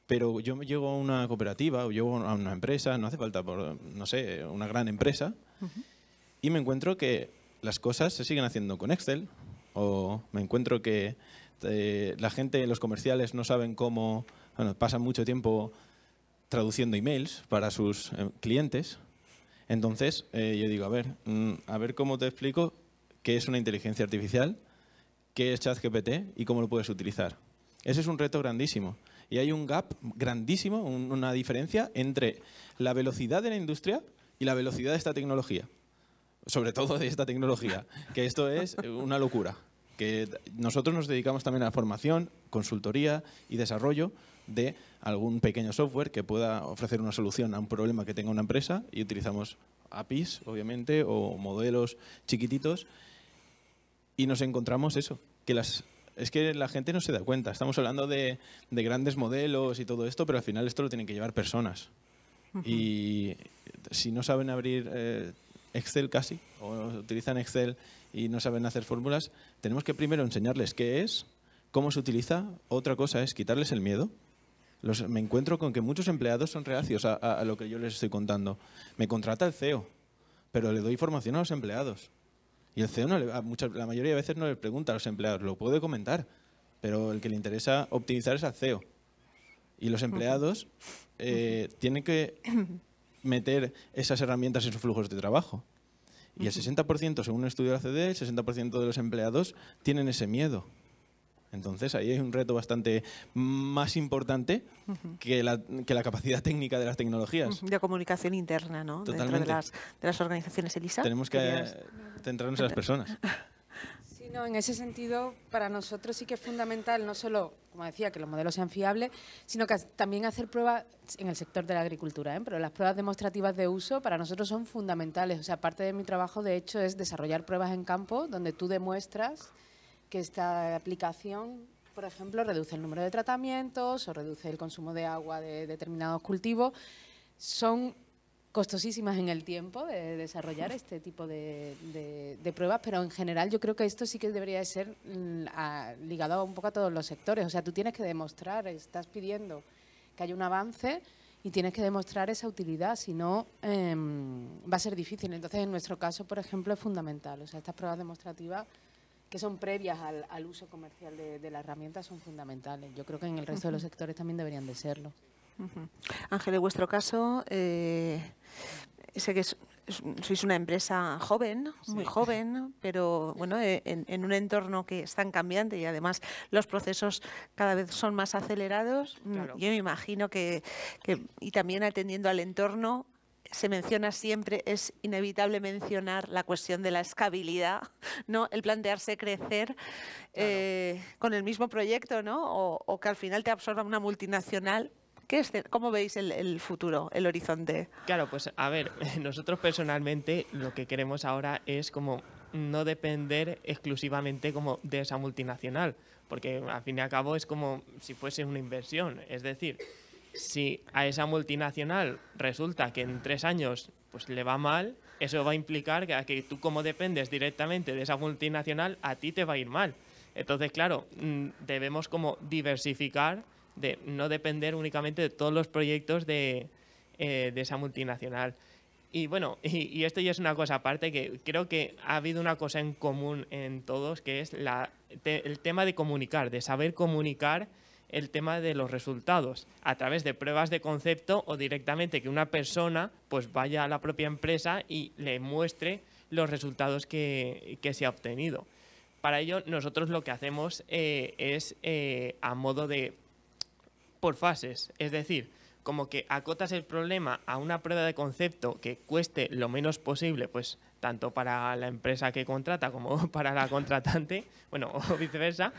Pero yo llego a una cooperativa o llego a una empresa, no hace falta, por, no sé, una gran empresa, y me encuentro que las cosas se siguen haciendo con Excel o me encuentro que eh, la gente, los comerciales no saben cómo, bueno, pasan mucho tiempo traduciendo emails para sus eh, clientes entonces, eh, yo digo, a ver, mm, a ver cómo te explico qué es una inteligencia artificial, qué es ChatGPT y cómo lo puedes utilizar. Ese es un reto grandísimo. Y hay un gap grandísimo, una diferencia entre la velocidad de la industria y la velocidad de esta tecnología. Sobre todo de esta tecnología, que esto es una locura. Que nosotros nos dedicamos también a formación, consultoría y desarrollo, de algún pequeño software que pueda ofrecer una solución a un problema que tenga una empresa y utilizamos APIs, obviamente, o modelos chiquititos y nos encontramos eso, que las es que la gente no se da cuenta. Estamos hablando de, grandes modelos y todo esto, pero al final esto lo tienen que llevar personas. Y si no saben abrir eh, Excel casi, o utilizan Excel y no saben hacer fórmulas, tenemos que primero enseñarles qué es, cómo se utiliza. Otra cosa es quitarles el miedo, me encuentro con que muchos empleados son reacios a, lo que yo les estoy contando. Me contrata el CEO, pero le doy información a los empleados. Y el CEO, no le, la mayoría de veces, no le pregunta a los empleados, lo puede comentar, pero el que le interesa optimizar es al CEO. Y los empleados eh, tienen que meter esas herramientas en sus flujos de trabajo. Y el 60%, según un estudio de la CD, el 60% de los empleados tienen ese miedo. Entonces ahí hay un reto bastante más importante que, la, capacidad técnica de las tecnologías. De comunicación interna, ¿no? Totalmente. de las, organizaciones ELISA. Tenemos que eh, centrarnos en las personas. Sí, no, en ese sentido, para nosotros sí que es fundamental no solo, como decía, que los modelos sean fiables, sino que también hacer pruebas en el sector de la agricultura. ¿eh? Pero las pruebas demostrativas de uso para nosotros son fundamentales. O sea, parte de mi trabajo, de hecho, es desarrollar pruebas en campo donde tú demuestras que esta aplicación, por ejemplo, reduce el número de tratamientos o reduce el consumo de agua de determinados cultivos. Son costosísimas en el tiempo de desarrollar este tipo de, pruebas, pero en general yo creo que esto sí que debería ser mm, ligado un poco a todos los sectores. O sea, tú tienes que demostrar, estás pidiendo que haya un avance y tienes que demostrar esa utilidad, si no em, va a ser difícil. Entonces, en nuestro caso, por ejemplo, es fundamental. O sea, estas pruebas demostrativas que son previas al, uso comercial de, la herramienta son fundamentales. Yo creo que en el resto de los sectores también deberían de serlo. Ángel, en vuestro caso, eh, sé que sois una empresa joven, muy joven, pero bueno, eh, en, un entorno que es tan cambiante y además los procesos cada vez son más acelerados, mm, yo me imagino que, y también atendiendo al entorno, se menciona siempre, es inevitable mencionar la cuestión de la escabilidad, ¿no? El plantearse crecer eh, con el mismo proyecto, ¿no? O, que al final te absorba una multinacional. ¿Qué es, ¿Cómo veis el, futuro, el horizonte? Claro, pues a ver, nosotros personalmente lo que queremos ahora es como no depender exclusivamente como de esa multinacional, porque al fin y al cabo es como si fuese una inversión, es decir, si a esa multinacional resulta que en tres años pues, le va mal, eso va a implicar que, tú como dependes directamente de esa multinacional, a ti te va a ir mal. Entonces, claro, mm, debemos como diversificar, de no depender únicamente de todos los proyectos de, eh, esa multinacional. Y bueno, y, esto ya es una cosa aparte que creo que ha habido una cosa en común en todos, que es el tema de comunicar, de saber comunicar el tema de los resultados a través de pruebas de concepto o directamente que una persona pues vaya a la propia empresa y le muestre los resultados que, que se ha obtenido. Para ello nosotros lo que hacemos eh, es eh, a modo de por fases, es decir, como que acotas el problema a una prueba de concepto que cueste lo menos posible, pues tanto para la empresa que contrata como para la contratante, bueno, o viceversa,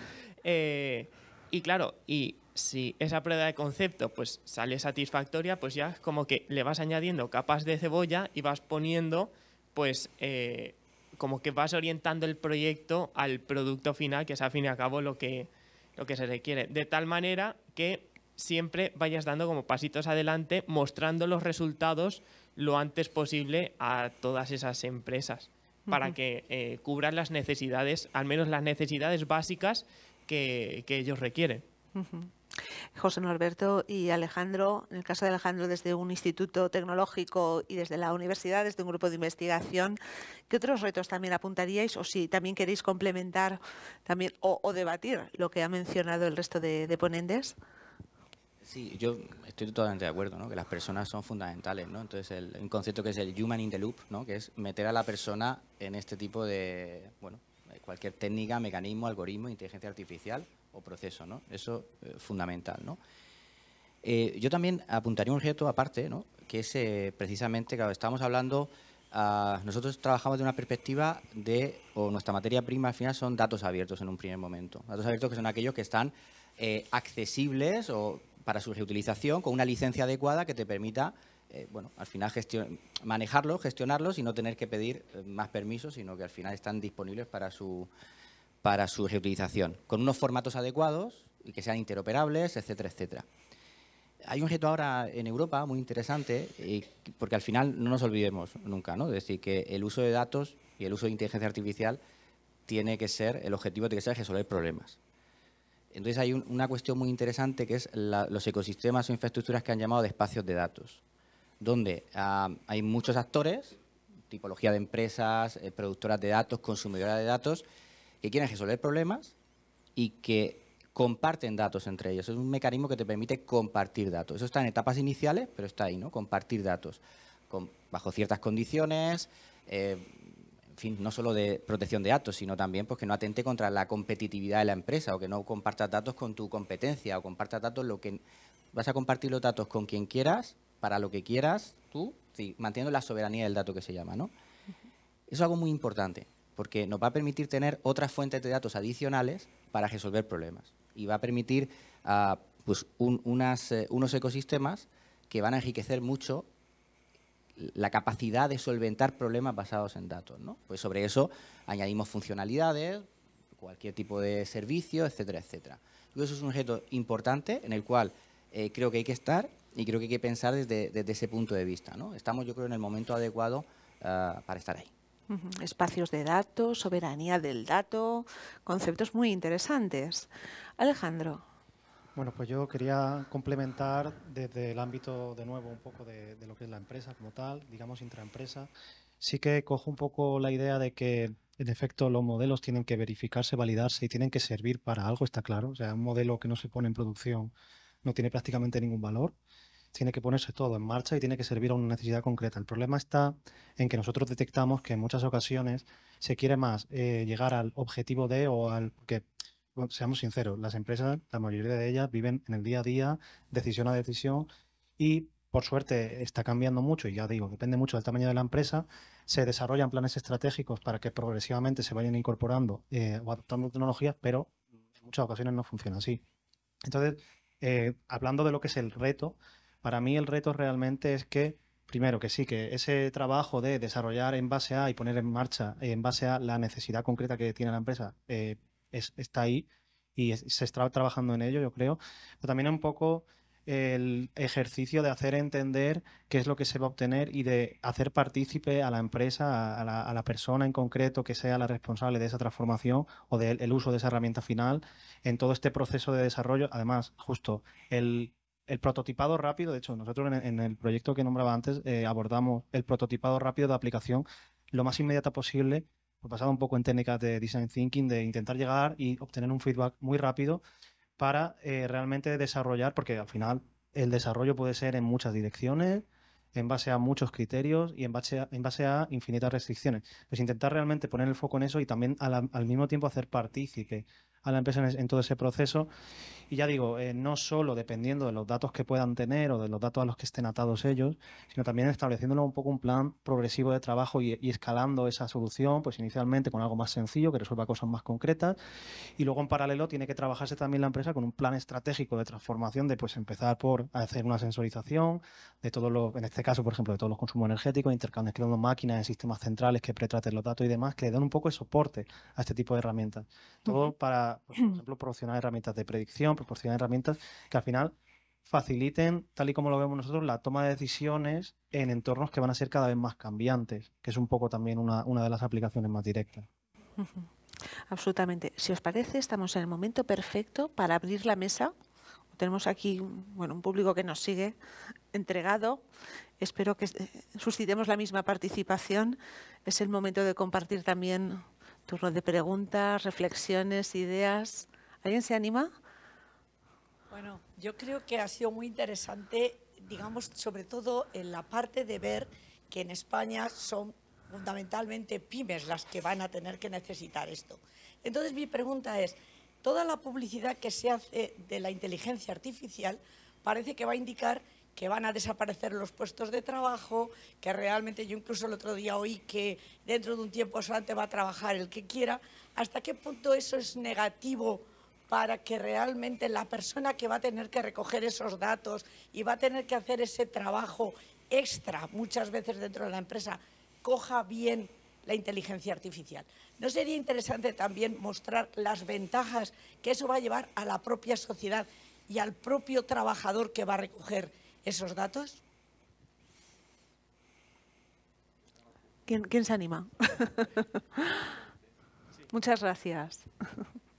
eh, y claro, y si esa prueba de concepto pues sale satisfactoria, pues ya es como que le vas añadiendo capas de cebolla y vas poniendo, pues eh, como que vas orientando el proyecto al producto final, que es a fin y al cabo lo que, lo que se requiere. De tal manera que siempre vayas dando como pasitos adelante, mostrando los resultados lo antes posible a todas esas empresas para que eh, cubran las necesidades, al menos las necesidades básicas que, ellos requieren. José Norberto y Alejandro, en el caso de Alejandro desde un instituto tecnológico y desde la universidad, desde un grupo de investigación, ¿qué otros retos también apuntaríais o si también queréis complementar también o, debatir lo que ha mencionado el resto de, ponentes? Sí, yo estoy totalmente de acuerdo, ¿no? que las personas son fundamentales. ¿no? Entonces, el, un concepto que es el human in the loop, ¿no? que es meter a la persona en este tipo de, bueno, eh, cualquier técnica, mecanismo, algoritmo, inteligencia artificial o proceso, ¿no? Eso es eh, fundamental, eh, yo también apuntaría un objeto aparte, ¿no? que es precisamente, claro, estamos hablando, ah, nosotros trabajamos de una perspectiva de, o nuestra materia prima al final son datos abiertos en un primer momento. Datos abiertos que son aquellos que están accesibles o para su reutilización con una licencia adecuada que te permita eh, bueno, al final manejarlos, gestionarlos y no tener que pedir eh, más permisos, sino que al final están disponibles para su, reutilización, con unos formatos adecuados y que sean interoperables, etcétera, etcétera. Hay un reto ahora en Europa muy interesante, eh, porque al final no nos olvidemos nunca, ¿no? Es decir, que el uso de datos y el uso de inteligencia artificial tiene que ser, el objetivo tiene que ser resolver problemas. Entonces hay una cuestión muy interesante que es los ecosistemas o infraestructuras que han llamado de espacios de datos donde ah, hay muchos actores, tipología de empresas, eh, productoras de datos, consumidoras de datos, que quieren resolver problemas y que comparten datos entre ellos. Es un mecanismo que te permite compartir datos. Eso está en etapas iniciales, pero está ahí, ¿no? Compartir datos bajo ciertas condiciones, eh, en fin, no solo de protección de datos, sino también pues, que no atente contra la competitividad de la empresa o que no compartas datos con tu competencia o compartas datos lo que... Vas a compartir los datos con quien quieras, para lo que quieras tú, sí, manteniendo la soberanía del dato que se llama, ¿no? Eso es algo muy importante, porque nos va a permitir tener otras fuentes de datos adicionales para resolver problemas. Y va a permitir ah, pues, eh, unos ecosistemas que van a enriquecer mucho la capacidad de solventar problemas basados en datos. ¿no? Pues sobre eso añadimos funcionalidades, cualquier tipo de servicio, etcétera, etcétera. eso es un objeto importante en el cual eh, creo que hay que estar y creo que hay que pensar desde, ese punto de vista. ¿no? Estamos, yo creo, en el momento adecuado ah, para estar ahí. Espacios de datos, soberanía del dato, conceptos muy interesantes. Alejandro. Bueno, pues yo quería complementar desde el ámbito, de nuevo, un poco de, de lo que es la empresa como tal, digamos intraempresa. Sí que cojo un poco la idea de que en efecto, los modelos tienen que verificarse, validarse y tienen que servir para algo, está claro. O sea, un modelo que no se pone en producción no tiene prácticamente ningún valor tiene que ponerse todo en marcha y tiene que servir a una necesidad concreta. El problema está en que nosotros detectamos que en muchas ocasiones se quiere más eh, llegar al objetivo de o al que seamos sinceros, las empresas, la mayoría de ellas viven en el día a día, decisión a decisión y por suerte está cambiando mucho y ya digo, depende mucho del tamaño de la empresa, se desarrollan planes estratégicos para que progresivamente se vayan incorporando eh, o adoptando tecnologías, pero en muchas ocasiones no funciona así. Entonces, eh, hablando de lo que es el reto, para mí el reto realmente es que, primero, que sí, que ese trabajo de desarrollar en base a y poner en marcha en base a la necesidad concreta que tiene la empresa eh, está ahí y se está trabajando en ello, yo creo. Pero también un poco el ejercicio de hacer entender qué es lo que se va a obtener y de hacer partícipe a la empresa, a la, persona en concreto que sea la responsable de esa transformación o del uso de esa herramienta final en todo este proceso de desarrollo. Además, justo el el prototipado rápido, de hecho, nosotros en, el proyecto que nombraba antes eh, abordamos el prototipado rápido de aplicación lo más inmediata posible, pues basado un poco en técnicas de design thinking, de intentar llegar y obtener un feedback muy rápido para eh, realmente desarrollar, porque al final el desarrollo puede ser en muchas direcciones, en base a muchos criterios y en base a, infinitas restricciones. Pues intentar realmente poner el foco en eso y también al mismo tiempo hacer partícipe a la empresa en, todo ese proceso. Y ya digo, eh, no solo dependiendo de los datos que puedan tener o de los datos a los que estén atados ellos, sino también estableciéndolo un poco un plan progresivo de trabajo y, escalando esa solución, pues inicialmente con algo más sencillo que resuelva cosas más concretas. Y luego en paralelo tiene que trabajarse también la empresa con un plan estratégico de transformación de pues empezar por hacer una sensorización de todos los, en este caso, por ejemplo, de todos los consumos energéticos, intercambiando máquinas en sistemas centrales que pretraten los datos y demás, que le den un poco de soporte a este tipo de herramientas. Todo para pues, por ejemplo, proporcionar herramientas de predicción, proporcionar herramientas que al final faciliten, tal y como lo vemos nosotros, la toma de decisiones en entornos que van a ser cada vez más cambiantes, que es un poco también una, de las aplicaciones más directas. Absolutamente. Si os parece, estamos en el momento perfecto para abrir la mesa. Tenemos aquí bueno, un público que nos sigue entregado. Espero que eh, suscitemos la misma participación. Es el momento de compartir también turno de preguntas, reflexiones, ideas. ¿Alguien se anima? Bueno, yo creo que ha sido muy interesante, digamos, sobre todo en la parte de ver que en España son fundamentalmente pymes las que van a tener que necesitar esto. Entonces mi pregunta es, toda la publicidad que se hace de la inteligencia artificial parece que va a indicar que van a desaparecer los puestos de trabajo, que realmente yo incluso el otro día oí que dentro de un tiempo solamente va a trabajar el que quiera. ¿Hasta qué punto eso es negativo? para que realmente la persona que va a tener que recoger esos datos y va a tener que hacer ese trabajo extra muchas veces dentro de la empresa coja bien la inteligencia artificial. ¿No sería interesante también mostrar las ventajas que eso va a llevar a la propia sociedad y al propio trabajador que va a recoger esos datos? ¿Quién, se anima? Muchas gracias.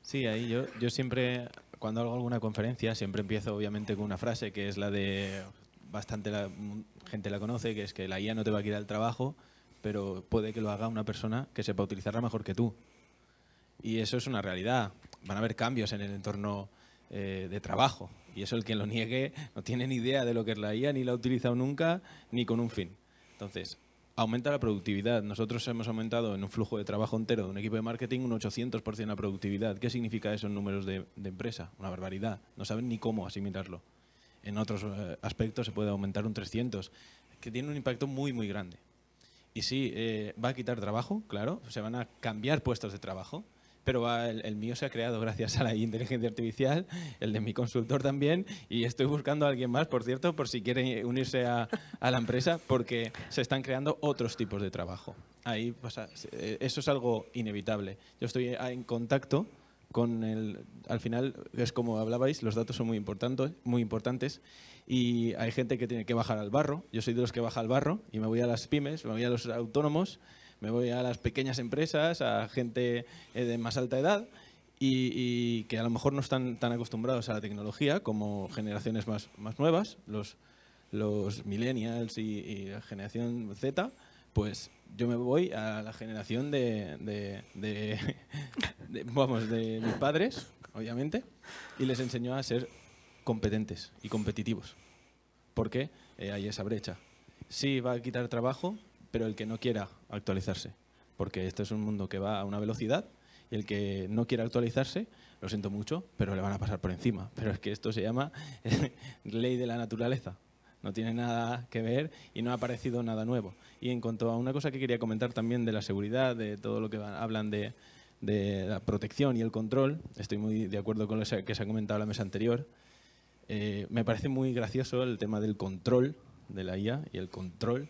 Sí, ahí yo, yo siempre, cuando hago alguna conferencia, siempre empiezo obviamente con una frase que es la de bastante la, gente la conoce, que es que la IA no te va a quitar el trabajo, pero puede que lo haga una persona que sepa utilizarla mejor que tú. Y eso es una realidad. Van a haber cambios en el entorno eh, de trabajo. Y eso el que lo niegue no tiene ni idea de lo que es la IA, ni la ha utilizado nunca, ni con un fin. Entonces, aumenta la productividad. Nosotros hemos aumentado en un flujo de trabajo entero de un equipo de marketing un 800% la productividad. ¿Qué significa eso en números de, empresa? Una barbaridad. No saben ni cómo asimilarlo. En otros eh, aspectos se puede aumentar un 300, que tiene un impacto muy, muy grande. Y sí, eh, va a quitar trabajo, claro. Se van a cambiar puestos de trabajo pero el, mío se ha creado gracias a la inteligencia artificial, el de mi consultor también, y estoy buscando a alguien más, por cierto, por si quiere unirse a, a la empresa, porque se están creando otros tipos de trabajo. Ahí eh, eso es algo inevitable. Yo estoy en contacto con el, al final es como hablabais, los datos son muy importantes, muy importantes y hay gente que tiene que bajar al barro. Yo soy de los que baja al barro y me voy a las pymes, me voy a los autónomos me voy a las pequeñas empresas, a gente eh, de más alta edad y, que a lo mejor no están tan acostumbrados a la tecnología como generaciones más, nuevas, los, los millennials y, la generación Z, pues yo me voy a la generación de, de, vamos, de mis padres, obviamente, y les enseño a ser competentes y competitivos, porque eh, hay esa brecha. Sí, va a quitar trabajo, pero el que no quiera actualizarse, porque esto es un mundo que va a una velocidad y el que no quiera actualizarse, lo siento mucho, pero le van a pasar por encima. Pero es que esto se llama ley de la naturaleza. No tiene nada que ver y no ha aparecido nada nuevo. Y en cuanto a una cosa que quería comentar también de la seguridad, de todo lo que hablan de, la protección y el control, estoy muy de acuerdo con lo que se ha comentado la mesa anterior. Eh, me parece muy gracioso el tema del control de la IA y el control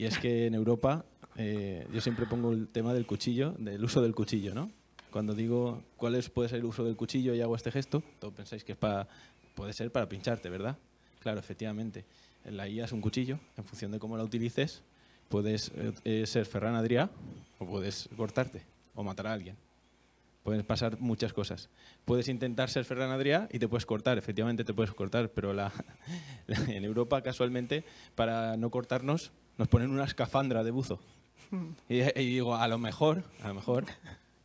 y es que en Europa eh, yo siempre pongo el tema del cuchillo, del uso del cuchillo, ¿no? Cuando digo cuál puede ser el uso del cuchillo y hago este gesto, todos pensáis que es para, puede ser para pincharte, ¿verdad? Claro, efectivamente. La IA es un cuchillo, en función de cómo la utilices, puedes eh, eh, ser Ferran Adrià o puedes cortarte o matar a alguien. Pueden pasar muchas cosas. Puedes intentar ser Ferran Adrià y te puedes cortar, efectivamente te puedes cortar, pero la, en Europa casualmente para no cortarnos nos ponen una escafandra de buzo. Hmm. Y, digo, a lo mejor, a lo mejor,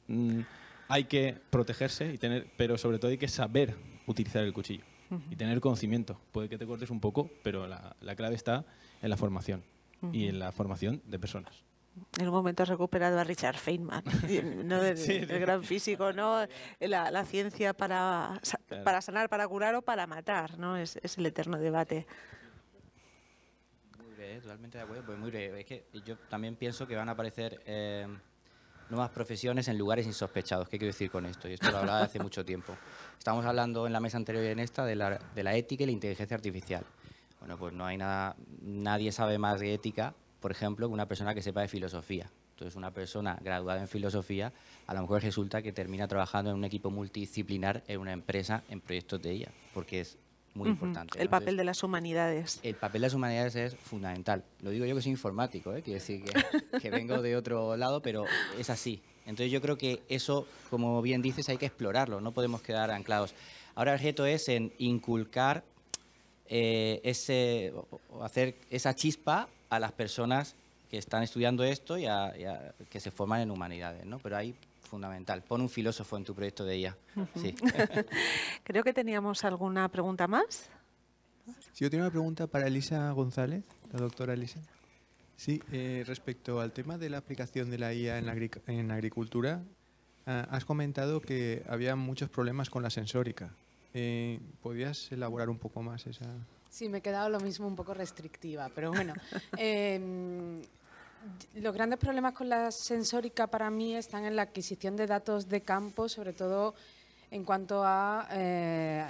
mm, hay que protegerse y tener, pero sobre todo hay que saber utilizar el cuchillo y hmm. tener conocimiento. Puede que te cortes un poco, pero la, la clave está en la formación y hmm. en la formación de personas. En un momento has recuperado a Richard Feynman, el, gran físico, ¿no? La, la ciencia para, para sanar, para curar o para matar, ¿no? Es, es el eterno debate totalmente de acuerdo, pues muy breve. Es que yo también pienso que van a aparecer eh, nuevas profesiones en lugares insospechados. ¿Qué quiero decir con esto? Y esto lo hablaba hace mucho tiempo. Estamos hablando en la mesa anterior y en esta de la, de la ética y la inteligencia artificial. Bueno, pues no hay nada, nadie sabe más de ética, por ejemplo, que una persona que sepa de filosofía. Entonces, una persona graduada en filosofía, a lo mejor resulta que termina trabajando en un equipo multidisciplinar en una empresa en proyectos de ella, porque es muy importante. El papel de las humanidades. El papel de las humanidades es fundamental. Lo digo yo que soy informático, ¿eh? decir que, vengo de otro lado, pero es así. Entonces yo creo que eso, como bien dices, hay que explorarlo, no podemos quedar anclados. Ahora el reto es en inculcar eh, ese, hacer esa chispa a las personas que están estudiando esto y, que se forman en humanidades, ¿no? Pero hay fundamental. Pon un filósofo en tu proyecto de IA. Creo que teníamos alguna pregunta más. Sí, yo tenía una pregunta para Elisa González, la doctora Elisa. Sí, eh, respecto al tema de la aplicación de la IA en, agricultura, ah, has comentado que había muchos problemas con la sensórica. Eh, Podías elaborar un poco más esa...? Sí, me he quedado lo mismo un poco restrictiva, pero bueno. Em, los grandes problemas con la sensórica para mí están en la adquisición de datos de campo, sobre todo en cuanto a eh,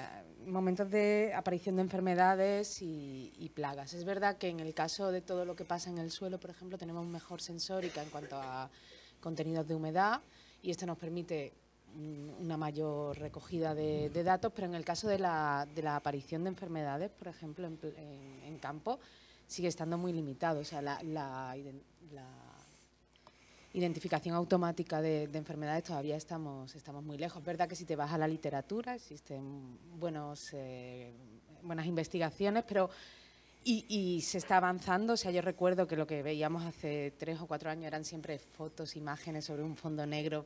momentos de aparición de enfermedades y, plagas. Es verdad que en el caso de todo lo que pasa en el suelo, por ejemplo, tenemos mejor sensórica en cuanto a contenidos de humedad y esto nos permite mm, una mayor recogida de, datos, pero en el caso de la, aparición de enfermedades, por ejemplo, en campo, sigue estando muy limitado. O sea, la, identificación automática de, enfermedades todavía estamos, estamos muy lejos. Es verdad que si te vas a la literatura existen buenos, eh, buenas investigaciones, pero... Y, y, se está avanzando, o sea, yo recuerdo que lo que veíamos hace tres o cuatro años eran siempre fotos, imágenes sobre un fondo negro,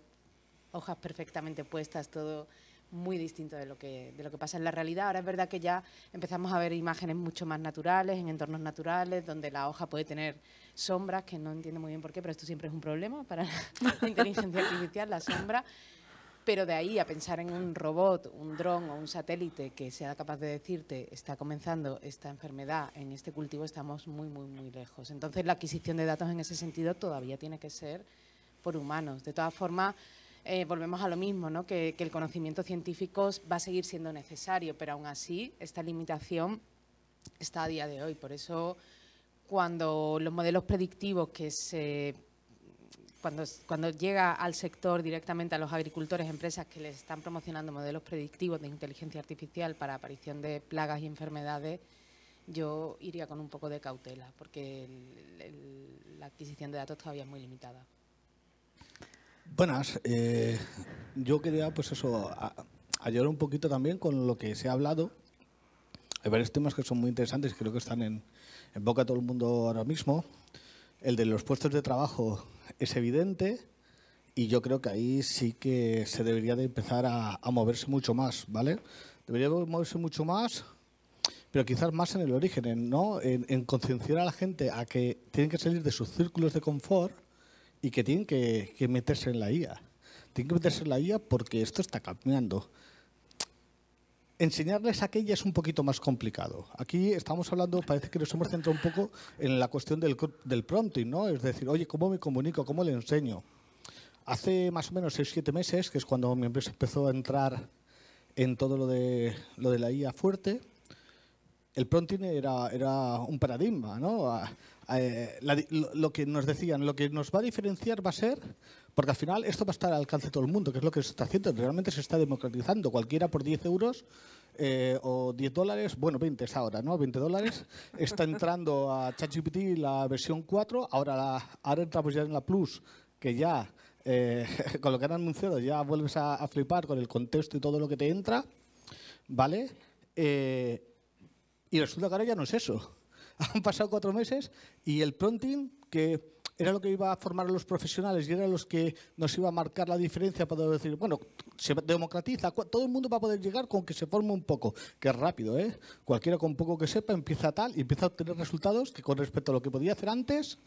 hojas perfectamente puestas, todo muy distinto de lo que de lo que pasa en la realidad. Ahora es verdad que ya empezamos a ver imágenes mucho más naturales, en entornos naturales, donde la hoja puede tener sombras, que no entiendo muy bien por qué, pero esto siempre es un problema para la inteligencia artificial, la sombra. Pero de ahí a pensar en un robot, un dron o un satélite que sea capaz de decirte está comenzando esta enfermedad en este cultivo, estamos muy, muy, muy lejos. Entonces la adquisición de datos en ese sentido todavía tiene que ser por humanos. De todas formas, eh, volvemos a lo mismo, que, el conocimiento científico va a seguir siendo necesario, pero aún así esta limitación está a día de hoy. Por eso cuando los modelos predictivos que se cuando, llega al sector directamente a los agricultores, empresas que les están promocionando modelos predictivos de inteligencia artificial para aparición de plagas y enfermedades, yo iría con un poco de cautela, porque la adquisición de datos todavía es muy limitada. Buenas. Eh, yo quería, pues eso, ayudar un poquito también con lo que se ha hablado. Hay varios temas que son muy interesantes, creo que están en, boca de todo el mundo ahora mismo. El de los puestos de trabajo es evidente y yo creo que ahí sí que se debería de empezar a, moverse mucho más, ¿vale? Debería moverse mucho más, pero quizás más en el origen, ¿no? en concienciar a la gente a que tienen que salir de sus círculos de confort y que tienen que, meterse en la IA. Tienen que meterse en la IA porque esto está cambiando. Enseñarles aquella es un poquito más complicado. Aquí estamos hablando, parece que nos hemos centrado un poco en la cuestión del, del prompting, ¿no? Es decir, oye, ¿cómo me comunico? ¿Cómo le enseño? Hace más o menos 6-7 meses, que es cuando mi empresa empezó a entrar en todo lo de, lo de la IA fuerte, el prompting era, era un paradigma, ¿no? Eh, lo, que nos decían, lo que nos va a diferenciar va a ser, porque al final esto va a estar al alcance de todo el mundo, que es lo que se está haciendo, realmente se está democratizando. Cualquiera por 10 euros eh, o 10 dólares, bueno, 20 es ahora, ¿no? 20 dólares, está entrando a ChatGPT la versión 4, ahora, la, ahora entramos pues, ya en la Plus, que ya eh, con lo que han anunciado ya vuelves a, flipar con el contexto y todo lo que te entra, ¿vale? y resulta que ahora ya no es eso han pasado cuatro meses y el prompting, que era lo que iba a formar a los profesionales y era los que nos iba a marcar la diferencia para decir, bueno, se democratiza, todo el mundo va a poder llegar con que se forme un poco, que es rápido, ¿eh? Cualquiera con poco que sepa empieza tal y empieza a obtener resultados que con respecto a lo que podía hacer antes,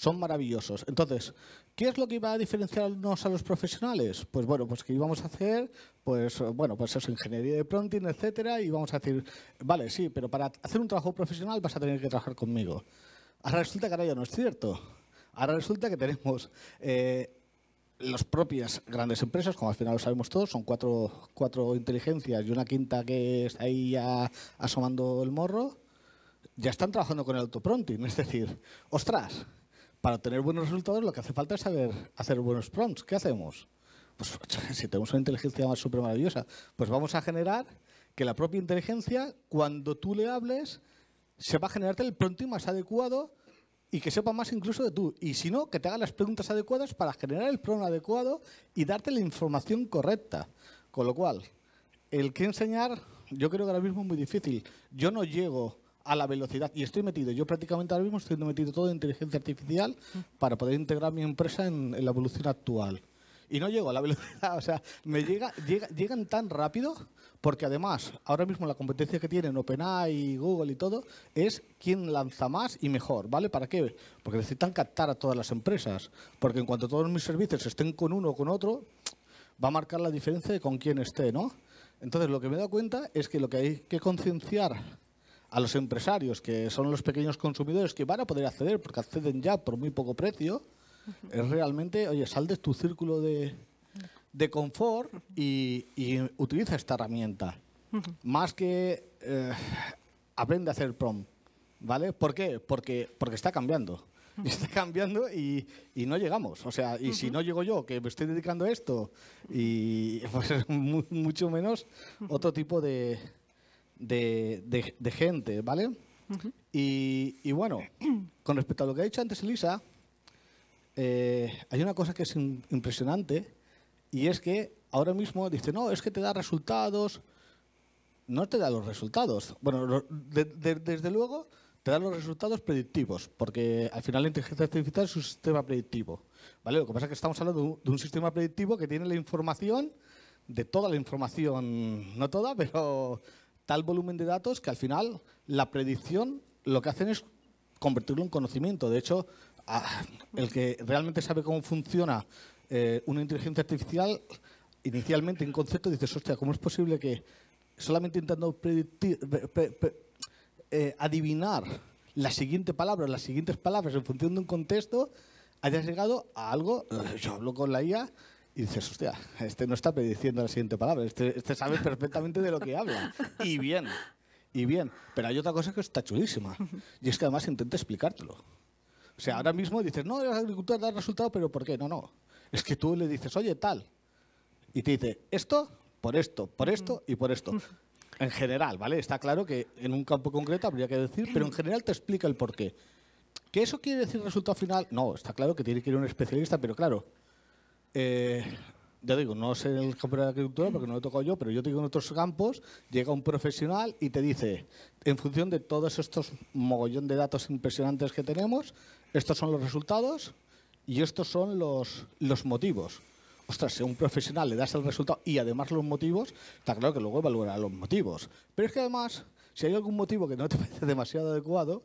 son maravillosos. Entonces, ¿qué es lo que iba a diferenciarnos a los profesionales? Pues bueno, pues que íbamos a hacer, pues bueno, pues eso, ingeniería de prompting, etcétera, y vamos a decir, vale, sí, pero para hacer un trabajo profesional vas a tener que trabajar conmigo. Ahora resulta que ahora ya no es cierto. Ahora resulta que tenemos eh, las propias grandes empresas, como al final lo sabemos todos, son cuatro, cuatro inteligencias y una quinta que está ahí asomando el morro, ya están trabajando con el autopronting. Es decir, ostras, para tener buenos resultados lo que hace falta es saber hacer buenos prompts. ¿Qué hacemos? Pues si tenemos una inteligencia más súper maravillosa, pues vamos a generar que la propia inteligencia, cuando tú le hables, se va a generarte el prompt más adecuado y que sepa más incluso de tú. Y si no, que te haga las preguntas adecuadas para generar el prompt adecuado y darte la información correcta. Con lo cual, el que enseñar, yo creo que ahora mismo es muy difícil. Yo no llego a la velocidad. Y estoy metido, yo prácticamente ahora mismo estoy metido todo en inteligencia artificial para poder integrar mi empresa en, la evolución actual. Y no llego a la velocidad, o sea, me llega, llegan tan rápido, porque además, ahora mismo la competencia que tienen OpenAI, Google y todo, es quién lanza más y mejor, ¿vale? ¿Para qué? Porque necesitan captar a todas las empresas, porque en cuanto todos mis servicios estén con uno o con otro, va a marcar la diferencia de con quién esté, ¿no? Entonces, lo que me he dado cuenta es que lo que hay que concienciar a los empresarios, que son los pequeños consumidores que van a poder acceder porque acceden ya por muy poco precio, es realmente, oye, sal de tu círculo de, confort y, utiliza esta herramienta. Más que eh, aprende a hacer prom. ¿Vale? ¿Por qué? Porque, porque está cambiando. y Está cambiando y, no llegamos. O sea, y si no llego yo, que me estoy dedicando a esto, y pues mucho menos otro tipo de, de, de, gente, ¿vale? y, y, bueno, con respecto a lo que ha dicho antes Elisa, eh, hay una cosa que es impresionante y es que ahora mismo dice, no, es que te da resultados. No te da los resultados. Bueno, desde luego te da los resultados predictivos, porque al final la inteligencia artificial es un sistema predictivo. ¿vale? Lo que pasa es que estamos hablando de un sistema predictivo que tiene la información, de toda la información, no toda, pero tal volumen de datos que al final la predicción lo que hacen es convertirlo en conocimiento. De hecho, el que realmente sabe cómo funciona eh, una inteligencia artificial, inicialmente en concepto dices, hostia, ¿cómo es posible que solamente intentando eh, adivinar la siguiente palabra, las siguientes palabras en función de un contexto, hayas llegado a algo, yo hablo con la IA, y dices, hostia, este no está prediciendo la siguiente palabra, este, este sabe perfectamente de lo que habla. Y bien, y bien. Pero hay otra cosa que está chulísima, y es que además intenta explicártelo. O sea, ahora mismo dices, no, el agricultor da resultado, pero ¿por qué? No, no. Es que tú le dices, oye, tal. Y te dice, esto, por esto, por esto y por esto. En general, ¿vale? Está claro que en un campo concreto habría que decir, pero en general te explica el por qué. ¿Que eso quiere decir resultado final? No, está claro que tiene que ir un especialista, pero claro, eh, ya digo, no sé el campo de la agricultura porque no lo he tocado yo, pero yo digo en otros campos, llega un profesional y te dice, en función de todos estos mogollón de datos impresionantes que tenemos, estos son los resultados y estos son los, los motivos. Ostras, si a un profesional le das el resultado y además los motivos, está claro que luego evaluará los motivos. Pero es que además, si hay algún motivo que no te parece demasiado adecuado,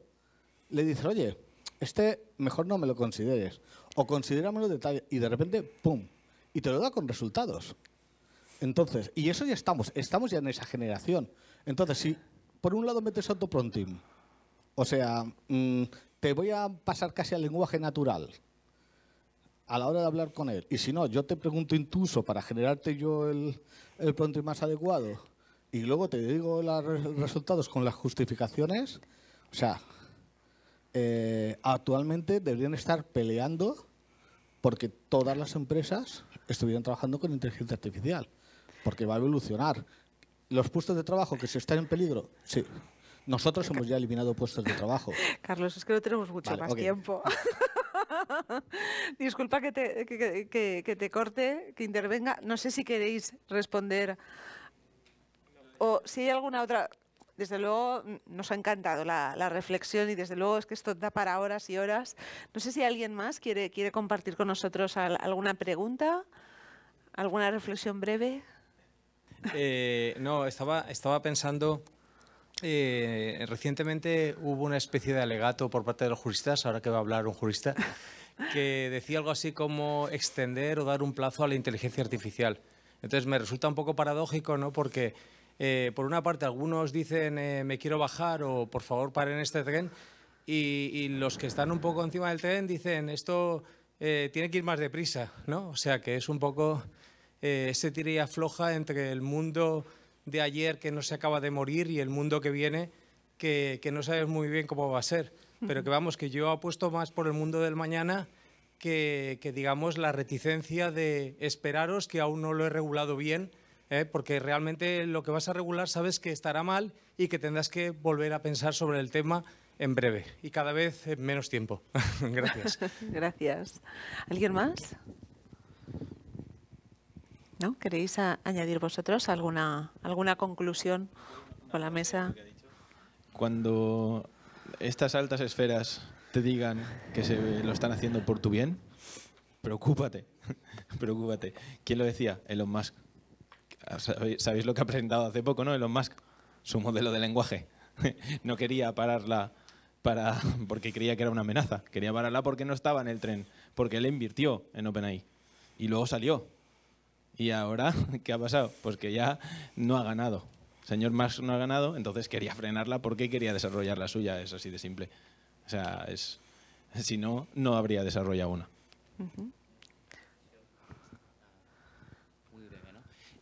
le dices, oye, este mejor no me lo consideres, o considéramelo detalles y de repente, ¡pum! Y te lo da con resultados. Entonces, y eso ya estamos, estamos ya en esa generación. Entonces, si por un lado metes prompting, o sea, mm, te voy a pasar casi al lenguaje natural a la hora de hablar con él, y si no, yo te pregunto intuso para generarte yo el, el más adecuado, y luego te digo los resultados con las justificaciones, o sea, eh, actualmente deberían estar peleando porque todas las empresas estuvieran trabajando con inteligencia artificial, porque va a evolucionar. Los puestos de trabajo que se están en peligro, sí. Nosotros hemos ya eliminado puestos de trabajo. Carlos, es que no tenemos mucho más tiempo. Disculpa que te, que te corte, que intervenga. No sé si queréis responder o si hay alguna otra desde luego mm, nos ha encantado la, reflexión y desde luego es que esto da para horas y horas. No sé si alguien más quiere, quiere compartir con nosotros alguna pregunta, alguna reflexión breve. Eh, no, estaba, estaba pensando... Eh, recientemente hubo una especie de alegato por parte de los juristas, ahora que va a hablar un jurista, que decía algo así como extender o dar un plazo a la inteligencia artificial. Entonces me resulta un poco paradójico, ¿no? Porque eh, por una parte, algunos dicen eh, me quiero bajar o por favor paren este tren y, los que están un poco encima del tren dicen esto eh, tiene que ir más deprisa, ¿no? O sea que es un poco ese tira floja entre el mundo de ayer que no se acaba de morir y el mundo que viene que, no sabes muy bien cómo va a ser. Pero que vamos, que yo apuesto más por el mundo del mañana que, que digamos la reticencia de esperaros que aún no lo he regulado bien ¿eh? porque realmente lo que vas a regular sabes que estará mal y que tendrás que volver a pensar sobre el tema en breve y cada vez en menos tiempo. Gracias. Gracias. ¿Alguien más? ¿No? ¿Queréis añadir vosotros alguna, alguna conclusión con la mesa? Cuando estas altas esferas te digan que se lo están haciendo por tu bien, preocúpate, preocúpate. ¿Quién lo decía? Elon Musk. Ah, sabéis lo que ha presentado hace poco, ¿no? Elon Musk, su modelo de lenguaje. no quería pararla para, porque creía que era una amenaza. Quería pararla porque no estaba en el tren, porque él invirtió en OpenAI. Y luego salió. Y ahora, ¿qué ha pasado? Pues que ya no ha ganado. señor Musk no ha ganado, entonces quería frenarla porque quería desarrollar la suya. Es así de simple. O sea, es, si no, no habría desarrollado una.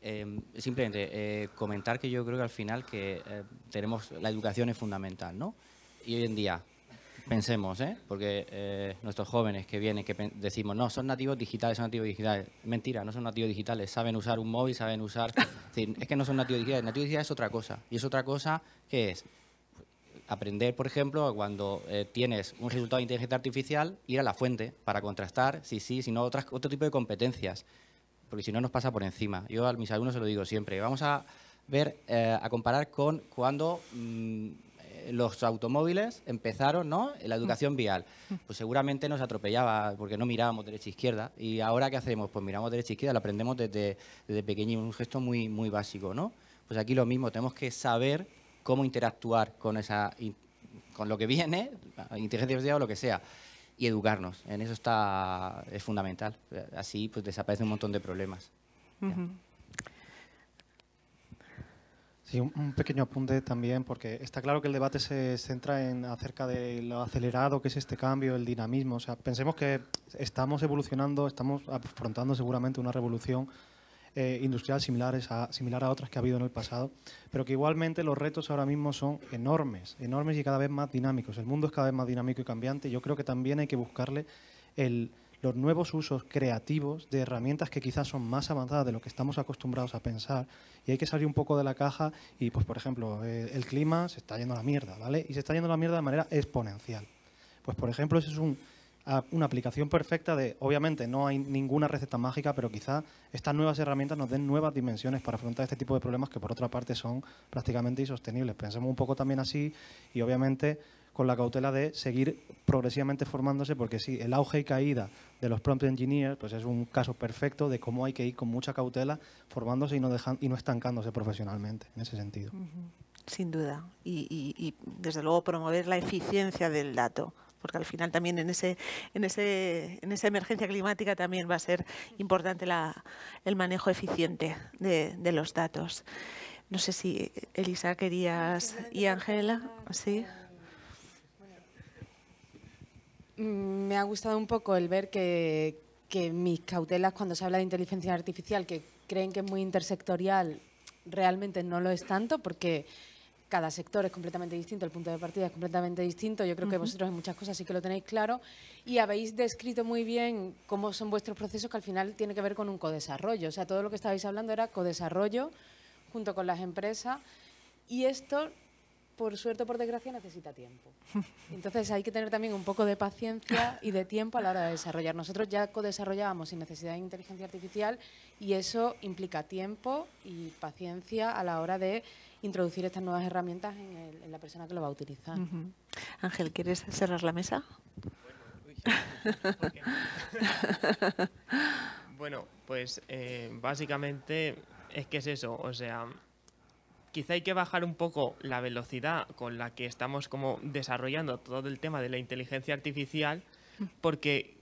Em, simplemente eh, comentar que yo creo que al final que eh, tenemos la educación es fundamental, ¿no? Y hoy en día pensemos, ¿eh? Porque nuestros jóvenes que vienen, que decimos, no, son nativos digitales, son nativos digitales. Mentira, no son nativos digitales. Saben usar un móvil, saben usar... Es, que no son nativos digitales. Nativos digitales es otra cosa. Y es otra cosa que es aprender, por ejemplo, cuando tienes un resultado de inteligencia artificial, ir a la fuente para contrastar si sí, si no, otro tipo de competencias porque si no nos pasa por encima. Yo a mis alumnos se lo digo siempre, vamos a ver, eh, a comparar con cuando mm, los automóviles empezaron, ¿no? La educación vial. Pues seguramente nos atropellaba porque no mirábamos derecha e izquierda. ¿Y ahora qué hacemos? Pues miramos derecha e izquierda, lo aprendemos desde, desde pequeño, un gesto muy, muy básico, ¿no? Pues aquí lo mismo, tenemos que saber cómo interactuar con esa con lo que viene, inteligencia artificial o lo que sea y educarnos. En eso está, es fundamental. Así pues desaparece un montón de problemas. Sí, un pequeño apunte también, porque está claro que el debate se centra en acerca de lo acelerado que es este cambio, el dinamismo. O sea, pensemos que estamos evolucionando, estamos afrontando seguramente una revolución eh, industrial similares a, similar a otras que ha habido en el pasado, pero que igualmente los retos ahora mismo son enormes, enormes y cada vez más dinámicos. El mundo es cada vez más dinámico y cambiante. Yo creo que también hay que buscarle los nuevos usos creativos de herramientas que quizás son más avanzadas de lo que estamos acostumbrados a pensar y hay que salir un poco de la caja y, pues, por ejemplo, eh, el clima se está yendo a la mierda, ¿vale? Y se está yendo a la mierda de manera exponencial. Pues, por ejemplo, ese es un una aplicación perfecta de, obviamente, no hay ninguna receta mágica, pero quizá estas nuevas herramientas nos den nuevas dimensiones para afrontar este tipo de problemas que, por otra parte, son prácticamente insostenibles. Pensemos un poco también así y, obviamente, con la cautela de seguir progresivamente formándose, porque sí, el auge y caída de los prompt engineers pues es un caso perfecto de cómo hay que ir con mucha cautela formándose y no, dejan, y no estancándose profesionalmente, en ese sentido. Sin duda. y, desde luego promover la eficiencia del dato, porque al final también en, ese, en, ese, en esa emergencia climática también va a ser importante el manejo eficiente de, los datos. No sé si Elisa querías y Ángela, sí. Mm, me ha gustado un poco el ver que mis cautelas cuando se habla de inteligencia artificial, que creen que es muy intersectorial, realmente no lo es tanto porque cada sector es completamente distinto, el punto de partida es completamente distinto. Yo creo que vosotros en muchas cosas sí que lo tenéis claro y habéis descrito muy bien cómo son vuestros procesos que al final tiene que ver con un codesarrollo. O sea, todo lo que estabais hablando era codesarrollo junto con las empresas y esto, por suerte o por desgracia, necesita tiempo. Entonces hay que tener también un poco de paciencia y de tiempo a la hora de desarrollar. Nosotros ya codesarrollábamos sin necesidad de inteligencia artificial y eso implica tiempo y paciencia a la hora de introducir estas nuevas herramientas en, la persona que lo va a utilizar. Ángel, ¿quieres cerrar la mesa? bueno, pues eh, básicamente es que es eso, o sea, quizá hay que bajar un poco la velocidad con la que estamos como desarrollando todo el tema de la inteligencia artificial, porque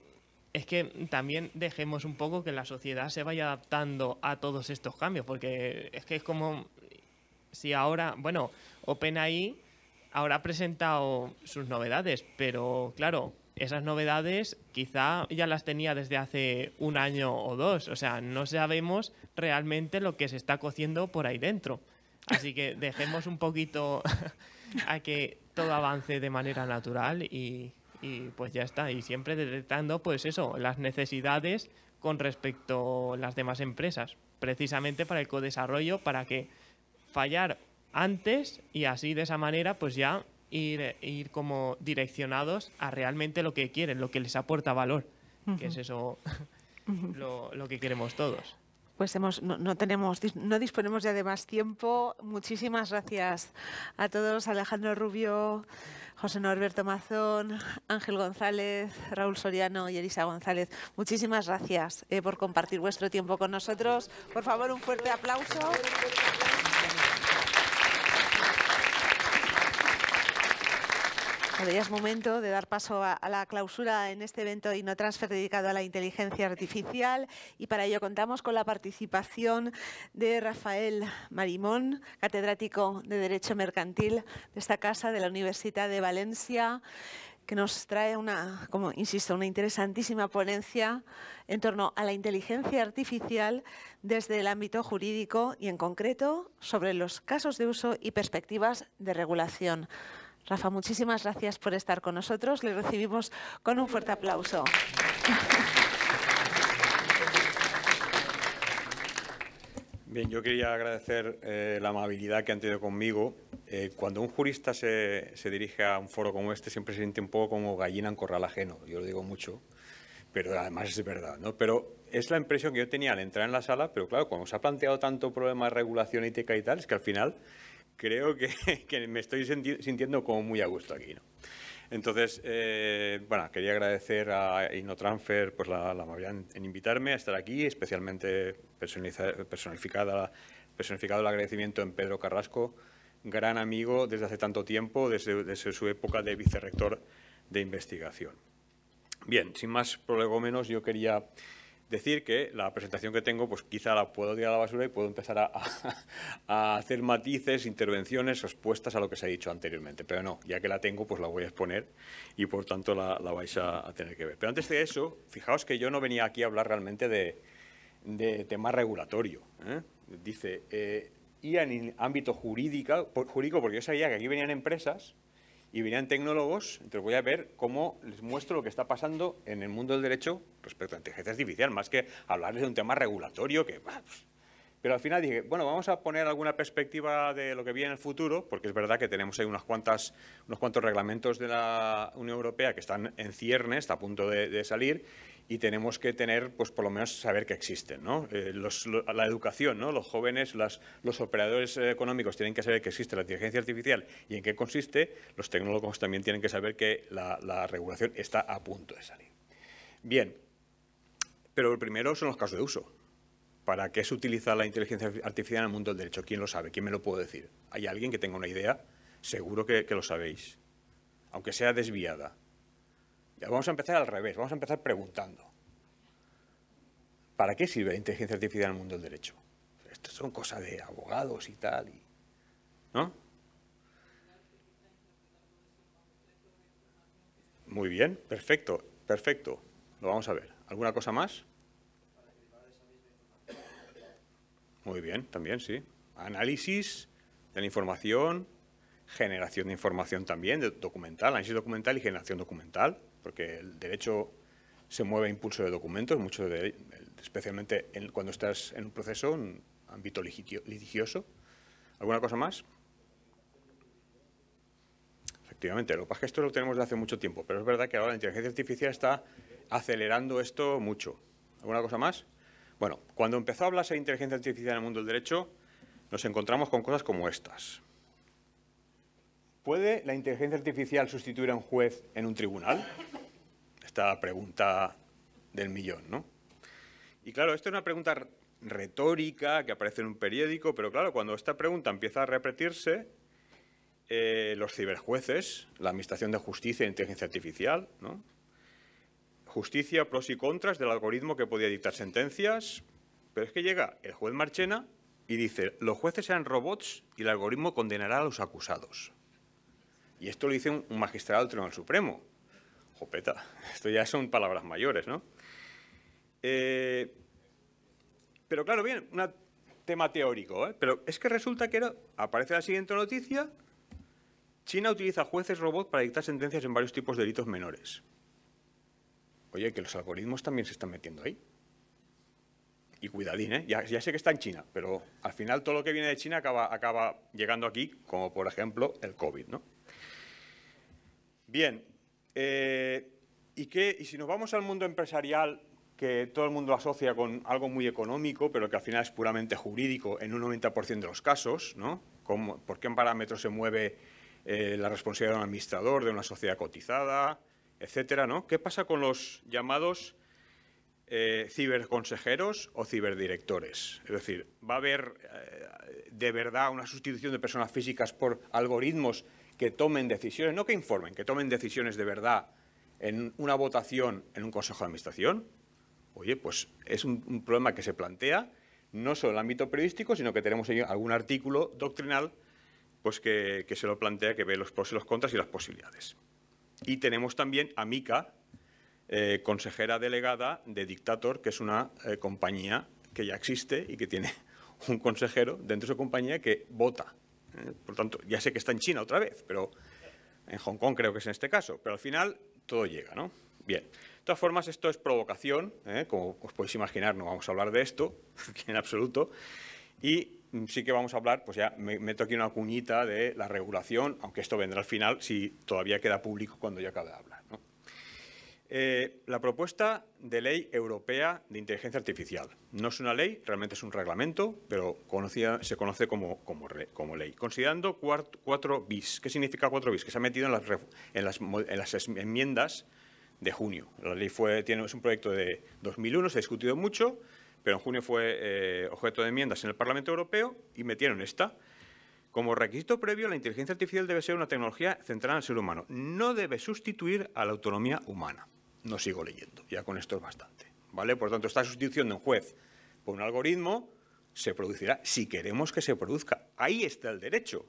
es que también dejemos un poco que la sociedad se vaya adaptando a todos estos cambios, porque es que es como si ahora, bueno, OpenAI ahora ha presentado sus novedades, pero claro, esas novedades quizá ya las tenía desde hace un año o dos. O sea, no sabemos realmente lo que se está cociendo por ahí dentro. Así que dejemos un poquito a que todo avance de manera natural y, pues ya está. Y siempre detectando, pues eso, las necesidades con respecto a las demás empresas, precisamente para el co-desarrollo, para que fallar antes y así de esa manera pues ya ir, ir como direccionados a realmente lo que quieren, lo que les aporta valor, que es eso lo, que queremos todos. Pues hemos, no, tenemos, no disponemos ya de más tiempo. Muchísimas gracias a todos, Alejandro Rubio, José Norberto Mazón, Ángel González, Raúl Soriano y Elisa González. Muchísimas gracias eh, por compartir vuestro tiempo con nosotros. Por favor, un fuerte aplauso. ya es momento de dar paso a, la clausura en este evento transfer dedicado a la inteligencia artificial y para ello contamos con la participación de Rafael Marimón, catedrático de Derecho Mercantil de esta casa de la Universidad de Valencia que nos trae una, como insisto, una interesantísima ponencia en torno a la inteligencia artificial desde el ámbito jurídico y en concreto sobre los casos de uso y perspectivas de regulación. Rafa, muchísimas gracias por estar con nosotros. Le recibimos con un fuerte aplauso. Bien, yo quería agradecer eh, la amabilidad que han tenido conmigo. Eh, cuando un jurista se, se, dirige a un foro como este, siempre se siente un poco como gallina en corral ajeno. Yo lo digo mucho, pero además es verdad. ¿no? Pero es la impresión que yo tenía al entrar en la sala, pero claro, cuando se ha planteado tanto problema de regulación ética y tal, es que al final creo que, me estoy sintiendo como muy a gusto aquí. Entonces, eh, bueno, quería agradecer a InnoTransfer pues, la, amabilidad en, invitarme a estar aquí, especialmente personificada, personificado el agradecimiento en Pedro Carrasco, gran amigo desde hace tanto tiempo, desde, desde su época de vicerrector de investigación. Bien, sin más prolegómenos, yo quería decir que la presentación que tengo, pues quizá la puedo tirar a la basura y puedo empezar a, hacer matices, intervenciones, respuestas a lo que se ha dicho anteriormente. Pero no, ya que la tengo, pues la voy a exponer y por tanto la, vais a, tener que ver. Pero antes de eso, fijaos que yo no venía aquí a hablar realmente de, tema regulatorio. ¿eh? Dice, eh, y en ámbito jurídico, jurídico, porque yo sabía que aquí venían empresas y venían tecnólogos, entonces voy a ver cómo les muestro lo que está pasando en el mundo del derecho respecto a la inteligencia artificial, más que hablarles de un tema regulatorio que... Pues. Pero al final dije, bueno, vamos a poner alguna perspectiva de lo que viene en el futuro, porque es verdad que tenemos ahí cuantas, unos cuantos reglamentos de la Unión Europea que están en ciernes, está a punto de salir, y tenemos que tener, pues por lo menos saber que existen. ¿no? Eh, la educación, ¿no? los jóvenes, los operadores eh, económicos tienen que saber que existe la inteligencia artificial y en qué consiste, los tecnólogos también tienen que saber que la, regulación está a punto de salir. Bien, pero el primero son los casos de uso. ¿Para qué se utiliza la inteligencia artificial en el mundo del derecho? ¿Quién lo sabe? ¿Quién me lo puede decir? ¿Hay alguien que tenga una idea? Seguro que lo sabéis, aunque sea desviada vamos a empezar al revés, vamos a empezar preguntando. ¿Para qué sirve la inteligencia artificial en el mundo del derecho? Esto son cosas de abogados y tal, ¿no? Muy bien, perfecto, perfecto. Lo vamos a ver. ¿Alguna cosa más? Muy bien, también, sí. Análisis de la información, generación de información también, de documental, análisis documental y generación documental porque el derecho se mueve a impulso de documentos, mucho especialmente cuando estás en un proceso, un ámbito litigioso. ¿Alguna cosa más? Efectivamente, lo que pasa es que esto lo tenemos desde hace mucho tiempo, pero es verdad que ahora la inteligencia artificial está acelerando esto mucho. ¿Alguna cosa más? Bueno, cuando empezó a hablarse de inteligencia artificial en el mundo del derecho, nos encontramos con cosas como estas. ¿Puede la inteligencia artificial sustituir a un juez en un tribunal? Esta pregunta del millón, ¿no? Y claro, esta es una pregunta retórica que aparece en un periódico, pero claro, cuando esta pregunta empieza a repetirse, eh, los ciberjueces, la Administración de Justicia e Inteligencia Artificial, ¿no? Justicia, pros y contras del algoritmo que podía dictar sentencias, pero es que llega el juez Marchena y dice, los jueces sean robots y el algoritmo condenará a los acusados. Y esto lo dice un, magistrado del Tribunal Supremo. Jopeta, esto ya son palabras mayores, ¿no? Eh, pero claro, bien, un tema teórico, ¿eh? Pero es que resulta que aparece la siguiente noticia, China utiliza jueces robot para dictar sentencias en varios tipos de delitos menores. Oye, que los algoritmos también se están metiendo ahí. Y cuidadín, ¿eh? ya, sé que está en China, pero al final todo lo que viene de China acaba, acaba llegando aquí, como por ejemplo el COVID, ¿no? Bien, eh, ¿y, si nos vamos al mundo empresarial, que todo el mundo asocia con algo muy económico, pero que al final es puramente jurídico en un 90% de los casos, ¿no? ¿Por qué en parámetros se mueve eh, la responsabilidad de un administrador, de una sociedad cotizada, etcétera, ¿no? ¿Qué pasa con los llamados eh, ciberconsejeros o ciberdirectores? Es decir, ¿va a haber de verdad una sustitución de personas físicas por algoritmos que tomen decisiones, no que informen, que tomen decisiones de verdad en una votación en un Consejo de Administración, oye, pues es un, problema que se plantea no solo en el ámbito periodístico, sino que tenemos algún artículo doctrinal pues que, se lo plantea, que ve los pros y los contras y las posibilidades. Y tenemos también a Mica, eh, consejera delegada de Dictator, que es una eh, compañía que ya existe y que tiene un consejero dentro de su compañía que vota eh, por lo tanto, ya sé que está en China otra vez, pero en Hong Kong creo que es en este caso. Pero al final todo llega, ¿no? Bien. De todas formas, esto es provocación. ¿eh? Como os podéis imaginar, no vamos a hablar de esto en absoluto. Y sí que vamos a hablar, pues ya me meto aquí una cuñita de la regulación, aunque esto vendrá al final si todavía queda público cuando yo acabe de hablar. Eh, la propuesta de ley europea de inteligencia artificial. No es una ley, realmente es un reglamento, pero conocida, se conoce como, ley. Considerando cuatro bis. ¿Qué significa cuatro bis? Que se ha metido en las, enmiendas de junio. La ley fue, tiene, es un proyecto de 2001, se ha discutido mucho, pero en junio fue eh, objeto de enmiendas en el Parlamento Europeo y metieron esta. Como requisito previo, la inteligencia artificial debe ser una tecnología centrada en el ser humano. No debe sustituir a la autonomía humana no sigo leyendo, ya con esto es bastante. ¿vale? Por tanto, esta sustitución de un juez por un algoritmo se producirá si queremos que se produzca. Ahí está el derecho.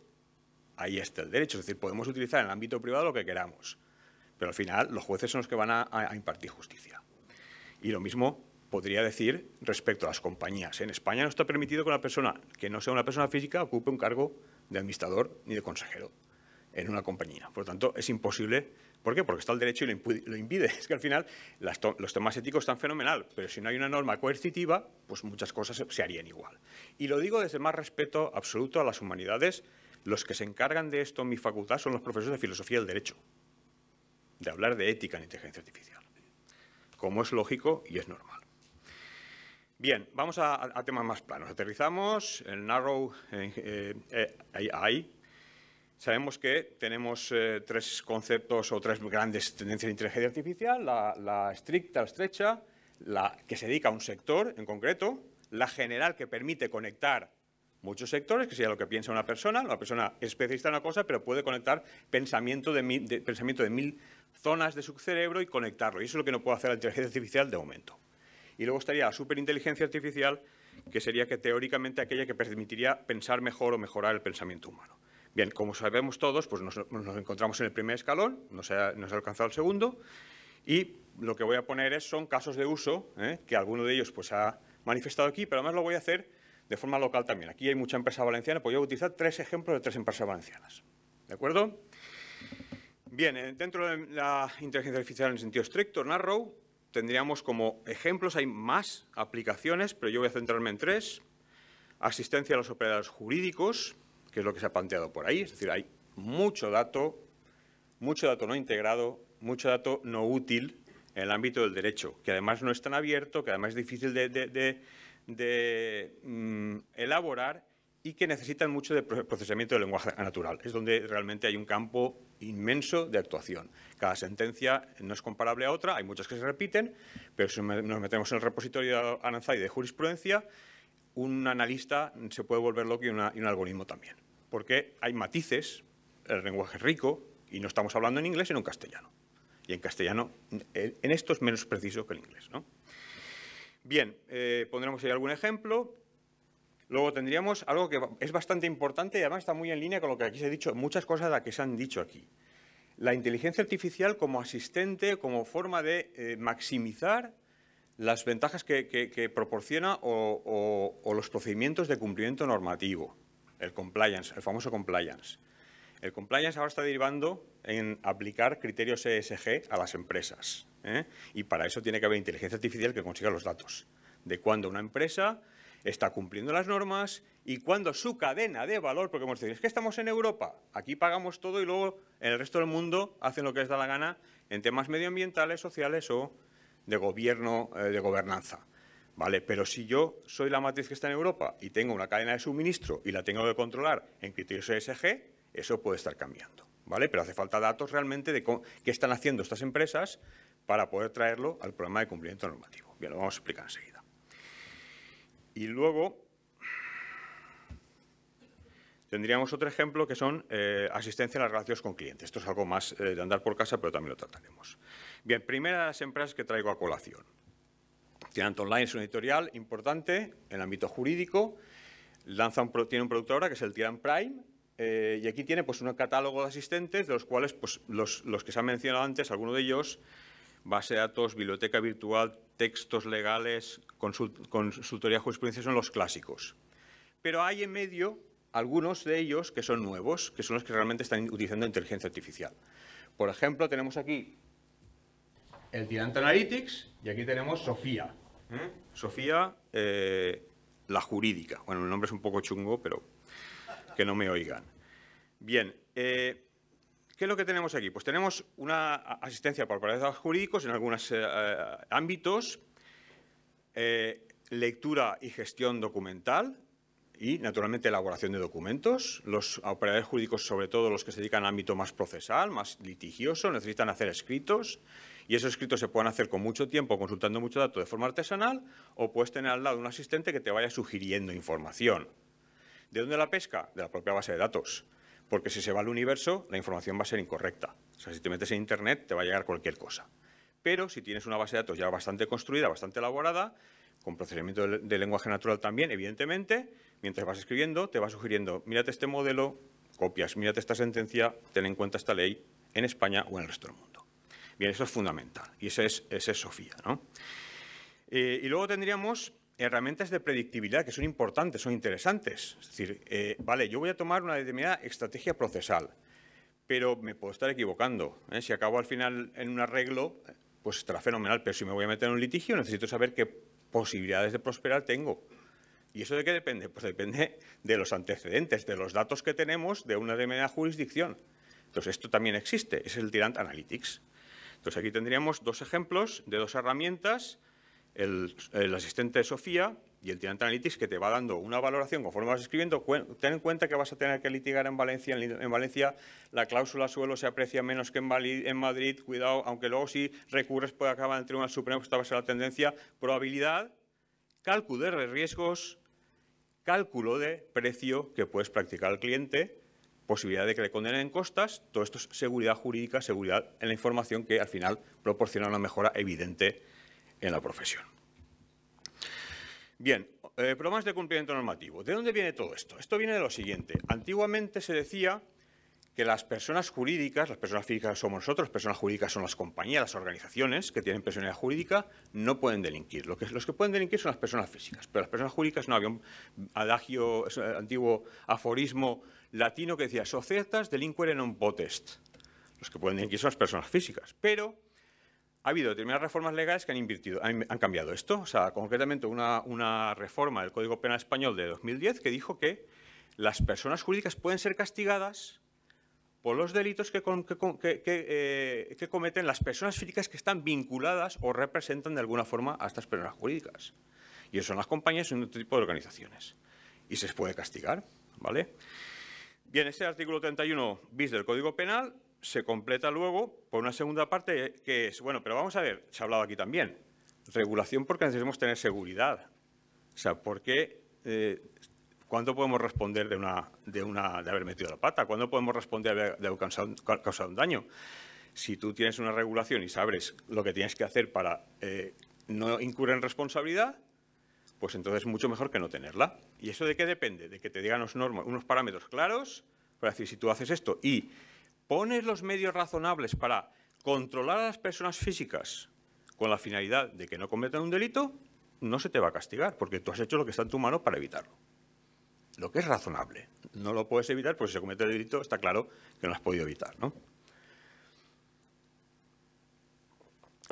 Ahí está el derecho. Es decir, podemos utilizar en el ámbito privado lo que queramos. Pero al final los jueces son los que van a, a impartir justicia. Y lo mismo podría decir respecto a las compañías. En España no está permitido que una persona que no sea una persona física ocupe un cargo de administrador ni de consejero en una compañía. Por lo tanto, es imposible ¿Por qué? Porque está el derecho y lo, impide. Es que al final los temas éticos están fenomenal, pero si no hay una norma coercitiva, pues muchas cosas se harían igual. Y lo digo desde más respeto absoluto a las humanidades. Los que se encargan de esto en mi facultad son los profesores de filosofía del derecho, de hablar de ética en inteligencia artificial, como es lógico y es normal. Bien, vamos a, temas más planos. Aterrizamos, el narrow eh, eh, AI, Sabemos que tenemos eh, tres conceptos o tres grandes tendencias de inteligencia artificial, la, estricta, o estrecha, la que se dedica a un sector en concreto, la general que permite conectar muchos sectores, que sería lo que piensa una persona, una persona especialista en una cosa, pero puede conectar pensamiento de, pensamiento de mil zonas de su cerebro y conectarlo. Y eso es lo que no puede hacer la inteligencia artificial de momento. Y luego estaría la superinteligencia artificial, que sería que teóricamente aquella que permitiría pensar mejor o mejorar el pensamiento humano. Bien, como sabemos todos, pues nos, encontramos en el primer escalón, nos ha, nos ha, alcanzado el segundo, y lo que voy a poner es, son casos de uso, ¿eh? que alguno de ellos pues, ha manifestado aquí, pero además lo voy a hacer de forma local también. Aquí hay mucha empresa valenciana, pues yo voy a utilizar tres ejemplos de tres empresas valencianas. ¿De acuerdo? Bien, dentro de la inteligencia artificial en el sentido estricto, Narrow, tendríamos como ejemplos, hay más aplicaciones, pero yo voy a centrarme en tres. Asistencia a los operadores jurídicos, que es lo que se ha planteado por ahí. Es decir, hay mucho dato, mucho dato no integrado, mucho dato no útil en el ámbito del derecho, que además no es tan abierto, que además es difícil de, mm, elaborar y que necesitan mucho de procesamiento de lenguaje natural. Es donde realmente hay un campo inmenso de actuación. Cada sentencia no es comparable a otra, hay muchas que se repiten, pero si nos metemos en el repositorio de de jurisprudencia, un analista se puede volver loco y, un algoritmo también, porque hay matices, el lenguaje es rico y no estamos hablando en inglés sino en castellano. Y en castellano, en esto es menos preciso que el inglés. Bien, eh, pondremos ahí algún ejemplo. Luego tendríamos algo que es bastante importante y además está muy en línea con lo que aquí se ha dicho, muchas cosas de las que se han dicho aquí. La inteligencia artificial como asistente, como forma de eh, maximizar las ventajas que, proporciona o, los procedimientos de cumplimiento normativo, el compliance, el famoso compliance. El compliance ahora está derivando en aplicar criterios ESG a las empresas. ¿eh? Y para eso tiene que haber inteligencia artificial que consiga los datos de cuándo una empresa está cumpliendo las normas y cuándo su cadena de valor, porque hemos decir es que estamos en Europa, aquí pagamos todo y luego en el resto del mundo hacen lo que les da la gana en temas medioambientales, sociales o de gobierno, eh, de gobernanza. ¿Vale? Pero si yo soy la matriz que está en Europa y tengo una cadena de suministro y la tengo que controlar en criterios ESG, eso puede estar cambiando. ¿vale? Pero hace falta datos realmente de qué están haciendo estas empresas para poder traerlo al programa de cumplimiento normativo. Bien, lo vamos a explicar enseguida. Y luego, Tendríamos otro ejemplo que son eh, asistencia en las relaciones con clientes. Esto es algo más eh, de andar por casa, pero también lo trataremos. Bien, primera de las empresas que traigo a colación. Tianant Online es una editorial importante en el ámbito jurídico. Lanza tiene un producto ahora que es el Tiran Prime. Eh, y aquí tiene pues, un catálogo de asistentes, de los cuales pues, los, los que se han mencionado antes, alguno de ellos, base de datos, biblioteca virtual, textos legales, consultoría jurisprudencia, son los clásicos. Pero hay en medio algunos de ellos que son nuevos, que son los que realmente están utilizando inteligencia artificial. Por ejemplo, tenemos aquí el Tirante Analytics y aquí tenemos Sofía. ¿Eh? Sofía, eh, la jurídica. Bueno, el nombre es un poco chungo, pero que no me oigan. Bien, eh, ¿qué es lo que tenemos aquí? Pues tenemos una asistencia por los jurídicos en algunos ámbitos, lectura y gestión documental, y, naturalmente, elaboración de documentos. Los operadores jurídicos, sobre todo los que se dedican al ámbito más procesal, más litigioso, necesitan hacer escritos y esos escritos se pueden hacer con mucho tiempo, consultando mucho dato de forma artesanal o puedes tener al lado un asistente que te vaya sugiriendo información. ¿De dónde la pesca? De la propia base de datos. Porque si se va al universo, la información va a ser incorrecta. O sea, si te metes en Internet, te va a llegar cualquier cosa. Pero si tienes una base de datos ya bastante construida, bastante elaborada, con procesamiento de, lenguaje natural también, evidentemente, mientras vas escribiendo, te va sugiriendo, mírate este modelo, copias, mírate esta sentencia, ten en cuenta esta ley en España o en el resto del mundo. Bien, eso es fundamental y esa es, ese es Sofía. ¿no? Eh, y luego tendríamos herramientas de predictibilidad que son importantes, son interesantes. Es decir, eh, vale, yo voy a tomar una determinada estrategia procesal, pero me puedo estar equivocando. ¿eh? Si acabo al final en un arreglo, pues estará fenomenal, pero si me voy a meter en un litigio necesito saber qué posibilidades de prosperar tengo. ¿Y eso de qué depende? Pues depende de los antecedentes, de los datos que tenemos de una determinada jurisdicción. Entonces, esto también existe, es el Tirant Analytics. Entonces, aquí tendríamos dos ejemplos de dos herramientas, el, el asistente de Sofía y el Tenant Analytics que te va dando una valoración conforme vas escribiendo. Ten en cuenta que vas a tener que litigar en Valencia. En Valencia la cláusula suelo se aprecia menos que en Madrid. Cuidado, aunque luego si recurres puede acabar en el Tribunal Supremo, esta va a ser la tendencia. Probabilidad, cálculo de riesgos, cálculo de precio que puedes practicar al cliente, posibilidad de que le condenen en costas. Todo esto es seguridad jurídica, seguridad en la información que al final proporciona una mejora evidente en la profesión. Bien, eh, problemas de cumplimiento normativo. ¿De dónde viene todo esto? Esto viene de lo siguiente. Antiguamente se decía que las personas jurídicas, las personas físicas somos nosotros, las personas jurídicas son las compañías, las organizaciones que tienen personalidad jurídica, no pueden delinquir. los que pueden delinquir son las personas físicas, pero las personas jurídicas no había un adagio, un eh, antiguo aforismo latino que decía societas delinquere non potest. Los que pueden delinquir son las personas físicas, pero ha habido determinadas reformas legales que han, cambiado esto. O sea, concretamente una, reforma del Código Penal Español de 2010 que dijo que las personas jurídicas pueden ser castigadas por los delitos que, eh, que, cometen las personas físicas que están vinculadas o representan de alguna forma a estas personas jurídicas. Y eso son las compañías y otro tipo de organizaciones. Y se les puede castigar, ¿vale? Bien, ese artículo 31 bis del Código Penal se completa luego por una segunda parte que es, bueno, pero vamos a ver, se ha hablado aquí también, regulación porque necesitamos tener seguridad. O sea, ¿por qué, eh, ¿cuándo podemos responder de, una, de, haber metido la pata? ¿Cuándo podemos responder de haber, causado, un daño? Si tú tienes una regulación y sabes lo que tienes que hacer para eh, no incurrir en responsabilidad, pues entonces es mucho mejor que no tenerla. ¿Y eso de qué depende? De que te digan unos, normas, unos parámetros claros para decir si tú haces esto y pones los medios razonables para controlar a las personas físicas con la finalidad de que no cometan un delito, no se te va a castigar, porque tú has hecho lo que está en tu mano para evitarlo. Lo que es razonable. No lo puedes evitar porque si se comete el delito está claro que no lo has podido evitar.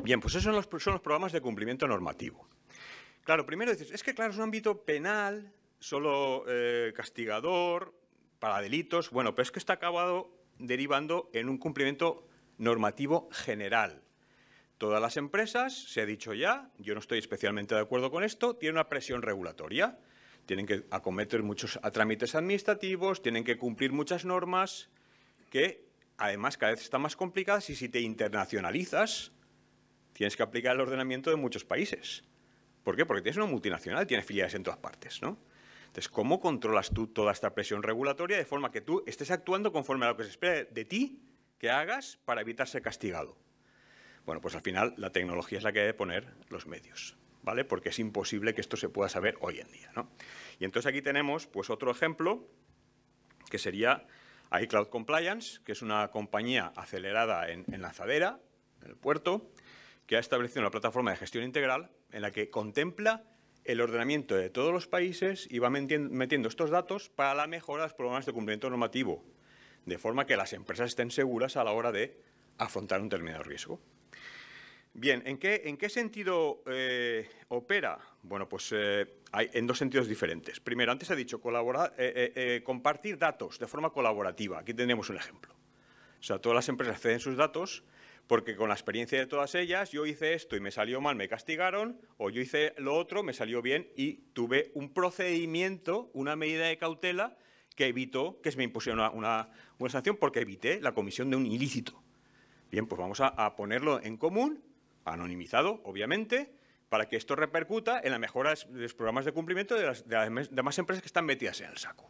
Bien, pues esos son los, programas de cumplimiento normativo. Claro, primero dices, es que claro, es un ámbito penal, solo eh, castigador, para delitos. Bueno, pero es que está acabado derivando en un cumplimiento normativo general. Todas las empresas, se ha dicho ya, yo no estoy especialmente de acuerdo con esto, tienen una presión regulatoria. Tienen que acometer muchos trámites administrativos, tienen que cumplir muchas normas que además cada vez están más complicadas y si te internacionalizas tienes que aplicar el ordenamiento de muchos países. ¿Por qué? Porque tienes una multinacional, tienes filiales en todas partes, ¿no? Entonces, ¿cómo controlas tú toda esta presión regulatoria de forma que tú estés actuando conforme a lo que se espera de ti que hagas para evitar ser castigado? Bueno, pues al final la tecnología es la que debe poner los medios, ¿vale? Porque es imposible que esto se pueda saber hoy en día, ¿no? Y entonces aquí tenemos pues otro ejemplo que sería iCloud Compliance, que es una compañía acelerada en, en Zadera, en el puerto, que ha establecido una plataforma de gestión integral en la que contempla el ordenamiento de todos los países y va metiendo estos datos para la mejora de los programas de cumplimiento normativo, de forma que las empresas estén seguras a la hora de afrontar un determinado riesgo. Bien, ¿en qué, en qué sentido eh, opera? Bueno, pues eh, hay en dos sentidos diferentes. Primero, antes he dicho colaborar, eh, compartir datos de forma colaborativa. Aquí tenemos un ejemplo. O sea, todas las empresas ceden sus datos porque con la experiencia de todas ellas, yo hice esto y me salió mal, me castigaron, o yo hice lo otro, me salió bien y tuve un procedimiento, una medida de cautela que evitó que se me impusiera una, una, sanción porque evité la comisión de un ilícito. Bien, pues vamos a, ponerlo en común, anonimizado, obviamente, para que esto repercuta en la mejora de los programas de cumplimiento de las, de las em-, demás empresas que están metidas en el saco.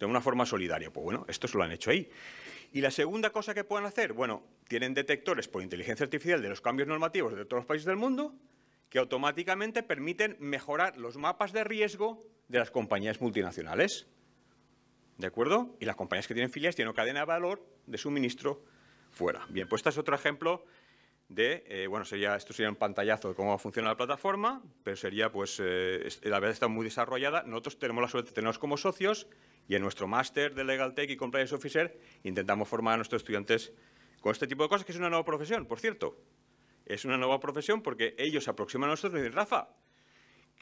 De una forma solidaria. Pues bueno, esto se lo han hecho ahí. Y la segunda cosa que pueden hacer, bueno, tienen detectores por inteligencia artificial de los cambios normativos de todos los países del mundo que automáticamente permiten mejorar los mapas de riesgo de las compañías multinacionales. ¿De acuerdo? Y las compañías que tienen filiales tienen cadena de valor de suministro fuera. Bien, pues este es otro ejemplo de, eh, bueno, sería, esto sería un pantallazo de cómo funciona la plataforma, pero sería, pues, eh, la verdad está muy desarrollada. Nosotros tenemos la suerte de tenerlos como socios y en nuestro máster de Legal Tech y Compliance Officer intentamos formar a nuestros estudiantes con este tipo de cosas, que es una nueva profesión, por cierto. Es una nueva profesión porque ellos se aproximan a nosotros y dicen, Rafa,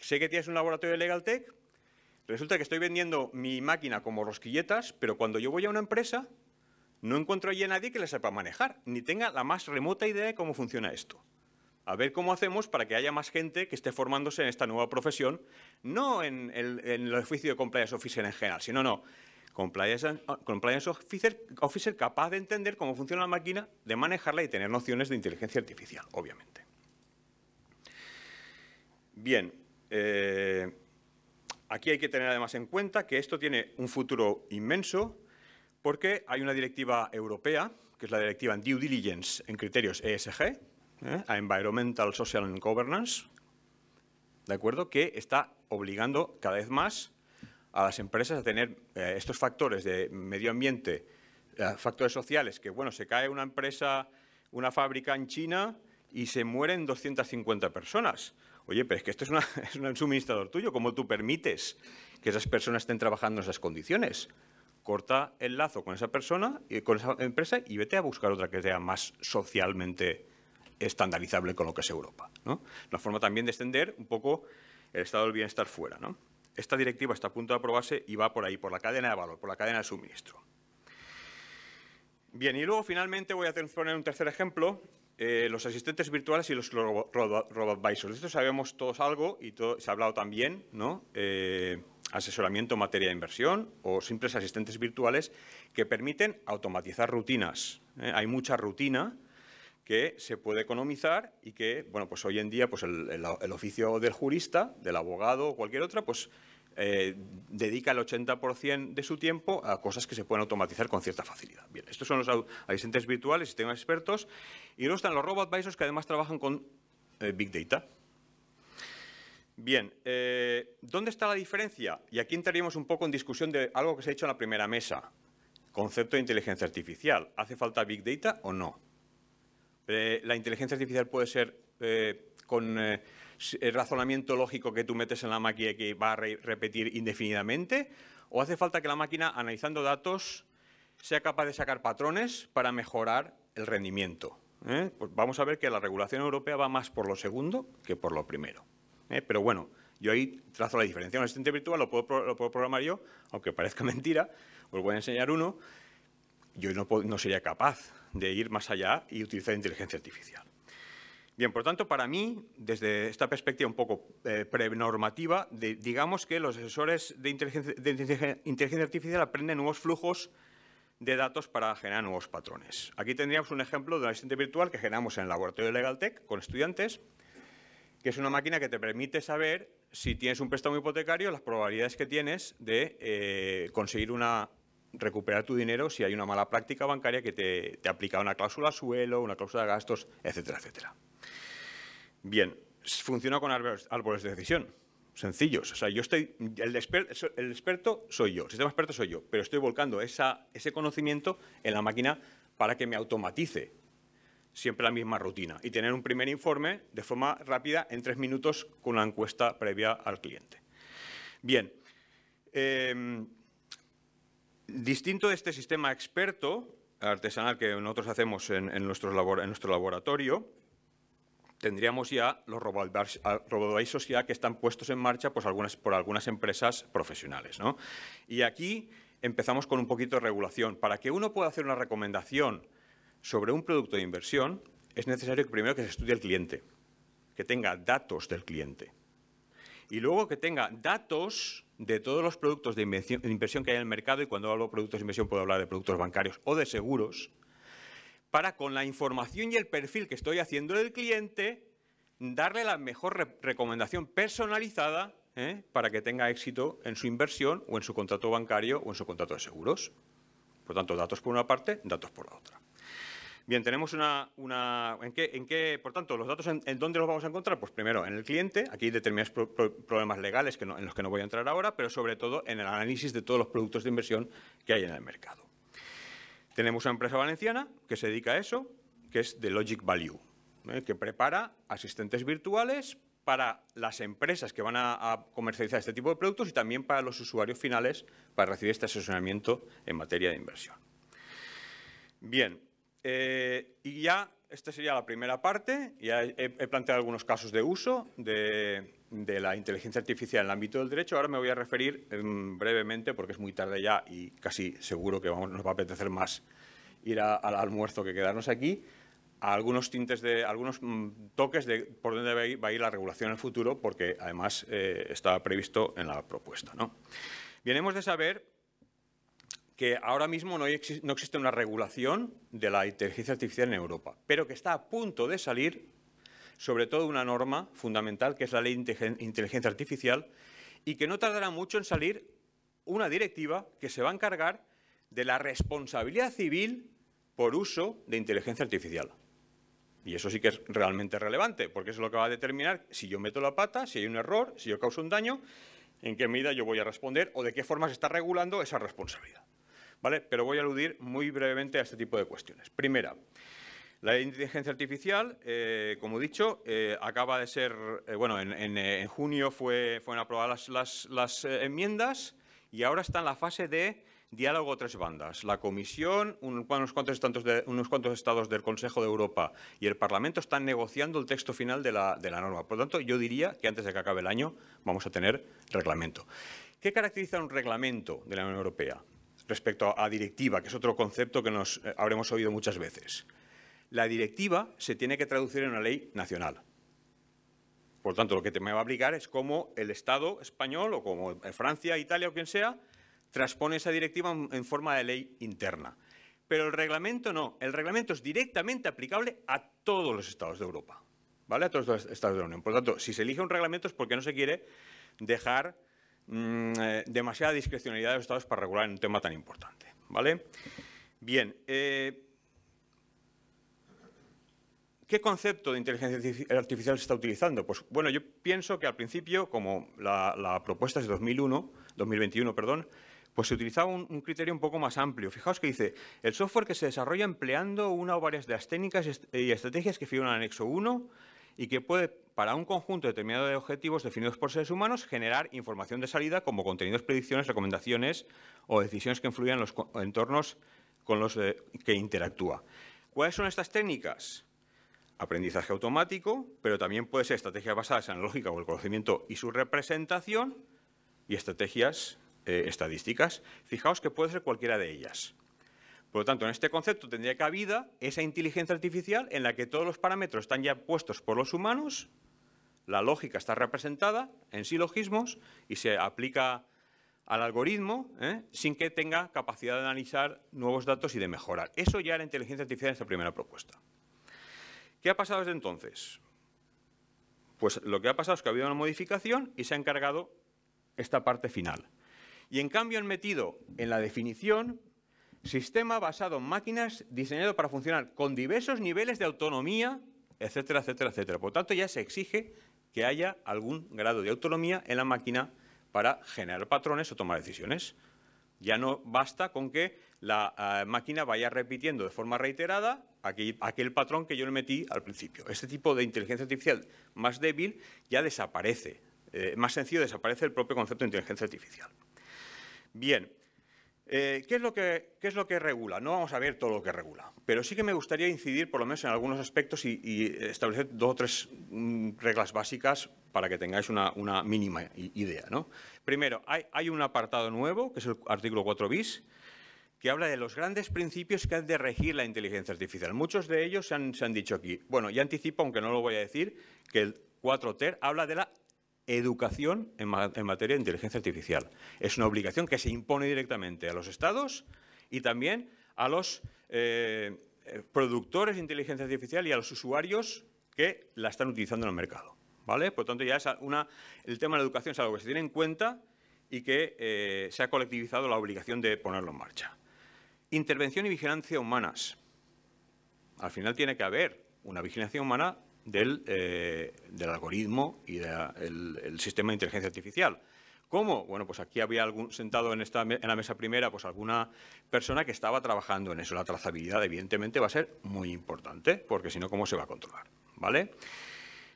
sé que tienes un laboratorio de Legal Tech, resulta que estoy vendiendo mi máquina como rosquilletas, pero cuando yo voy a una empresa no encuentro allí a nadie que la sepa manejar, ni tenga la más remota idea de cómo funciona esto a ver cómo hacemos para que haya más gente que esté formándose en esta nueva profesión, no en el, oficio de compliance officer en general, sino no, compliance, compliance officer, capaz de entender cómo funciona la máquina, de manejarla y tener nociones de inteligencia artificial, obviamente. Bien, eh, aquí hay que tener además en cuenta que esto tiene un futuro inmenso porque hay una directiva europea, que es la directiva en Due Diligence en criterios ESG, ¿eh? a Environmental, Social and Governance, ¿de acuerdo? que está obligando cada vez más a las empresas a tener eh, estos factores de medio ambiente, eh, factores sociales, que bueno, se cae una empresa, una fábrica en China y se mueren 250 personas. Oye, pero es que esto es, es un suministrador tuyo, ¿cómo tú permites que esas personas estén trabajando en esas condiciones? Corta el lazo con esa persona, con esa empresa y vete a buscar otra que sea más socialmente estandarizable con lo que es Europa. ¿no? La forma también de extender un poco el estado del bienestar fuera. ¿no? Esta directiva está a punto de aprobarse y va por ahí, por la cadena de valor, por la cadena de suministro. Bien, y luego finalmente voy a poner un tercer ejemplo, eh, los asistentes virtuales y los robot De esto sabemos todos algo y se ha hablado también, ¿no? Eh, asesoramiento en materia de inversión o simples asistentes virtuales que permiten automatizar rutinas. ¿eh? hay mucha rutina que se puede economizar y que, bueno, pues hoy en día pues el, oficio del jurista, del abogado o cualquier otra, pues eh, dedica el 80% de su tiempo a cosas que se pueden automatizar con cierta facilidad. Bien, estos son los asistentes virtuales, sistemas expertos, y luego están los robot advisors que además trabajan con eh, Big Data. Bien, eh, ¿dónde está la diferencia? Y aquí entraríamos un poco en discusión de algo que se ha hecho en la primera mesa, concepto de inteligencia artificial. ¿Hace falta Big Data o no? Eh, la inteligencia artificial puede ser eh, con eh, el razonamiento lógico que tú metes en la máquina y que va a repetir indefinidamente, o hace falta que la máquina, analizando datos, sea capaz de sacar patrones para mejorar el rendimiento. Pues vamos a ver que la regulación europea va más por lo segundo que por lo primero. Pero bueno, yo ahí trazo la diferencia. Un asistente virtual lo puedo, programar yo, aunque parezca mentira, os pues voy a enseñar uno. Yo no sería capaz de ir más allá y utilizar inteligencia artificial. Bien, por tanto, para mí, desde esta perspectiva un poco pre eh, prenormativa, digamos que los asesores de inteligencia, artificial aprenden nuevos flujos de datos para generar nuevos patrones. Aquí tendríamos un ejemplo de la asistente virtual que generamos en el laboratorio de LegalTech con estudiantes, que es una máquina que te permite saber si tienes un préstamo hipotecario, las probabilidades que tienes de eh, conseguir una recuperar tu dinero si hay una mala práctica bancaria que te, aplica una cláusula suelo, una cláusula de gastos, etcétera, etcétera. Bien, funciona con árboles de decisión sencillos. O sea, yo estoy, el, experto soy yo, el sistema experto soy yo, pero estoy volcando esa, ese conocimiento en la máquina para que me automatice siempre la misma rutina y tener un primer informe de forma rápida en tres minutos con la encuesta previa al cliente. Bien. Em, Distinto de este sistema experto artesanal que nosotros hacemos en, nuestro, laboratorio, tendríamos ya los roboadvisors ah, ya que están puestos en marcha pues, por algunas empresas profesionales. Y aquí empezamos con un poquito de regulación. Para que uno pueda hacer una recomendación sobre un producto de inversión, es necesario primero que se estudie el cliente, que tenga datos del cliente. Y luego que tenga datos de todos los productos de inversión que hay en el mercado, y cuando hablo de productos de inversión puedo hablar de productos bancarios o de seguros, para con la información y el perfil que estoy haciendo del cliente, darle la mejor recomendación personalizada ¿eh? para que tenga éxito en su inversión o en su contrato bancario o en su contrato de seguros. Por tanto, datos por una parte, datos por la otra. Bien, tenemos una... ¿en, qué, ¿en, qué, Por tanto, los datos, en, dónde los vamos a encontrar? Pues primero, en el cliente, aquí hay determinados problemas legales en los que no voy a entrar ahora, pero sobre todo en el análisis de todos los productos de inversión que hay en el mercado. Tenemos una empresa valenciana que se dedica a eso, que es The Logic Value, ¿eh? que prepara asistentes virtuales para las empresas que van a, comercializar este tipo de productos y también para los usuarios finales para recibir este asesoramiento en materia de inversión. Bien, eh, y ya, esta sería la primera parte. Ya he, planteado algunos casos de uso de, la inteligencia artificial en el ámbito del derecho. Ahora me voy a referir em, brevemente, porque es muy tarde ya y casi seguro que vamos, nos va a apetecer más ir al almuerzo que quedarnos aquí, a algunos tintes de algunos mm, toques de por dónde va a ir, la regulación en el futuro, porque además eh, estaba previsto en la propuesta. ¿no? Bien, hemos de saber que ahora mismo no, existe una regulación de la inteligencia artificial en Europa, pero que está a punto de salir, sobre todo una norma fundamental, que es la ley de inteligencia artificial, y que no tardará mucho en salir una directiva que se va a encargar de la responsabilidad civil por uso de inteligencia artificial. Y eso sí que es realmente relevante, porque es lo que va a determinar si yo meto la pata, si hay un error, si yo causo un daño, en qué medida yo voy a responder o de qué forma se está regulando esa responsabilidad. Pero voy a aludir muy brevemente a este tipo de cuestiones. Primera, la inteligencia artificial, eh, como he dicho, eh, acaba de ser, eh, bueno, en, junio fueron aprobadas las, enmiendas y ahora está en la fase de diálogo tres bandas. La Comisión, unos cuantos, estados del Consejo de Europa y el Parlamento están negociando el texto final de la, de la, norma. Por lo tanto, yo diría que antes de que acabe el año vamos a tener reglamento. ¿Qué caracteriza un reglamento de la Unión Europea? respecto a directiva, que es otro concepto que nos eh, habremos oído muchas veces. La directiva se tiene que traducir en una ley nacional. Por tanto, lo que me va a aplicar es cómo el Estado español o como Francia, Italia o quien sea, transpone esa directiva en forma de ley interna. Pero el reglamento no. El reglamento es directamente aplicable a todos los Estados de Europa. ¿Vale? A todos los Estados de la Unión. Por lo tanto, si se elige un reglamento es porque no se quiere dejar Mm, eh, demasiada discrecionalidad de los Estados para regular un tema tan importante. ¿Vale? Bien. Eh, ¿Qué concepto de inteligencia artificial se está utilizando? Pues bueno, yo pienso que al principio, como la, propuesta es 2001, 2021, perdón, pues se utilizaba un, un, criterio un poco más amplio. Fijaos que dice, el software que se desarrolla empleando una o varias de las técnicas y estrategias que figuran en el anexo 1 y que puede, para un conjunto determinado de objetivos definidos por seres humanos, generar información de salida como contenidos, predicciones, recomendaciones o decisiones que influyan en los entornos con los que interactúa. ¿Cuáles son estas técnicas? Aprendizaje automático, pero también puede ser estrategias basadas en la lógica o el conocimiento y su representación y estrategias eh, estadísticas. Fijaos que puede ser cualquiera de ellas. Por lo tanto, en este concepto tendría cabida esa inteligencia artificial en la que todos los parámetros están ya puestos por los humanos, la lógica está representada en silogismos y se aplica al algoritmo ¿eh? sin que tenga capacidad de analizar nuevos datos y de mejorar. Eso ya era inteligencia artificial en esta primera propuesta. ¿Qué ha pasado desde entonces? Pues lo que ha pasado es que ha habido una modificación y se ha encargado esta parte final. Y en cambio han metido en la definición Sistema basado en máquinas diseñado para funcionar con diversos niveles de autonomía, etcétera, etcétera, etcétera. Por tanto, ya se exige que haya algún grado de autonomía en la máquina para generar patrones o tomar decisiones. Ya no basta con que la eh, máquina vaya repitiendo de forma reiterada aquel, patrón que yo le metí al principio. Este tipo de inteligencia artificial más débil ya desaparece, eh, más sencillo desaparece el propio concepto de inteligencia artificial. Bien, eh, ¿qué, es lo que, es lo que, regula? No vamos a ver todo lo que regula, pero sí que me gustaría incidir por lo menos en algunos aspectos y, establecer dos o tres mm, reglas básicas para que tengáis una, mínima idea. ¿no? Primero, hay, un apartado nuevo, que es el artículo 4 bis, que habla de los grandes principios que han de regir la inteligencia artificial. Muchos de ellos se han, se han dicho aquí. Bueno, ya anticipo, aunque no lo voy a decir, que el 4 TER habla de la educación en, materia de inteligencia artificial. Es una obligación que se impone directamente a los estados y también a los eh, eh, productores de inteligencia artificial y a los usuarios que la están utilizando en el mercado. ¿vale? Por tanto, ya es una, el tema de la educación es algo que se tiene en cuenta y que eh, se ha colectivizado la obligación de ponerlo en marcha. Intervención y vigilancia humanas. Al final tiene que haber una vigilancia humana eh, del, algoritmo y del sistema de inteligencia artificial. ¿Cómo? Bueno, pues aquí había algún, sentado en, esta, en la mesa primera pues alguna persona que estaba trabajando en eso. La trazabilidad, evidentemente, va a ser muy importante, porque si no, ¿cómo se va a controlar? ¿Vale?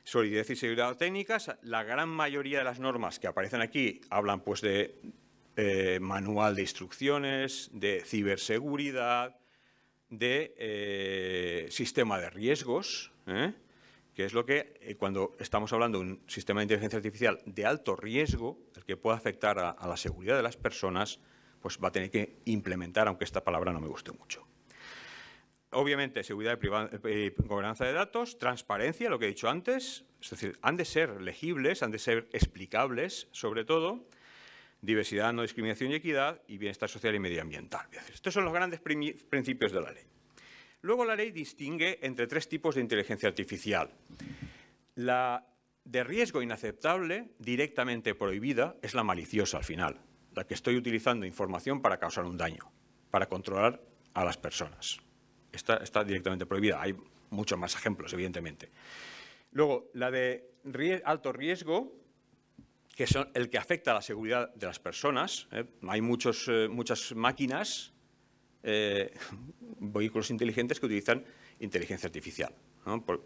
Solidez y seguridad técnicas. La gran mayoría de las normas que aparecen aquí hablan pues de eh, manual de instrucciones, de ciberseguridad, de eh, sistema de riesgos, ¿eh? que es lo que eh, cuando estamos hablando de un sistema de inteligencia artificial de alto riesgo, el que pueda afectar a, la seguridad de las personas, pues va a tener que implementar, aunque esta palabra no me guste mucho. Obviamente, seguridad y eh, eh, gobernanza de datos, transparencia, lo que he dicho antes, es decir, han de ser legibles, han de ser explicables, sobre todo, diversidad, no discriminación y equidad, y bienestar social y medioambiental. Estos son los grandes principios de la ley. Luego la ley distingue entre tres tipos de inteligencia artificial. La de riesgo inaceptable, directamente prohibida, es la maliciosa al final, la que estoy utilizando información para causar un daño, para controlar a las personas. está directamente prohibida. Hay muchos más ejemplos, evidentemente. Luego, la de alto riesgo, que es el que afecta a la seguridad de las personas. ¿eh? Hay eh, muchas máquinas eh, vehículos inteligentes que utilizan inteligencia artificial.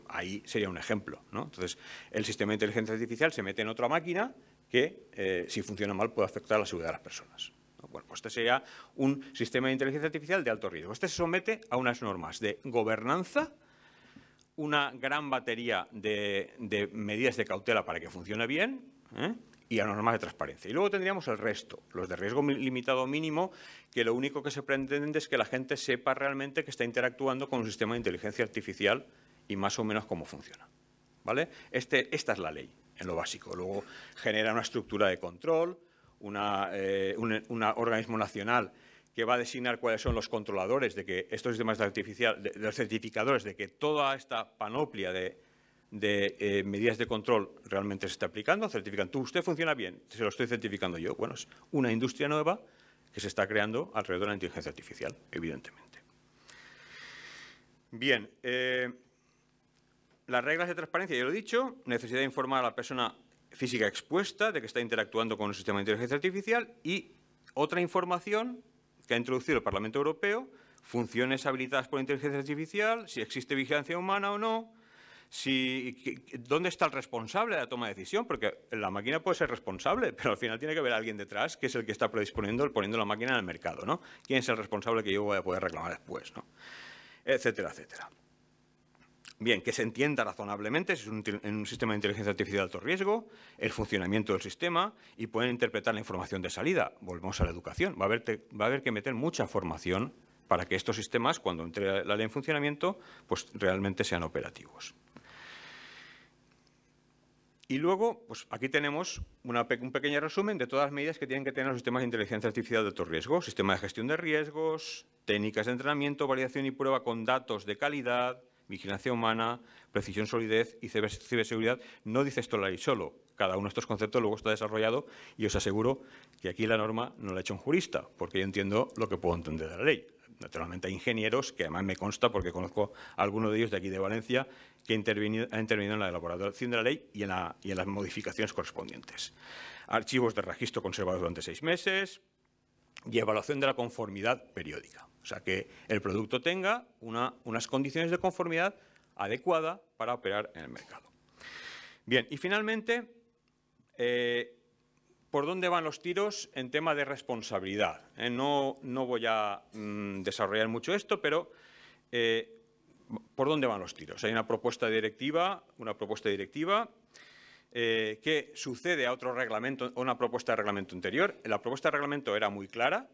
ahí sería un ejemplo. Entonces, el sistema de inteligencia artificial se mete en otra máquina que, eh, si funciona mal, puede afectar a la seguridad de las personas. Bueno, pues este sería un sistema de inteligencia artificial de alto riesgo. Este se somete a unas normas de gobernanza, una gran batería de, medidas de cautela para que funcione bien, ¿eh? y a normas de transparencia. Y luego tendríamos el resto, los de riesgo limitado mínimo, que lo único que se pretende es que la gente sepa realmente que está interactuando con un sistema de inteligencia artificial y más o menos cómo funciona. ¿Vale? Este, esta es la ley, en lo básico. Luego genera una estructura de control, eh, un organismo nacional que va a designar cuáles son los controladores de que estos sistemas de artificial, de los certificadores, de que toda esta panoplia de de eh, medidas de control realmente se está aplicando, certifican, usted funciona bien, se lo estoy certificando yo. Bueno, es una industria nueva que se está creando alrededor de la inteligencia artificial, evidentemente. Bien, eh, las reglas de transparencia, ya lo he dicho, necesidad de informar a la persona física expuesta de que está interactuando con un sistema de inteligencia artificial y otra información que ha introducido el Parlamento Europeo, funciones habilitadas por inteligencia artificial, si existe vigilancia humana o no, si, ¿Dónde está el responsable de la toma de decisión? Porque la máquina puede ser responsable, pero al final tiene que haber alguien detrás que es el que está predisponiendo, poniendo la máquina en el mercado, ¿no? ¿Quién es el responsable que yo voy a poder reclamar después, Etcétera, etcétera. Bien, que se entienda razonablemente si es un, en un sistema de inteligencia artificial de alto riesgo, el funcionamiento del sistema y pueden interpretar la información de salida. Volvemos a la educación. Va a haber, va a haber que meter mucha formación para que estos sistemas, cuando entre la ley en funcionamiento, pues realmente sean operativos. Y luego, pues aquí tenemos un pequeño resumen de todas las medidas que tienen que tener los sistemas de inteligencia artificial de alto riesgo. Sistema de gestión de riesgos, técnicas de entrenamiento, validación y prueba con datos de calidad, vigilancia humana, precisión, solidez y ciberseguridad. No dice esto la ley solo. Cada uno de estos conceptos luego está desarrollado y os aseguro que aquí la norma no la ha hecho un jurista, porque yo entiendo lo que puedo entender de la ley. Naturalmente hay ingenieros, que además me consta porque conozco a alguno de ellos de aquí de Valencia, que ha intervenido, en la elaboración de la ley y en, las modificaciones correspondientes. Archivos de registro conservados durante seis meses y evaluación de la conformidad periódica. O sea, que el producto tenga unas condiciones de conformidad adecuada para operar en el mercado. Bien, y finalmente, eh, por dónde van los tiros en tema de responsabilidad. ¿eh? no, no, voy a mm, desarrollar mucho esto, pero eh, por dónde van los tiros. Hay una propuesta directiva, una propuesta directiva eh, que sucede a otro reglamento, a una propuesta de reglamento anterior. La propuesta de reglamento era muy clara.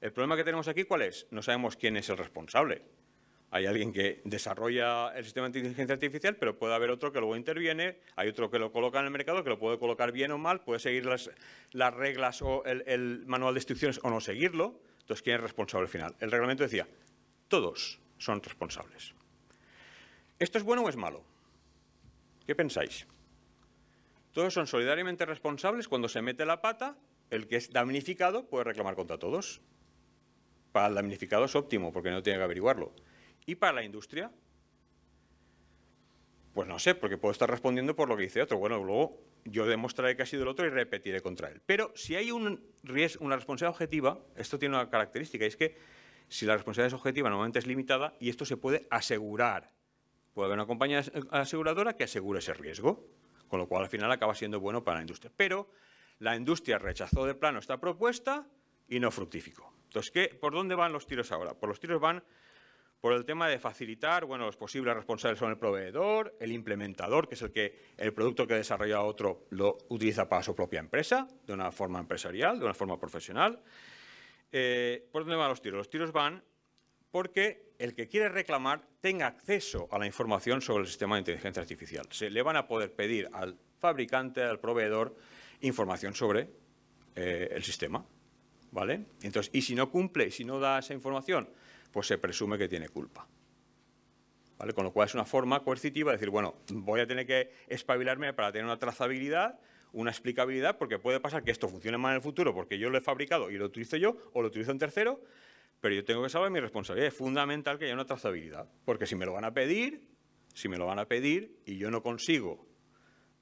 El problema que tenemos aquí, ¿cuál es? No sabemos quién es el responsable. Hay alguien que desarrolla el sistema de inteligencia artificial, pero puede haber otro que luego interviene, hay otro que lo coloca en el mercado, que lo puede colocar bien o mal, puede seguir las, reglas o el, el manual de instrucciones o no seguirlo. Entonces, ¿quién es responsable al final? El reglamento decía, todos son responsables. ¿Esto es bueno o es malo? ¿Qué pensáis? Todos son solidariamente responsables cuando se mete la pata, el que es damnificado puede reclamar contra todos. Para el damnificado es óptimo, porque no tiene que averiguarlo ¿Y para la industria? Pues no sé, porque puedo estar respondiendo por lo que dice otro. Bueno, luego yo demostraré que ha sido el otro y repetiré contra él. Pero si hay un riesgo, una responsabilidad objetiva, esto tiene una característica, y es que si la responsabilidad es objetiva, normalmente es limitada y esto se puede asegurar. Puede haber una compañía aseguradora que asegure ese riesgo, con lo cual al final acaba siendo bueno para la industria. Pero la industria rechazó de plano esta propuesta y no fructificó. Entonces, ¿por dónde van los tiros ahora? Por pues los tiros van por el tema de facilitar bueno, los posibles responsables son el proveedor, el implementador, que es el que el producto que desarrolla otro lo utiliza para su propia empresa, de una forma empresarial, de una forma profesional. Eh, ¿Por dónde van los tiros? Los tiros van porque el que quiere reclamar tenga acceso a la información sobre el sistema de inteligencia artificial. Se le van a poder pedir al fabricante, al proveedor, información sobre eh, el sistema. ¿Vale? Entonces, y si no cumple, si no da esa información, pues se presume que tiene culpa. ¿Vale? Con lo cual es una forma coercitiva de decir, bueno, voy a tener que espabilarme para tener una trazabilidad, una explicabilidad, porque puede pasar que esto funcione mal en el futuro porque yo lo he fabricado y lo utilizo yo o lo utilizo en tercero, pero yo tengo que saber mi responsabilidad. Es fundamental que haya una trazabilidad, porque si me lo van a pedir, si me lo van a pedir y yo no consigo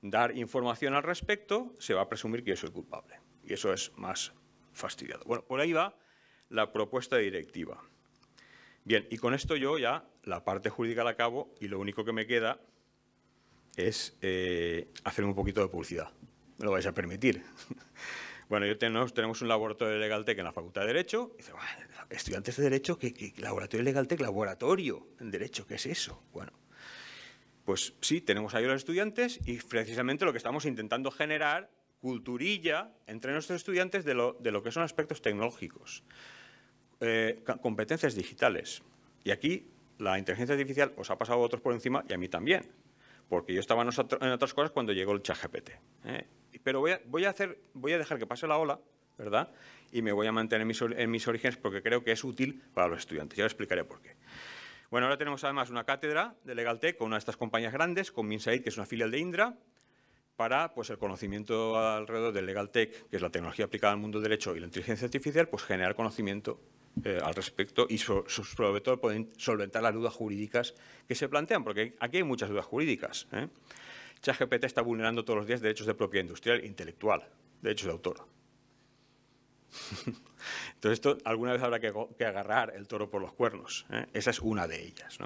dar información al respecto, se va a presumir que yo soy culpable. Y eso es más fastidiado. Bueno, por ahí va la propuesta directiva. Bien, y con esto yo ya la parte jurídica la acabo y lo único que me queda es eh, hacer un poquito de publicidad. Me lo vais a permitir. Bueno, yo tenemos, un laboratorio de Legaltec en la Facultad de Derecho. estudiantes de Derecho, ¿qué, laboratorio de Legaltec? Laboratorio en Derecho, ¿qué es eso? Bueno, pues sí, tenemos ahí los estudiantes y precisamente lo que estamos intentando generar culturilla entre nuestros estudiantes de lo que son aspectos tecnológicos. Eh, competencias digitales. Y aquí la inteligencia artificial os ha pasado a otros por encima y a mí también, porque yo estaba en, otras cosas cuando llegó el chat GPT. ¿eh? Pero voy a, dejar que pase la ola, ¿verdad? Y me voy a mantener en mis, orígenes porque creo que es útil para los estudiantes. Ya os explicaré por qué. Bueno, ahora tenemos además una cátedra de LegalTech con una de estas compañías grandes, con Minsaid, que es una filial de Indra, para pues, el conocimiento alrededor del LegalTech, que es la tecnología aplicada al mundo del derecho y la inteligencia artificial, pues generar conocimiento eh, al respecto y sus proveedores pueden solventar las dudas jurídicas que se plantean, porque aquí hay muchas dudas jurídicas. ¿eh? ChatGPT está vulnerando todos los días derechos de propiedad industrial, intelectual, derechos de autor. Entonces, esto alguna vez habrá que, agarrar el toro por los cuernos. ¿eh? Esa es una de ellas.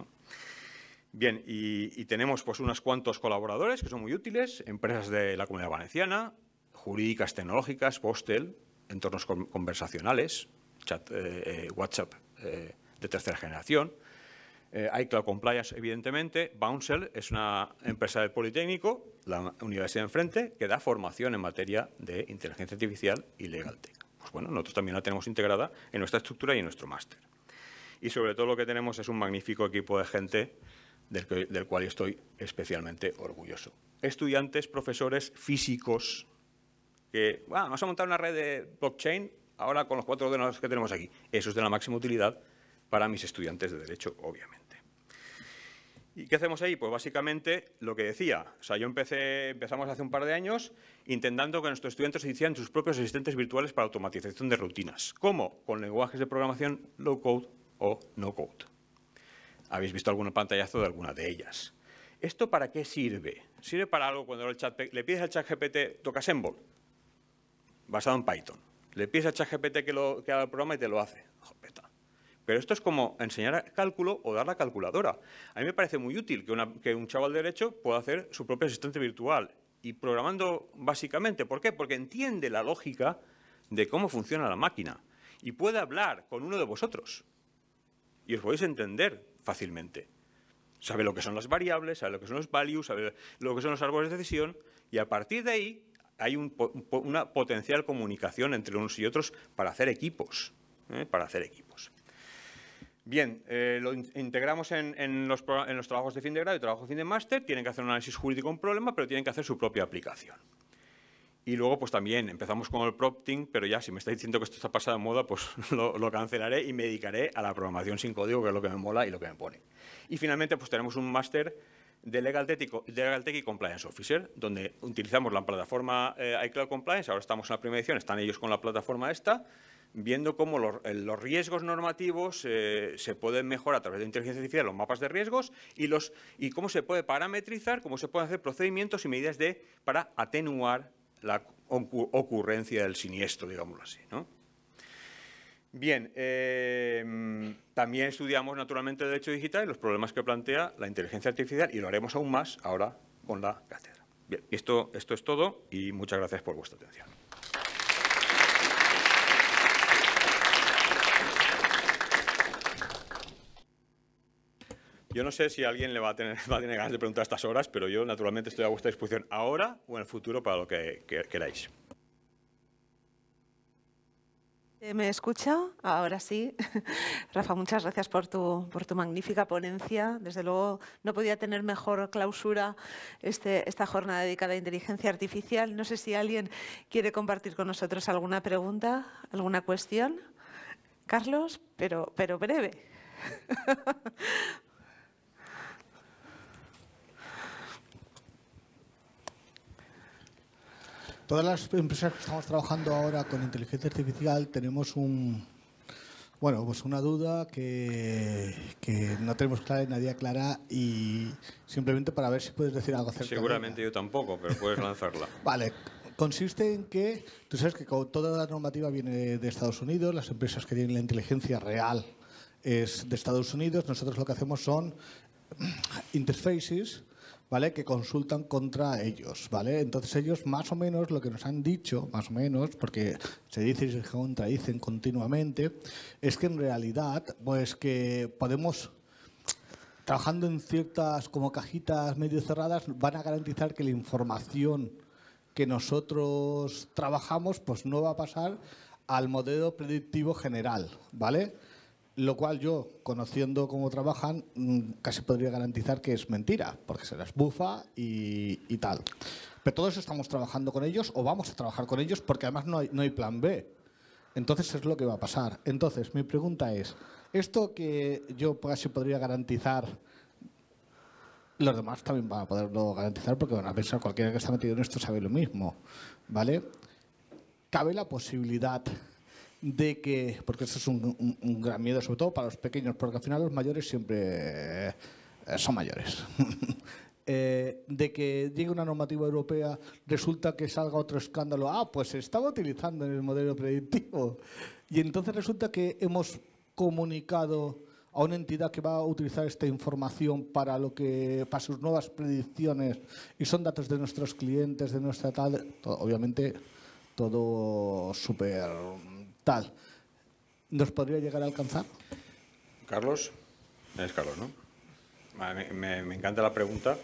Bien, y, y, tenemos pues unos cuantos colaboradores que son muy útiles, empresas de la Comunidad Valenciana, jurídicas tecnológicas, Postel, entornos conversacionales, chat, eh, eh, WhatsApp eh, de tercera generación. hay Cloud Compliance, evidentemente. Bouncel es una empresa del Politécnico, la universidad enfrente, que da formación en materia de inteligencia artificial y legal tech. Pues bueno, nosotros también la tenemos integrada en nuestra estructura y en nuestro máster. Y sobre todo lo que tenemos es un magnífico equipo de gente del, cual estoy especialmente orgulloso. Estudiantes, profesores, físicos, que vamos a montar una red de blockchain ahora con los cuatro ordenadores que tenemos aquí. Eso es de la máxima utilidad para mis estudiantes de Derecho, obviamente. ¿Y qué hacemos ahí? Pues básicamente lo que decía. O sea, yo empecé, empezamos hace un par de años intentando que nuestros estudiantes hicieran sus propios asistentes virtuales para automatización de rutinas. ¿Cómo? Con lenguajes de programación low code o no code. Habéis visto algún pantallazo de alguna de ellas. ¿Esto para qué sirve? Sirve para algo cuando le pides al chat GPT, tocas Symbol, basado en Python. Le pides a ChatGPT que, lo, que haga el programa y te lo hace. Pero esto es como enseñar cálculo o dar la calculadora. A mí me parece muy útil que, un chaval derecho pueda hacer su propio asistente virtual y programando básicamente. ¿Por qué? Porque entiende la lógica de cómo funciona la máquina y puede hablar con uno de vosotros y os podéis entender fácilmente. Sabe lo que son las variables, sabe lo que son los values, sabe lo que son los árboles de decisión y a partir de ahí hay una potencial comunicación entre unos y otros para hacer equipos, ¿eh? para hacer equipos. Bien, eh, lo integramos en, los trabajos de fin de grado y trabajo de fin de máster, tienen que hacer un análisis jurídico un problema, pero tienen que hacer su propia aplicación. Y luego, pues también empezamos con el prompting, pero ya si me estáis diciendo que esto está pasado de moda, pues lo, cancelaré y me dedicaré a la programación sin código, que es lo que me mola y lo que me pone. Y finalmente, pues tenemos un máster de Legal y, Compliance Officer, donde utilizamos la plataforma eh, iCloud Compliance, ahora estamos en la primera edición, están ellos con la plataforma esta, viendo cómo los, eh, riesgos normativos eh, se pueden mejorar a través de inteligencia artificial, los mapas de riesgos y, los, y cómo se puede parametrizar, cómo se pueden hacer procedimientos y medidas de, para atenuar la ocurrencia del siniestro, digámoslo así. ¿no? Bien, em, también estudiamos naturalmente el Derecho Digital y los problemas que plantea la inteligencia artificial y lo haremos aún más ahora con la cátedra. Bien, esto, esto es todo y muchas gracias por vuestra atención. Yo no sé si alguien le va a, tener, va ganas de preguntar estas horas, pero yo naturalmente estoy a vuestra disposición ahora o en el futuro para lo que queráis. ¿Me escucha? Ahora sí. Rafa, muchas gracias por tu, por tu magnífica ponencia. Desde luego, no podía tener mejor clausura este, esta jornada dedicada a inteligencia artificial. No sé si alguien quiere compartir con nosotros alguna pregunta, alguna cuestión. Carlos, pero, pero breve. Todas las empresas que estamos trabajando ahora con inteligencia artificial tenemos un, bueno, pues una duda que, no tenemos clara y nadie aclara y simplemente para ver si puedes decir algo acerca Seguramente yo tampoco, pero puedes lanzarla. vale, consiste en que, tú sabes que toda la normativa viene de Estados Unidos, las empresas que tienen la inteligencia real es de Estados Unidos, nosotros lo que hacemos son interfaces ¿vale? que consultan contra ellos. ¿vale? Entonces ellos más o menos lo que nos han dicho, más o menos, porque se dice y se contradicen continuamente, es que en realidad pues que podemos trabajando en ciertas como cajitas medio cerradas van a garantizar que la información que nosotros trabajamos pues no va a pasar al modelo predictivo general, ¿vale? Lo cual yo, conociendo cómo trabajan, mm, casi podría garantizar que es mentira, porque se las bufa y, tal. Pero todos estamos trabajando con ellos o vamos a trabajar con ellos porque además no hay, no hay plan B. Entonces es lo que va a pasar. Entonces, mi pregunta es, ¿esto que yo casi podría garantizar, los demás también van a poderlo garantizar porque van a pensar cualquiera que está metido en esto sabe lo mismo, ¿vale? ¿Cabe la posibilidad de que, porque eso es un, gran miedo, sobre todo para los pequeños, porque al final los mayores siempre eh, son mayores. Eh, de que llegue una normativa europea, resulta que salga otro escándalo, ah, pues se estaba utilizando en el modelo predictivo. Y entonces resulta que hemos comunicado a una entidad que va a utilizar esta información para lo que para sus nuevas predicciones y son datos de nuestros clientes, de nuestra tal, obviamente todo súper tal, ¿nos podría llegar a alcanzar? Carlos, es ¿no? Me, encanta la pregunta,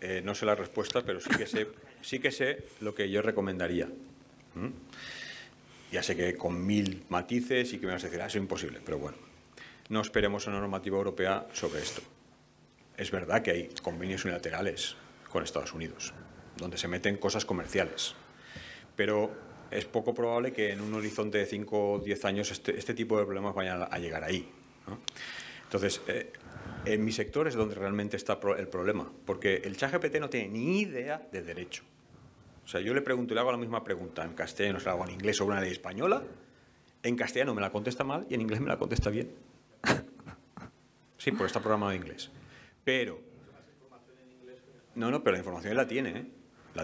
eh, no sé la respuesta, pero sí que sé, sí que sé lo que yo recomendaría. ¿Mm? Ya sé que con mil matices y que me vas a decir, ah, es imposible, pero bueno, no esperemos una normativa europea sobre esto. Es verdad que hay convenios unilaterales con Estados Unidos, donde se meten cosas comerciales, pero es poco probable que en un horizonte de 5 o 10 años este, este, tipo de problemas vayan a llegar ahí. Entonces, eh, en mi sector es donde realmente está el problema, porque el ChatGPT no tiene ni idea de derecho. O sea, yo le pregunto y le hago la misma pregunta en castellano, se la hago en inglés sobre una ley española, en castellano me la contesta mal y en inglés me la contesta bien. sí, por está programado en inglés. Pero... No, no, pero la información la tiene, ¿eh? la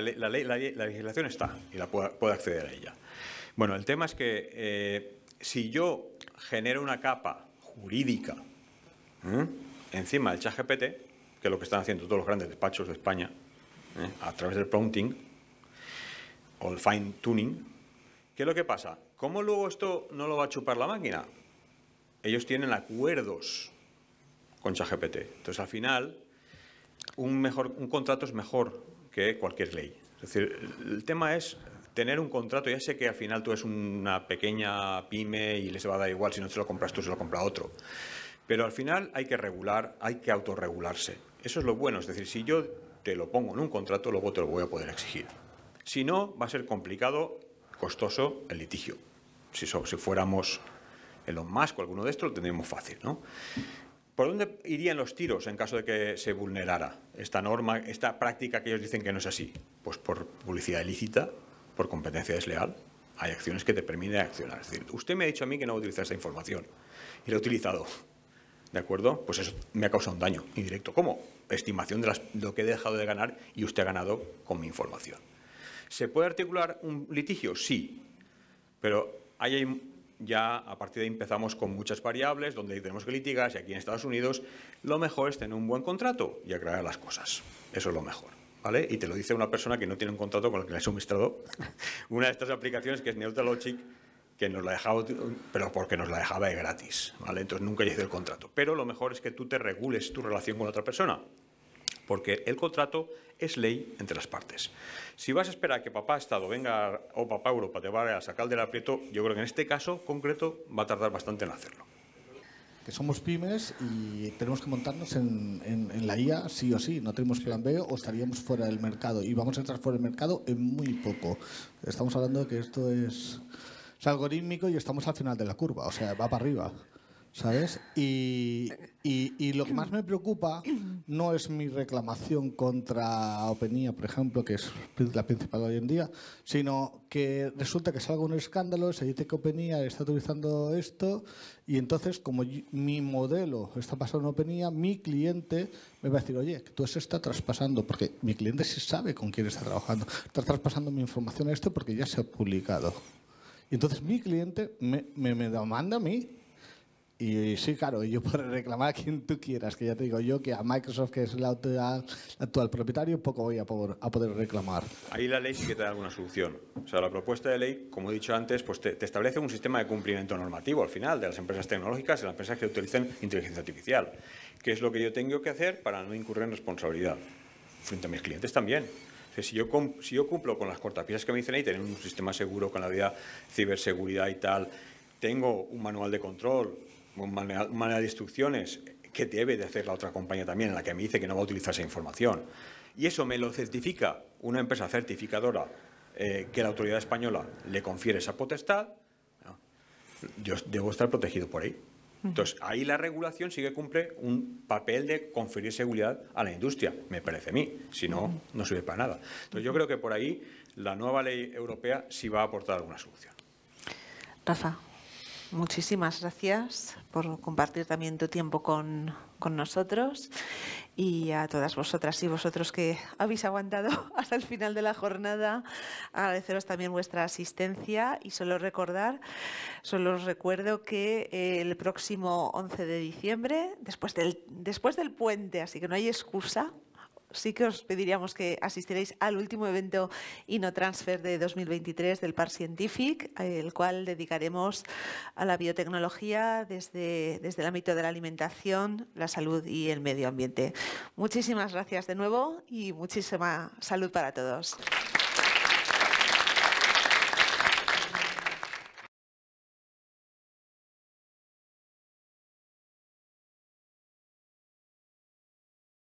la, ley, la, legislación está y la puede, acceder a ella. Bueno, el tema es que eh, si yo genero una capa jurídica encima del ChatGPT, que es lo que están haciendo todos los grandes despachos de España, ¿eh? a través del prompting o el fine tuning, ¿qué es lo que pasa? ¿Cómo luego esto no lo va a chupar la máquina? Ellos tienen acuerdos con ChatGPT. Entonces, al final, un, mejor, un contrato es mejor que cualquier ley. Es decir, el tema es tener un contrato. Ya sé que al final tú es una pequeña pyme y les va a dar igual si no se lo compras tú, se lo compra otro. Pero al final hay que regular, hay que autorregularse. Eso es lo bueno. Es decir, si yo te lo pongo en un contrato, luego te lo voy a poder exigir. Si no, va a ser complicado, costoso el litigio. Si, si fuéramos Elon más o alguno de estos, lo tendríamos fácil, ¿no? ¿Por dónde irían los tiros en caso de que se vulnerara esta norma, esta práctica que ellos dicen que no es así? Pues por publicidad ilícita, por competencia desleal. Hay acciones que te permiten accionar. Es decir, usted me ha dicho a mí que no a utilizar esa información y la he utilizado. ¿De acuerdo? Pues eso me ha causado un daño indirecto. ¿Cómo? Estimación de lo que he dejado de ganar y usted ha ganado con mi información. ¿Se puede articular un litigio? Sí. Pero hay ya a partir de ahí empezamos con muchas variables donde tenemos críticas y aquí en Estados Unidos lo mejor es tener un buen contrato y aclarar las cosas. Eso es lo mejor. ¿Vale? Y te lo dice una persona que no tiene un contrato con el que le ha suministrado una de estas aplicaciones que es Logic, que nos la dejaba, pero porque nos la dejaba de gratis, ¿vale? Entonces nunca hice el contrato. Pero lo mejor es que tú te regules tu relación con la otra persona porque el contrato es ley entre las partes. Si vas a esperar a que papá Estado venga o papá Europa te vaya a sacar del aprieto, yo creo que en este caso concreto va a tardar bastante en hacerlo. Que somos pymes y tenemos que montarnos en, la IA sí o sí, no tenemos plan B o estaríamos fuera del mercado y vamos a entrar fuera del mercado en muy poco. Estamos hablando de que esto es, es algorítmico y estamos al final de la curva, o sea, va para arriba, ¿sabes? Y, y, lo que más me preocupa no es mi reclamación contra Openia, por ejemplo, que es la principal hoy en día, sino que resulta que salga un escándalo, se dice que Openia está utilizando esto y entonces como mi modelo está pasando en Openia, mi cliente me va a decir, oye, tú se está traspasando, porque mi cliente sí sabe con quién está trabajando, está traspasando mi información a esto porque ya se ha publicado. Y entonces mi cliente me, me, me demanda a mí y sí, claro, yo puedo reclamar a quien tú quieras, que ya te digo yo que a Microsoft, que es el actual, propietario, poco voy a poder, a poder reclamar. Ahí la ley sí que trae alguna solución. O sea, la propuesta de ley, como he dicho antes, pues te, establece un sistema de cumplimiento normativo al final de las empresas tecnológicas y las empresas que utilicen inteligencia artificial. ¿Qué es lo que yo tengo que hacer para no incurrir en responsabilidad? Frente a mis clientes también. Si yo, si yo cumplo con las cortapisas que me dicen ahí, tener un sistema seguro con la vida ciberseguridad y tal, tengo un manual de control, manera, manera de instrucciones que debe de hacer la otra compañía también, en la que me dice que no va a utilizar esa información. Y eso me lo certifica una empresa certificadora eh, que la autoridad española le confiere esa potestad, yo debo estar protegido por ahí. Entonces, ahí la regulación sí que cumple un papel de conferir seguridad a la industria, me parece a mí. Si no, no sirve para nada. Entonces, yo creo que por ahí la nueva ley europea sí va a aportar alguna solución. Rafa. Muchísimas gracias por compartir también tu tiempo con, nosotros y a todas vosotras y vosotros que habéis aguantado hasta el final de la jornada. Agradeceros también vuestra asistencia y solo recordar, solo os recuerdo que el próximo 11 de diciembre, después del, después del puente, así que no hay excusa, sí que os pediríamos que asistiréis al último evento InnoTransfer de 2023 del Par Scientific, el cual dedicaremos a la biotecnología desde el ámbito de la alimentación, la salud y el medio ambiente. Muchísimas gracias de nuevo y muchísima salud para todos.